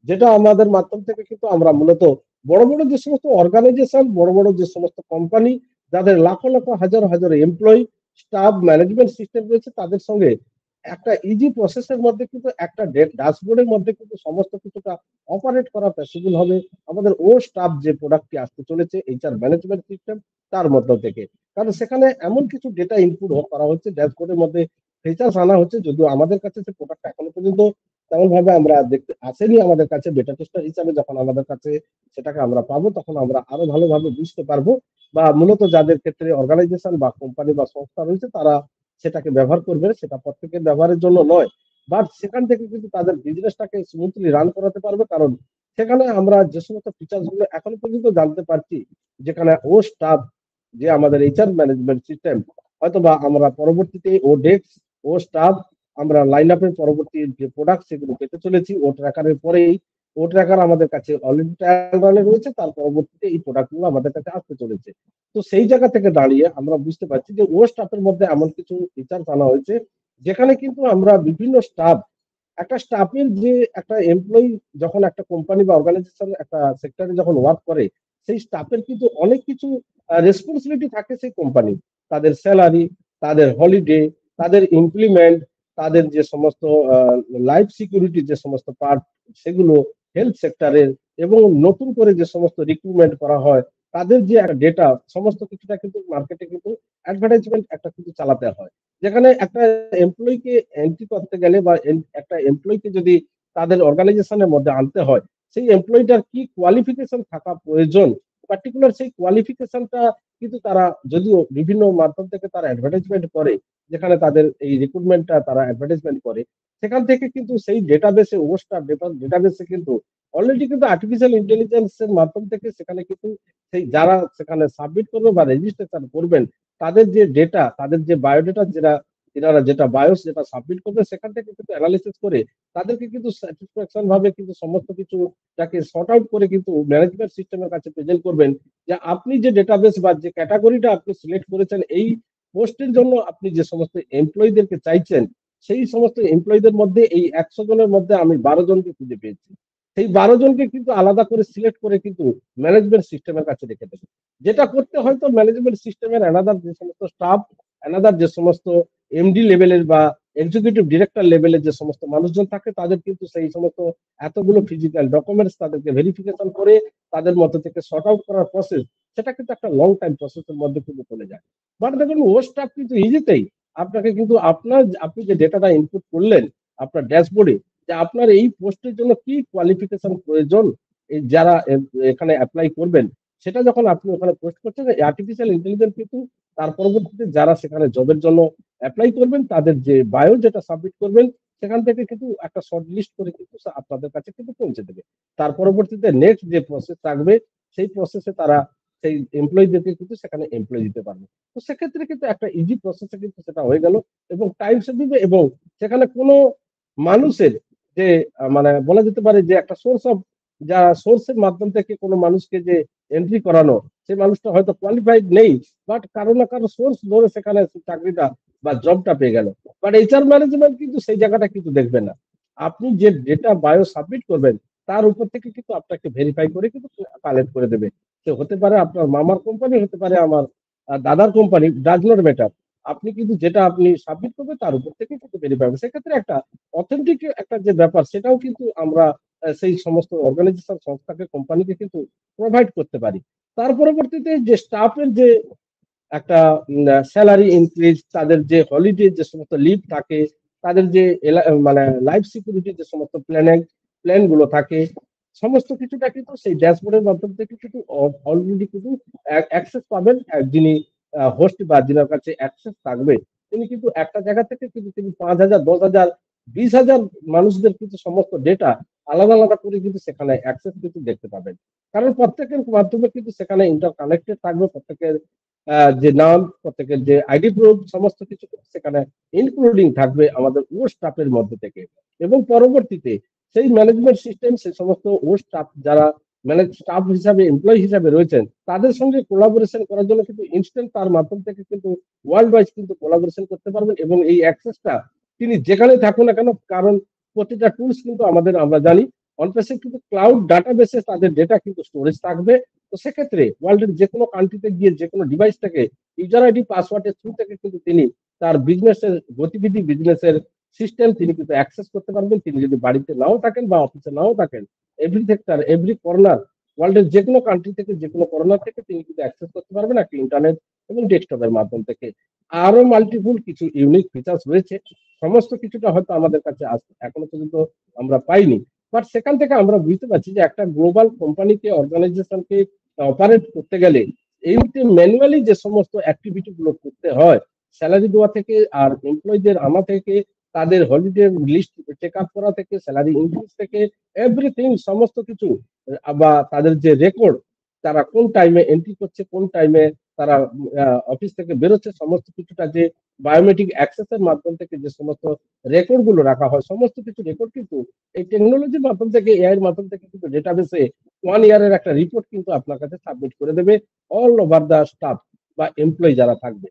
যেটা আমাদের মাধ্যম থেকে কিন্তু আমরা মূলত বড় বড় যে সমস্ত অর্গানাইজেশন বড় বড় যে সমস্ত কোম্পানি যাদের লাখো লাখো হাজার হাজার এমপ্লয়ি স্টাফ ম্যানেজমেন্ট সিস্টেম রয়েছে তাদের সঙ্গে একটা ইজি প্রসেসের মধ্যে কিন্তু একটা ড্যাশবোর্ডের মধ্যে কিন্তু সমস্ত কিছুটা অপারেট করা পসিবল হবে আমাদের ও স্টাফ যে প্রোডাক্টটি আসতে চলেছে এইচআর ম্যানেজমেন্ট সিস্টেম তার মধ্য থেকে কারণ সেখানে এমন কিছু ডেটা ইনপুট করা হচ্ছে ড্যাশবোর্ডের মধ্যে ফিচার্স আনা হচ্ছে যদিও আমাদের কাছে সে প্রোডাক্ট এখনো পর্যন্ত তেমন ভাবে আমরা দেখতে আসেনি আমাদের কাছে বেটা টেস্টার হিসাবে যখন আমাদের কাছে সেটাকে আমরা পাবো তখন আমরা আরো ভালোভাবে বুঝতে পারবো বা মূলত যাদের ক্ষেত্রে অর্গানাইজেশন বা কোম্পানি বা সংস্থা রয়েছে তারা সেটাকে ব্যবহার করবে সেটা প্রত্যেকের ব্যবহারের জন্য নয় বাট সেখান থেকে কিন্তু তাদের বিজনেসটাকে স্মুথলি রান করাতে পারবে কারণ সেখানে আমরা যে সমস্ত ফিচার গুলো এখন পর্যন্ত জানতে পারছি যেখানে ও স্টাফ যে আমাদের এইচআর ম্যানেজমেন্ট সিস্টেম হয়তো বা আমরা পরবর্তীতে ও ডেস্ক ও স্টাফ আমরা লাইন আপের পরবর্তী যে প্রোডাক্ট সেগুলো পেতে চলেছি ও ট্র্যাকারের পরেই ও ট্র্যাকার আমাদের কাছে অলরেডি ট্রায়াল রানে রয়েছে তার পরবর্তীতে এই প্রোডাক্টগুলো আমাদের কাছে আসতে চলেছে তো সেই জায়গা থেকে দাঁড়িয়ে আমরা বুঝতে পারছি যে ও স্টাফের মধ্যে এমন কিছু রিচার্জ আনা হয়েছে যেখানে কিন্তু আমরা বিভিন্ন স্টাফ একটা স্টাফের যে একটা এমপ্লয়ি যখন একটা কোম্পানি বা অর্গানাইজেশন একটা সেক্টরে যখন ওয়ার্ক করে সেই স্টাফের কিন্তু অনেক কিছু রেসপন্সিবিলিটি থাকে সেই কোম্পানি তাদের স্যালারি তাদের হলিডে তাদের ইমপ্লিমেন্ট তাদের যে সমস্ত লাইফ সিকিউরিটি যে সমস্ত পার্ট সেগুলো হেলথ সেক্টরের এবং নতুন করে যে সমস্ত রিক্রুটমেন্ট করা হয় তাদের যে একটা ডেটা সমস্ত কিছুটা কিন্তু মার্কেটে কিন্তু অ্যাডভার্টাইজমেন্ট একটা কিন্তু চালাতে হয় যেখানে একটা এমপ্লয়িকে এন্ট্রি করতে গেলে বা একটা এমপ্লয়িকে যদি তাদের অর্গানাইজেশনের মধ্যে আনতে হয় সেই এমপ্লয়িটার কি কোয়ালিফিকেশন থাকা প্রয়োজন পার্টিকুলার সেই কোয়ালিফিকেশনটা কিন্তু তারা যদিও বিভিন্ন মাধ্যম থেকে তারা অ্যাডভার্টাইজমেন্ট করে যেখানে তাদের এই রিক্রুটমেন্টটা তারা অ্যাডভার্টাইজমেন্ট করে সেখান থেকে কিন্তু সেই ডেটাবেসে ওস্টার ডেটাবেসে কিন্তু অলরেডি কিন্তু আর্টিফিশিয়াল ইন্টেলিজেন্স এর মাধ্যম থেকে সেখানে কিন্তু সেই যারা সেখানে সাবমিট করবে বা রেজিস্ট্রেশন করবেন তাদের যে ডেটা তাদের যে বায়োডেটা যেটা এনারা যেটা বায়োস যেটা সাবমিট করবে সেখান থেকে কিন্তু অ্যানালিসিস করে তাদেরকে কিন্তু স্যাটিসফ্যাকশন ভাবে কিন্তু সমস্ত কিছু যাকে শর্ট আউট করে কিন্তু ম্যানেজমেন্ট সিস্টেমের কাছে প্রেজেন্ট করবেন যে আপনি যে ডেটাবেস বা যে ক্যাটাগরিটা আপনি সিলেক্ট করেছেন এই পোস্টের জন্য আপনি যে সমস্ত এমপ্লয়ীদেরকে চাইছেন সেই সমস্ত এমপ্লয়ীদের মধ্যে এই একশো জনের মধ্যে আমি বারো জনকে খুঁজে পেয়েছি সেই বারো জনকে কিন্তু আলাদা করে সিলেক্ট করে কিন্তু ম্যানেজমেন্ট সিস্টেমের কাছে রেখে দেবে যেটা করতে হয়তো ম্যানেজমেন্ট সিস্টেমের অ্যানাদার যে সমস্ত স্টাফ অ্যানাদার যে সমস্ত এমডি লেভেলের বা এক্সিকিউটিভ ডিরেক্টর লেভেলের যে সমস্ত মানুষজন থাকে তাদের কিন্তু সেই সমস্ত এতগুলো ফিজিক্যাল ডকুমেন্টস তাদেরকে ভেরিফিকেশন করে তাদের মধ্যে থেকে শর্ট আউট করার প্রসেস সেটা কিন্তু একটা লং টাইম প্রসেসের মধ্যে কিন্তু চলে যায় বাট দেখুন ও স্টাফ কিন্তু ইজিতেই আপনাকে কিন্তু আপনার আপনি যে ডেটাটা ইনপুট করলেন আপনার ড্যাশবোর্ডে যে আপনার এই পোস্টের জন্য কি কোয়ালিফিকেশন প্রয়োজন যারা এখানে অ্যাপ্লাই করবেন সেটা যখন আপনি ওখানে পোস্ট করছেন আর্টিফিশিয়াল ইন্টেলিজেন্স কিন্তু তার পরবর্তীতে যারা সেখানে জবের জন্য অ্যাপ্লাই করবেন তাদের যে বায়ো যেটা সাবমিট করবেন সেখান থেকে কিন্তু একটা শর্ট লিস্ট করে কিন্তু আপনাদের কাছে কিন্তু পৌঁছে দেবে তার পরবর্তীতে নেক্সট যে প্রসেস থাকবে সেই প্রসেসে তারা সেই এমপ্লয়ীদেরকে কিন্তু সেখানে এমপ্লয় দিতে পারবে তো সেক্ষেত্রে কিন্তু একটা ইজি প্রসেসে কিন্তু সেটা হয়ে গেল এবং টাইম সেভিং এবং সেখানে কোনো মানুষের যে মানে বলা যেতে পারে যে একটা সোর্স অফ যা সোর্সের মাধ্যম থেকে কোনো মানুষকে যে এন্ট্রি করানো সেই মানুষটা হয়তো কোয়ালিফাইড নেই বাট কারো না কারো সোর্স ধরে সেখানে চাকরিটা বা জবটা পেয়ে গেল বাট এইচআর ম্যানেজমেন্ট কিন্তু সেই জায়গাটা কিন্তু দেখবে না আপনি যে ডেটা বায়ো সাবমিট করবেন তার উপর থেকে কিন্তু আপনাকে ভেরিফাই করে কিন্তু কালেক্ট করে দেবে তো হতে পারে আপনার মামার কোম্পানি হতে পারে আমার দাদার কোম্পানি ডাজ ম্যাটার আপনি কিন্তু যেটা আপনি সাবমিট করবেন তার উপর থেকে কিন্তু ভেরিফাই হবে সেক্ষেত্রে একটা অথেন্টিক একটা যে ব্যাপার সেটাও কিন্তু আমরা সেই সমস্ত অর্গানাইজেশন সংস্থাকে কোম্পানিকে কিন্তু প্রোভাইড করতে পারি তার পরবর্তীতে যে স্টাফের যে একটা স্যালারি ইনক্রিজ তাদের যে হলিডে যে সমস্ত লিভ থাকে তাদের যে মানে লাইফ সিকিউরিটি যে সমস্ত প্ল্যানিং প্ল্যানগুলো থাকে সমস্ত কিছুটা কিন্তু সেই ড্যাশবোর্ডের মাধ্যম থেকে কিন্তু অলরেডি কিন্তু অ্যাক্সেস পাবেন যিনি হোস্ট বা যিনার কাছে অ্যাক্সেস থাকবে তিনি কিন্তু একটা জায়গা থেকে কিন্তু তিনি পাঁচ হাজার দশ হাজার বিশ হাজার মানুষদের কিন্তু সমস্ত ডেটা আলাদা আলাদা করে কিন্তু সেখানে অ্যাক্সেস কিন্তু দেখতে পাবেন কারণ প্রত্যেকের মাধ্যমে কিন্তু সেখানে ইন্টার কানেক্টেড থাকবে প্রত্যেকের যে নাম প্রত্যেকের যে আইডি প্রুফ সমস্ত কিছু সেখানে ইনক্লুডিং থাকবে আমাদের ও স্টাফের মধ্যে থেকে এবং পরবর্তীতে সেই ম্যানেজমেন্ট সিস্টেম সেই সমস্ত ও স্টাফ যারা ম্যানেজ স্টাফ হিসাবে এমপ্লয়ি হিসাবে রয়েছেন তাদের সঙ্গে কোলাবোরেশন করার জন্য কিন্তু ইনস্ট্যান্ট তার মাধ্যম থেকে কিন্তু ওয়ার্ল্ড ওয়াইজ কিন্তু কোলাবোরেশন করতে পারবেন এবং এই অ্যাক্সেসটা তিনি যেখানে থাকুন না কেন কারণ প্রতিটা টুলস কিন্তু আমাদের আমরা জানি অনপেসে কিন্তু ক্লাউড ডাটাবেসে তাদের ডেটা কিন্তু স্টোরেজ থাকবে তো সেক্ষেত্রে ওয়ার্ল্ডের যে কোনো কান্ট্রিতে গিয়ে যে কোনো ডিভাইস থেকে ইউজার আইডি পাসওয়ার্ডের থ্রু থেকে কিন্তু তিনি তার বিজনেসের গতিবিধি বিজনেসের সিস্টেম তিনি কিন্তু অ্যাক্সেস করতে পারবেন তিনি যদি বাড়িতে নাও থাকেন বা অফিসে নাও থাকেন এভরি সেক্টর এভরি কর্নার ওয়ার্ল্ডের যে কোনো কান্ট্রি থেকে যে কোনো কর্নার থেকে তিনি কিন্তু অ্যাক্সেস করতে পারবেন একটা ইন্টারনেট এবং ডেস্কটপের মাধ্যম থেকে আরো মাল্টিপুল কিছু ইউনিক ফিচার্স রয়েছে সমস্ত কিছুটা হয়তো আমাদের কাছে আসবে এখনো পর্যন্ত আমরা পাইনি বাট সেখান থেকে আমরা বুঝতে পারছি যে একটা গ্লোবাল কোম্পানিকে অর্গানাইজেশনকে অপারেট করতে গেলে এই মুহূর্তে ম্যানুয়ালি যে সমস্ত অ্যাক্টিভিটি গুলো করতে হয় স্যালারি দেওয়া থেকে আর এমপ্লয়ীদের আমা থেকে তাদের হলিডে লিস্ট চেক আপ করা থেকে স্যালারি ইনক্রিজ থেকে এভরিথিং সমস্ত কিছু বা তাদের যে রেকর্ড তারা কোন টাইমে এন্ট্রি করছে কোন টাইমে তারা অফিস থেকে বেরোচ্ছে সমস্ত কিছুটা যে বায়োমেট্রিক অ্যাক্সেসের মাধ্যম থেকে যে সমস্ত রেকর্ড গুলো রাখা হয় সমস্ত কিছু রেকর্ড কিন্তু এই টেকনোলজির মাধ্যম থেকে এআই এর মাধ্যম থেকে কিন্তু ডেটাবেসে ওয়ান ইয়ারের একটা রিপোর্ট কিন্তু আপনার কাছে সাবমিট করে দেবে অল ওভার দ্য স্টাফ বা এমপ্লয় যারা থাকবে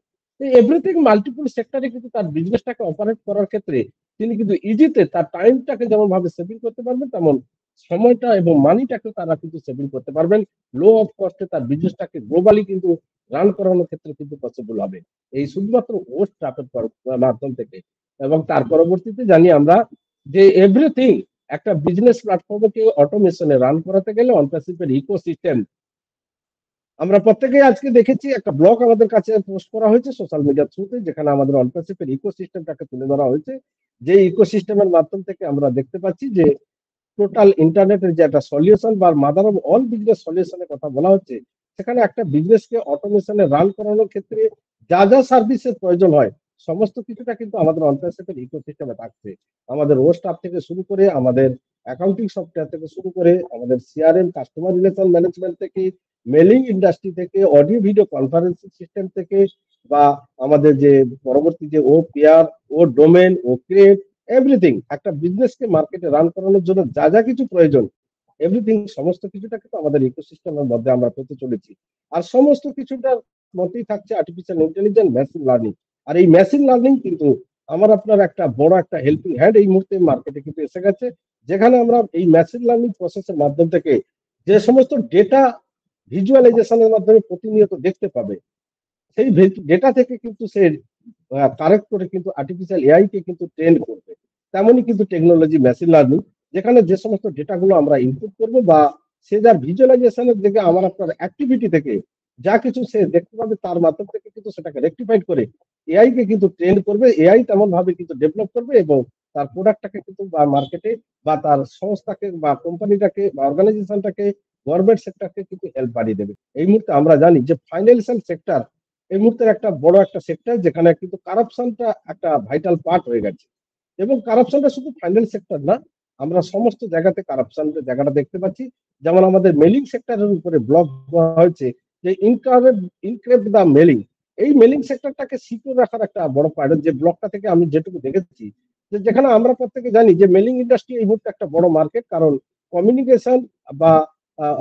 এভরিথিং মাল্টিপল সেক্টরে কিন্তু তার বিজনেসটাকে অপারেট করার ক্ষেত্রে তিনি কিন্তু ইজিতে তার টাইমটাকে যেমন ভাবে সেভিং করতে পারবেন তেমন সময়টা এবং মানিটাকে তারা কিন্তু সেভিং করতে পারবেন লো অফ কস্টে তার বিজনেসটাকে গ্লোবালি কিন্তু রান করানোর ক্ষেত্রে কিন্তু পসিবল হবে এই শুধুমাত্র ওর ট্রাফের মাধ্যম থেকে এবং তার পরবর্তীতে জানি আমরা যে এভরিথিং একটা বিজনেস প্ল্যাটফর্মকে অটোমেশনে রান করাতে গেলে অনপ্যাসিভের ইকোসিস্টেম আমরা প্রত্যেকেই আজকে দেখেছি একটা ব্লগ আমাদের কাছে পোস্ট করা হয়েছে সোশ্যাল মিডিয়ার থ্রুতে যেখানে আমাদের অনপ্যাসিভের ইকোসিস্টেমটাকে তুলে ধরা হয়েছে যে ইকোসিস্টেমের মাধ্যম থেকে আমরা দেখতে পাচ্ছি যে টোটাল ইন্টারনেটের যে একটা সলিউশন বা মাদার অফ অল বিজনেস সলিউশনের কথা বলা হচ্ছে সেখানে একটা বিজনেসকে অটোমেশনে রান করানোর ক্ষেত্রে যা যা সার্ভিসের প্রয়োজন হয় সমস্ত কিছুটা কিন্তু আমাদের ইকো ইকোসিস্টেমে থাকছে আমাদের ও আপ থেকে শুরু করে আমাদের অ্যাকাউন্টিং সফটওয়্যার থেকে শুরু করে আমাদের সিআরএম কাস্টমার রিলেশন ম্যানেজমেন্ট থেকে মেলিং ইন্ডাস্ট্রি থেকে অডিও ভিডিও কনফারেন্সিং সিস্টেম থেকে বা আমাদের যে পরবর্তী যে O Pair O Domain O Create everything একটা বিজনেসকে মার্কেটে রান করানোর জন্য যা যা কিছু প্রয়োজন এভরিথিং সমস্ত কিছুটাকে তো আমাদের ইকোসিস্টেমের মধ্যে আমরা পেতে চলেছি আর সমস্ত কিছুটার মধ্যেই থাকছে আর্টিফিশিয়াল ইন্টেলিজেন্স মেশিন লার্নিং আর এই মেশিন লার্নিং কিন্তু আমার আপনার একটা বড় একটা হেল্পিং হ্যান্ড এই মুহূর্তে মার্কেটে কিন্তু এসে গেছে যেখানে আমরা এই মেশিন লার্নিং প্রসেসের মাধ্যম থেকে যে সমস্ত ডেটা ভিজুয়ালাইজেশনের মাধ্যমে প্রতিনিয়ত দেখতে পাবে সেই ডেটা থেকে কিন্তু সে কারেক্ট করে কিন্তু আর্টিফিশিয়াল এআই কে কিন্তু ট্রেন করবে তেমনই কিন্তু টেকনোলজি মেশিন লার্নিং যেখানে যে সমস্ত ডেটাগুলো আমরা ইনপুট করব বা সে যার ভিজুয়ালাইজেশনের দিকে আমার আপনার অ্যাক্টিভিটি থেকে যা কিছু সে দেখতে পাবে তার মাধ্যম থেকে কিন্তু সেটাকে রেক্টিফাইড করে এআই কে কিন্তু ট্রেন করবে এআই তেমন ভাবে কিন্তু ডেভেলপ করবে এবং তার প্রোডাক্টটাকে কিন্তু বা মার্কেটে বা তার সংস্থাকে বা কোম্পানিটাকে বা অর্গানাইজেশনটাকে গভর্নমেন্ট সেক্টরকে কিন্তু হেল্প বাড়িয়ে দেবে এই মুহূর্তে আমরা জানি যে ফাইন্যান্সিয়াল সেক্টর এই মুহূর্তে একটা বড় একটা সেক্টর যেখানে কিন্তু কারাপশনটা একটা ভাইটাল পার্ট হয়ে গেছে এবং কারাপশনটা শুধু ফাইন্যান্স সেক্টর না আমরা সমস্ত জায়গাতে কারাপশন জায়গাটা দেখতে পাচ্ছি যেমন আমাদের মেলিং সেক্টরের উপরে ব্লক হয়েছে যে ইনকারেব ইনক্রেপ দ্য মেলিং এই মেলিং সেক্টরটাকে সিকিউর রাখার একটা বড় পার্ট যে ব্লকটা থেকে আমি যেটুকু দেখেছি যে যেখানে আমরা প্রত্যেকে জানি যে মেলিং ইন্ডাস্ট্রি এই মুহূর্তে একটা বড় মার্কেট কারণ কমিউনিকেশন বা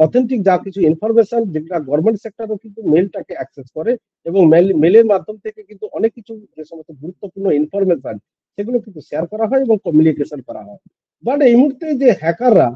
অথেন্টিক যা কিছু ইনফরমেশন যেটা গভর্নমেন্ট সেক্টরও কিন্তু মেলটাকে অ্যাক্সেস করে এবং মেল মেলের মাধ্যম থেকে কিন্তু অনেক কিছু যে সমস্ত গুরুত্বপূর্ণ ইনফরমেশন সেগুলো কিন্তু শেয়ার করা হয় এবং কমিউনিকেশন করা হয় বাট এই মুহূর্তে যে হ্যাকাররা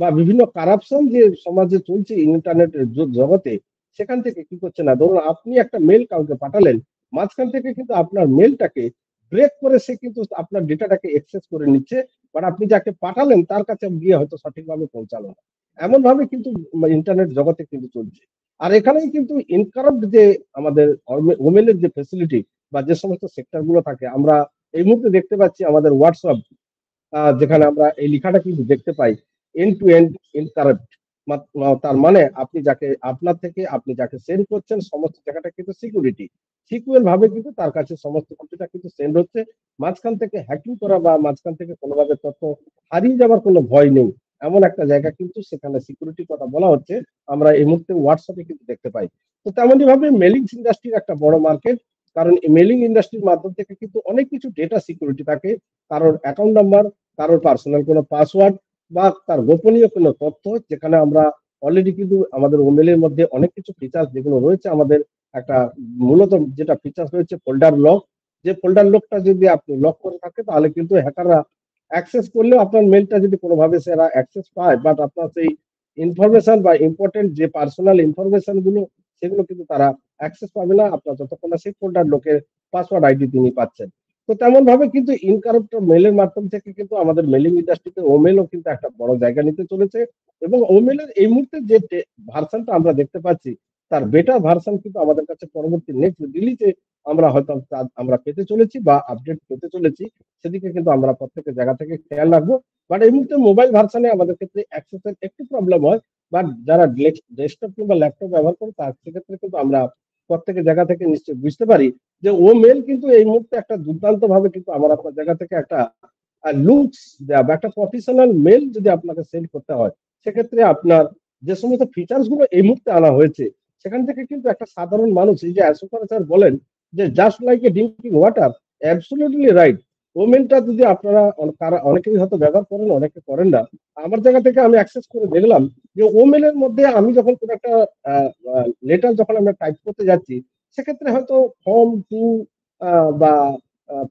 বা বিভিন্ন কারাপশন যে সমাজে চলছে ইন্টারনেটের জগতে সেখান থেকে কি করছে না ধরুন আপনি একটা মেল কাউকে পাঠালেন মাঝখান থেকে কিন্তু আপনার মেলটাকে ব্রেক করে সে কিন্তু আপনার ডেটাটাকে এক্সেস করে নিচ্ছে বাট আপনি যাকে পাঠালেন তার কাছে গিয়ে হয়তো সঠিকভাবে পৌঁছালো না এমন ভাবে কিন্তু ইন্টারনেট জগতে কিন্তু চলছে আর এখানেই কিন্তু ইনকারাপ্ট যে আমাদের ওমেনের যে ফেসিলিটি বা যে সমস্ত সেক্টরগুলো থাকে আমরা এই মুহূর্তে দেখতে পাচ্ছি আমাদের হোয়াটসঅ্যাপ যেখানে আমরা এই লেখাটা কিন্তু দেখতে পাই এন্ড টু এন্ড ইনকারেপ্ট তার মানে আপনি যাকে আপনার থেকে আপনি যাকে সেন্ড করছেন সমস্ত জায়গাটা কিন্তু সিকিউরিটি সিকুয়েল ভাবে কিন্তু তার কাছে সমস্ত কিছুটা কিন্তু সেন্ড হচ্ছে মাঝখান থেকে হ্যাকিং করা বা মাঝখান থেকে কোনোভাবে তথ্য হারিয়ে যাওয়ার কোনো ভয় নেই এমন একটা জায়গা কিন্তু সেখানে সিকিউরিটির কথা বলা হচ্ছে আমরা এই মুহূর্তে হোয়াটসঅ্যাপে কিন্তু দেখতে পাই তো তেমনই ভাবে মেলিংস ইন্ডাস্ট্রির একটা বড় মার্কেট কারণ মেলিং ইন্ডাস্ট্রির মাধ্যম থেকে কিন্তু অনেক কিছু ডেটা সিকিউরিটি থাকে কারোর অ্যাকাউন্ট নাম্বার কারোর পার্সোনাল কোনো পাসওয়ার্ড বা তার গোপনীয় কোনো তথ্য যেখানে আমরা অলরেডি কিন্তু আমাদের ওমেল এর মধ্যে অনেক কিছু ফিচার্স যেগুলো রয়েছে আমাদের একটা মূলত যেটা ফিচার্স রয়েছে ফোল্ডার লক যে ফোল্ডার লকটা যদি আপনি লক করে থাকে তাহলে কিন্তু হ্যাকাররা অ্যাক্সেস করলেও আপনার মেলটা যদি কোনোভাবে সেরা অ্যাক্সেস পায় বাট আপনার সেই ইনফরমেশন বা ইম্পর্টেন্ট যে পার্সোনাল ইনফরমেশন গুলো সেগুলো কিন্তু তারা অ্যাক্সেস পাবে না আপনার যতক্ষণ না সেই ফোনটার লোকের পাসওয়ার্ড আইডি তিনি পাচ্ছেন তো তেমন ভাবে কিন্তু ইনকারপ্ট মেলের মাধ্যম থেকে কিন্তু আমাদের মেলিং ইন্ডাস্ট্রিতে ওমেলও কিন্তু একটা বড় জায়গা নিতে চলেছে এবং ওমেলের এই মুহূর্তে যে ভার্সনটা আমরা দেখতে পাচ্ছি তার বেটার ভার্সন কিন্তু আমাদের কাছে পরবর্তী নেক্সট রিলিজে আমরা হয়তো আমরা পেতে চলেছি বা আপডেট পেতে চলেছি সেদিকে কিন্তু আমরা প্রত্যেকের জায়গা থেকে খেয়াল রাখবো বাট এই মুহূর্তে মোবাইল ভার্সনে আমাদের ক্ষেত্রে অ্যাক্সেসের একটু প্রবলেম হয় বাট যারা ডেস্কটপ কিংবা ল্যাপটপ ব্যবহার করে তার সেক্ষেত্রে কিন্তু আমরা প্রত্যেকের জায়গা থেকে নিশ্চয় বুঝতে পারি যে ও মেল কিন্তু এই মুহূর্তে একটা দুর্দান্ত ভাবে কিন্তু আমার আপনার জায়গা থেকে একটা লুকস বা একটা প্রফেশনাল মেল যদি আপনাকে সেল করতে হয় সেক্ষেত্রে আপনার যে সমস্ত ফিচার্স গুলো এই মুহূর্তে আনা হয়েছে সেখান থেকে কিন্তু একটা সাধারণ মানুষ এই যে অ্যাসোফার স্যার বলেন যে just like a drinking water absolutely right ওমেনটা যদি আপনারা তারা অনেকেই হয়তো ব্যবহার করেন অনেকে করেন না আমার জায়গা থেকে আমি অ্যাক্সেস করে দেখলাম যে ওমেনের মধ্যে আমি যখন কোনো একটা লেটার যখন আমরা টাইপ করতে যাচ্ছি সেক্ষেত্রে হয়তো ফর্ম টু বা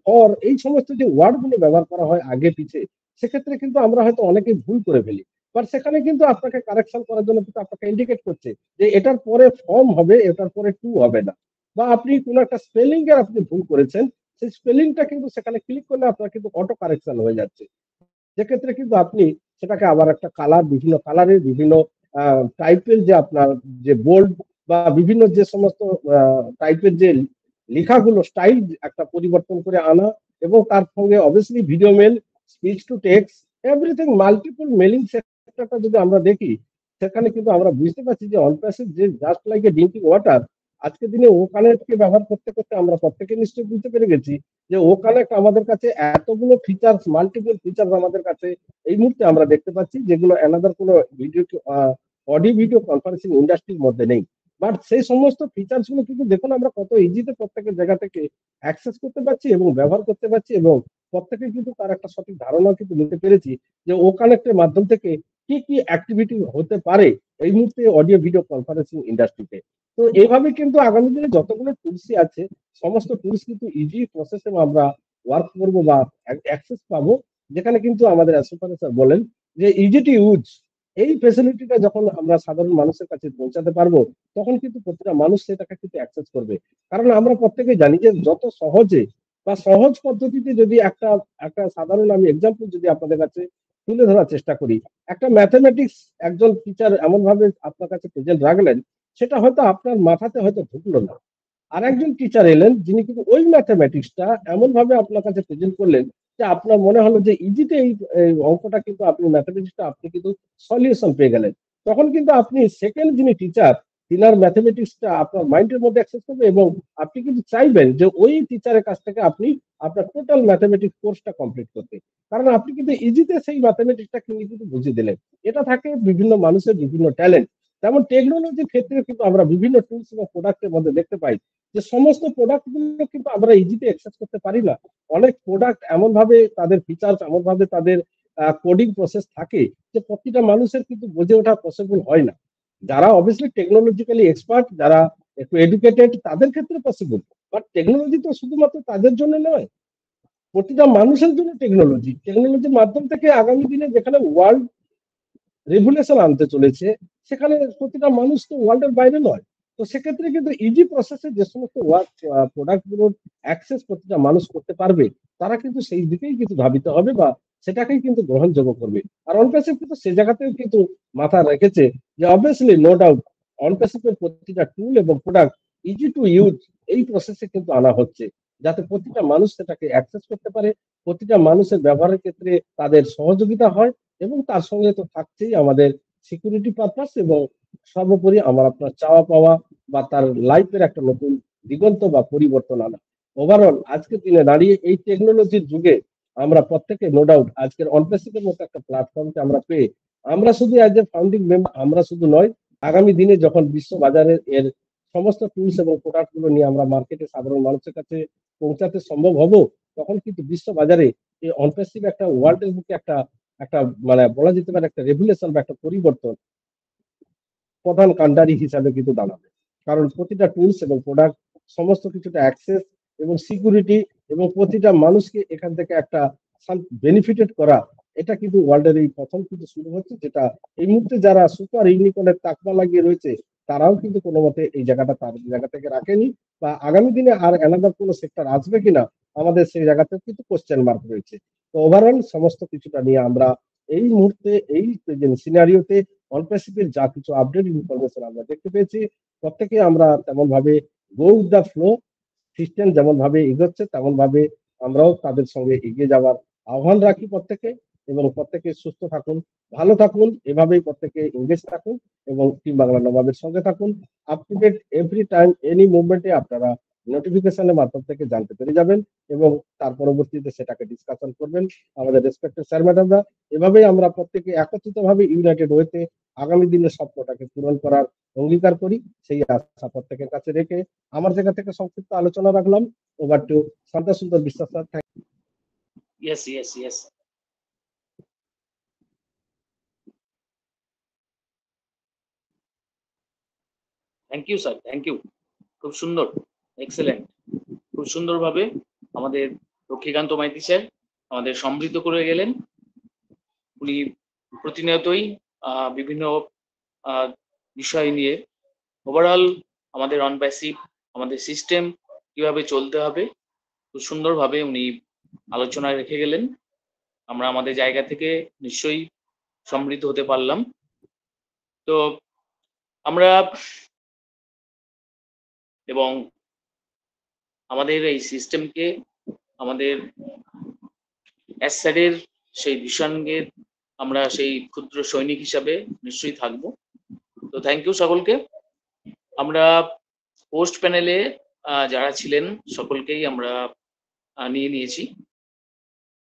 ফর এই সমস্ত যে ওয়ার্ডগুলো ব্যবহার করা হয় আগে পিছে সেক্ষেত্রে কিন্তু আমরা হয়তো অনেকে ভুল করে ফেলি বাট সেখানে কিন্তু আপনাকে কারেকশন করার জন্য কিন্তু আপনাকে ইন্ডিকেট করছে যে এটার পরে ফর্ম হবে এটার পরে টু হবে না বা আপনি কোনো একটা স্পেলিং এর আপনি ভুল করেছেন সেই স্পেলিংটা কিন্তু সেখানে ক্লিক করলে আপনার কিন্তু অটো কারেকশন হয়ে যাচ্ছে সেক্ষেত্রে কিন্তু আপনি সেটাকে আবার একটা কালার বিভিন্ন কালারের বিভিন্ন টাইপের যে আপনার যে বোল্ড বা বিভিন্ন যে সমস্ত টাইপের যে লেখাগুলো স্টাইল একটা পরিবর্তন করে আনা এবং তার সঙ্গে obviously video mail speech to text everything multiple mailing সেক্টরটা যদি আমরা দেখি সেখানে কিন্তু আমরা বুঝতে পারছি যে অনপ্যাসিভ যে just like a drinking water আজকে দিনে ও কানেক্টকে ব্যবহার করতে করতে আমরা প্রত্যেকে নিশ্চয়ই বুঝতে পেরে গেছি যে ও কানেক্ট আমাদের কাছে এতগুলো ফিচার্স মাল্টিপল ফিচার্স আমাদের কাছে এই মুহূর্তে আমরা দেখতে পাচ্ছি যেগুলো অ্যানাদার কোনো ভিডিও অডিও ভিডিও কনফারেন্সিং ইন্ডাস্ট্রির মধ্যে নেই বাট সেই সমস্ত ফিচার্স গুলো কিন্তু দেখুন আমরা কত ইজিতে প্রত্যেকের জায়গা থেকে অ্যাক্সেস করতে পারছি এবং ব্যবহার করতে পারছি এবং প্রত্যেকে কিন্তু তার একটা সঠিক ধারণা কিন্তু নিতে পেরেছি যে ও কানেক্টের মাধ্যম থেকে কি কি অ্যাক্টিভিটি হতে পারে এই মুহূর্তে অডিও ভিডিও কনফারেন্সিং ইন্ডাস্ট্রিতে তো এইভাবে কিন্তু আগামী দিনে যতগুলো টুলসি আছে সমস্ত টুলস কিন্তু ইজি প্রসেসে আমরা ওয়ার্ক করবো বা অ্যাক্সেস পাবো যেখানে কিন্তু আমাদের অ্যাসোফারে বলেন যে ইজি টু ইউজ এই ফেসিলিটিটা যখন আমরা সাধারণ মানুষের কাছে পৌঁছাতে পারবো তখন কিন্তু প্রতিটা মানুষ সেটাকে কিন্তু অ্যাক্সেস করবে কারণ আমরা প্রত্যেকে জানি যে যত সহজে বা সহজ পদ্ধতিতে যদি একটা একটা সাধারণ আমি এক্সাম্পল যদি আপনাদের কাছে তুলে ধরার চেষ্টা করি একটা ম্যাথামেটিক্স একজন টিচার এমন ভাবে আপনার কাছে প্রেজেন্ট রাখলেন সেটা হয়তো আপনার মাথাতে হয়তো ঢুকলো না আর একজন টিচার এলেন যিনি কিন্তু ওই ম্যাথামেটিক্সটা এমনভাবে আপনার কাছে প্রেজেন্ট করলেন যে আপনার মনে হলো যে ইজিতে এই অঙ্কটা কিন্তু আপনি ম্যাথামেটিক্সটা আপনি কিন্তু সলিউশন পেয়ে গেলেন তখন কিন্তু আপনি সেকেন্ড যিনি টিচার তিনার ম্যাথামেটিক্সটা আপনার মাইন্ডের মধ্যে অ্যাক্সেস করবে এবং আপনি কিন্তু চাইবেন যে ওই টিচারের কাছ থেকে আপনি আপনার টোটাল ম্যাথামেটিক্স কোর্সটা কমপ্লিট করতে কারণ আপনি কিন্তু ইজিতে সেই ম্যাথামেটিক্সটা কিন্তু বুঝিয়ে দিলেন এটা থাকে বিভিন্ন মানুষের বিভিন্ন ট্যালেন্ট তেমন টেকনোলজির ক্ষেত্রে কিন্তু আমরা বিভিন্ন টুলস এবং প্রোডাক্টের মধ্যে দেখতে পাই যে সমস্ত প্রোডাক্ট গুলো কিন্তু আমরা ইজিতে অ্যাক্সেস করতে পারি না অনেক প্রোডাক্ট এমন ভাবে তাদের ফিচার্স এমন ভাবে তাদের কোডিং প্রসেস থাকে যে প্রতিটা মানুষের কিন্তু বুঝে ওঠা পসিবল হয় না যারা অবভিয়াসলি টেকনোলজিক্যালি এক্সপার্ট যারা একটু এডুকেটেড তাদের ক্ষেত্রে পসিবল বাট টেকনোলজি তো শুধুমাত্র তাদের জন্য নয় প্রতিটা মানুষের জন্য টেকনোলজি টেকনোলজির মাধ্যম থেকে আগামী দিনে যেখানে ওয়ার্ল্ড রেভুলেশন আনতে চলেছে সেখানে প্রতিটা মানুষ তো ওয়ার্ল্ডের বাইরে নয় তো সেক্ষেত্রে কিন্তু ইজি প্রসেসে যে সমস্ত ওয়ার্ক প্রোডাক্টগুলোর অ্যাক্সেস প্রতিটা মানুষ করতে পারবে তারা কিন্তু সেই দিকেই কিন্তু ধাবিত হবে বা সেটাকেই কিন্তু গ্রহণযোগ্য করবে আর অনপেসিভ কিন্তু সে জায়গাতেও কিন্তু মাথা রেখেছে যে অবভিয়াসলি নো ডাউট অনপেসিভের প্রতিটা টুল এবং প্রোডাক্ট ইজি টু ইউজ এই প্রসেসে কিন্তু আনা হচ্ছে যাতে প্রতিটা মানুষ সেটাকে অ্যাক্সেস করতে পারে প্রতিটা মানুষের ব্যবহারের ক্ষেত্রে তাদের সহযোগিতা হয় এবং তার সঙ্গে তো থাকছেই আমাদের সিকিউরিটি পারপাস এবং সর্বোপরি আমার আপনার চাওয়া পাওয়া বা তার লাইফের একটা নতুন দিগন্ত বা পরিবর্তন আনা ওভারঅল আজকের দিনে দাঁড়িয়ে এই টেকনোলজির যুগে আমরা প্রত্যেকে নো ডাউট আজকের অনপ্রেসিডেন্ট মতো একটা প্ল্যাটফর্মকে আমরা পেয়ে আমরা শুধু অ্যাজ এ ফাউন্ডিং মেম্বার আমরা শুধু নয় আগামী দিনে যখন বিশ্ব বাজারের এর সমস্ত টুলস এবং প্রোডাক্টগুলো নিয়ে আমরা মার্কেটে সাধারণ মানুষের কাছে পৌঁছাতে সম্ভব হব তখন কিন্তু বিশ্ব বাজারে এই অনপ্রেসিভ একটা ওয়ার্ল্ডের বুকে একটা একটা মানে বলা যেতে পারে একটা রেভুলেশন বা একটা পরিবর্তন প্রধান কান্ডারি হিসাবে কিন্তু দাঁড়াবে কারণ প্রতিটা টুলস এবং প্রোডাক্ট সমস্ত কিছুটা অ্যাক্সেস এবং সিকিউরিটি এবং প্রতিটা মানুষকে এখান থেকে একটা বেনিফিটেড করা এটা কিন্তু ওয়ার্ল্ডের এই প্রথম কিন্তু শুরু হচ্ছে যেটা এই মুহূর্তে যারা সুপার ইউনিকর্নের তাকমা লাগিয়ে রয়েছে তারাও কিন্তু কোনো মতে এই জায়গাটা তার জায়গা থেকে রাখেনি বা আগামী দিনে আর এনাদার কোনো সেক্টর আসবে কিনা আমাদের সেই জায়গাতে কিন্তু কোশ্চেন মার্ক রয়েছে ওভারঅল সমস্ত কিছুটা নিয়ে আমরা এই মুহূর্তে এই সিনারিওতে অল্পের যা কিছু আপডেট ইনফরমেশন আমরা দেখতে পেয়েছি প্রত্যেকে আমরা তেমন ভাবে go with the flow system যেমন ভাবে এগোচ্ছে তেমন ভাবে আমরাও তাদের সঙ্গে এগিয়ে যাওয়ার আহ্বান রাখি প্রত্যেকে এবং প্রত্যেকে সুস্থ থাকুন ভালো থাকুন এভাবেই প্রত্যেকে ইংরেজ থাকুন এবং টিম বাংলা নবাবের সঙ্গে থাকুন up to date every time any মুভমেন্টে আপনারা নোটিফিকেশনের মাধ্যম থেকে জানতে পেরে যাবেন এবং তার পরবর্তীতে সেটাকে ডিসকাশন করবেন আমাদের রেসপেক্টেড স্যার ম্যাডামরা এভাবেই আমরা প্রত্যেকে একত্রিতভাবে ইউনাইটেড ওয়েতে আগামী দিনের স্বপ্নটাকে পূরণ করার অঙ্গীকার করি সেই আশা প্রত্যেকের কাছে রেখে আমার জায়গা থেকে সংক্ষিপ্ত আলোচনা রাখলাম ওভার টু শান্তা সুন্দর বিশ্বাস sir thank yes yes yes thank you sir thank you খুব সুন্দর এক্সেলেন্ট খুব সুন্দরভাবে আমাদের লক্ষ্মীকান্ত মাইতি স্যার আমাদের সমৃদ্ধ করে গেলেন উনি প্রতিনিয়তই বিভিন্ন বিষয় নিয়ে ওভারঅল আমাদের অনপ্যাসিভ আমাদের সিস্টেম কিভাবে চলতে হবে খুব সুন্দরভাবে উনি আলোচনায় রেখে গেলেন আমরা আমাদের জায়গা থেকে নিশ্চয়ই সমৃদ্ধ হতে পারলাম তো আমরা এবং আমাদের এই সিস্টেমকে আমাদের অ্যাসারের সেই ভীষণের আমরা সেই ক্ষুদ্র সৈনিক হিসাবে নিশ্চয়ই থাকব তো থ্যাংক ইউ সকলকে আমরা পোস্ট প্যানেলে যারা ছিলেন সকলকেই আমরা নিয়ে নিয়েছি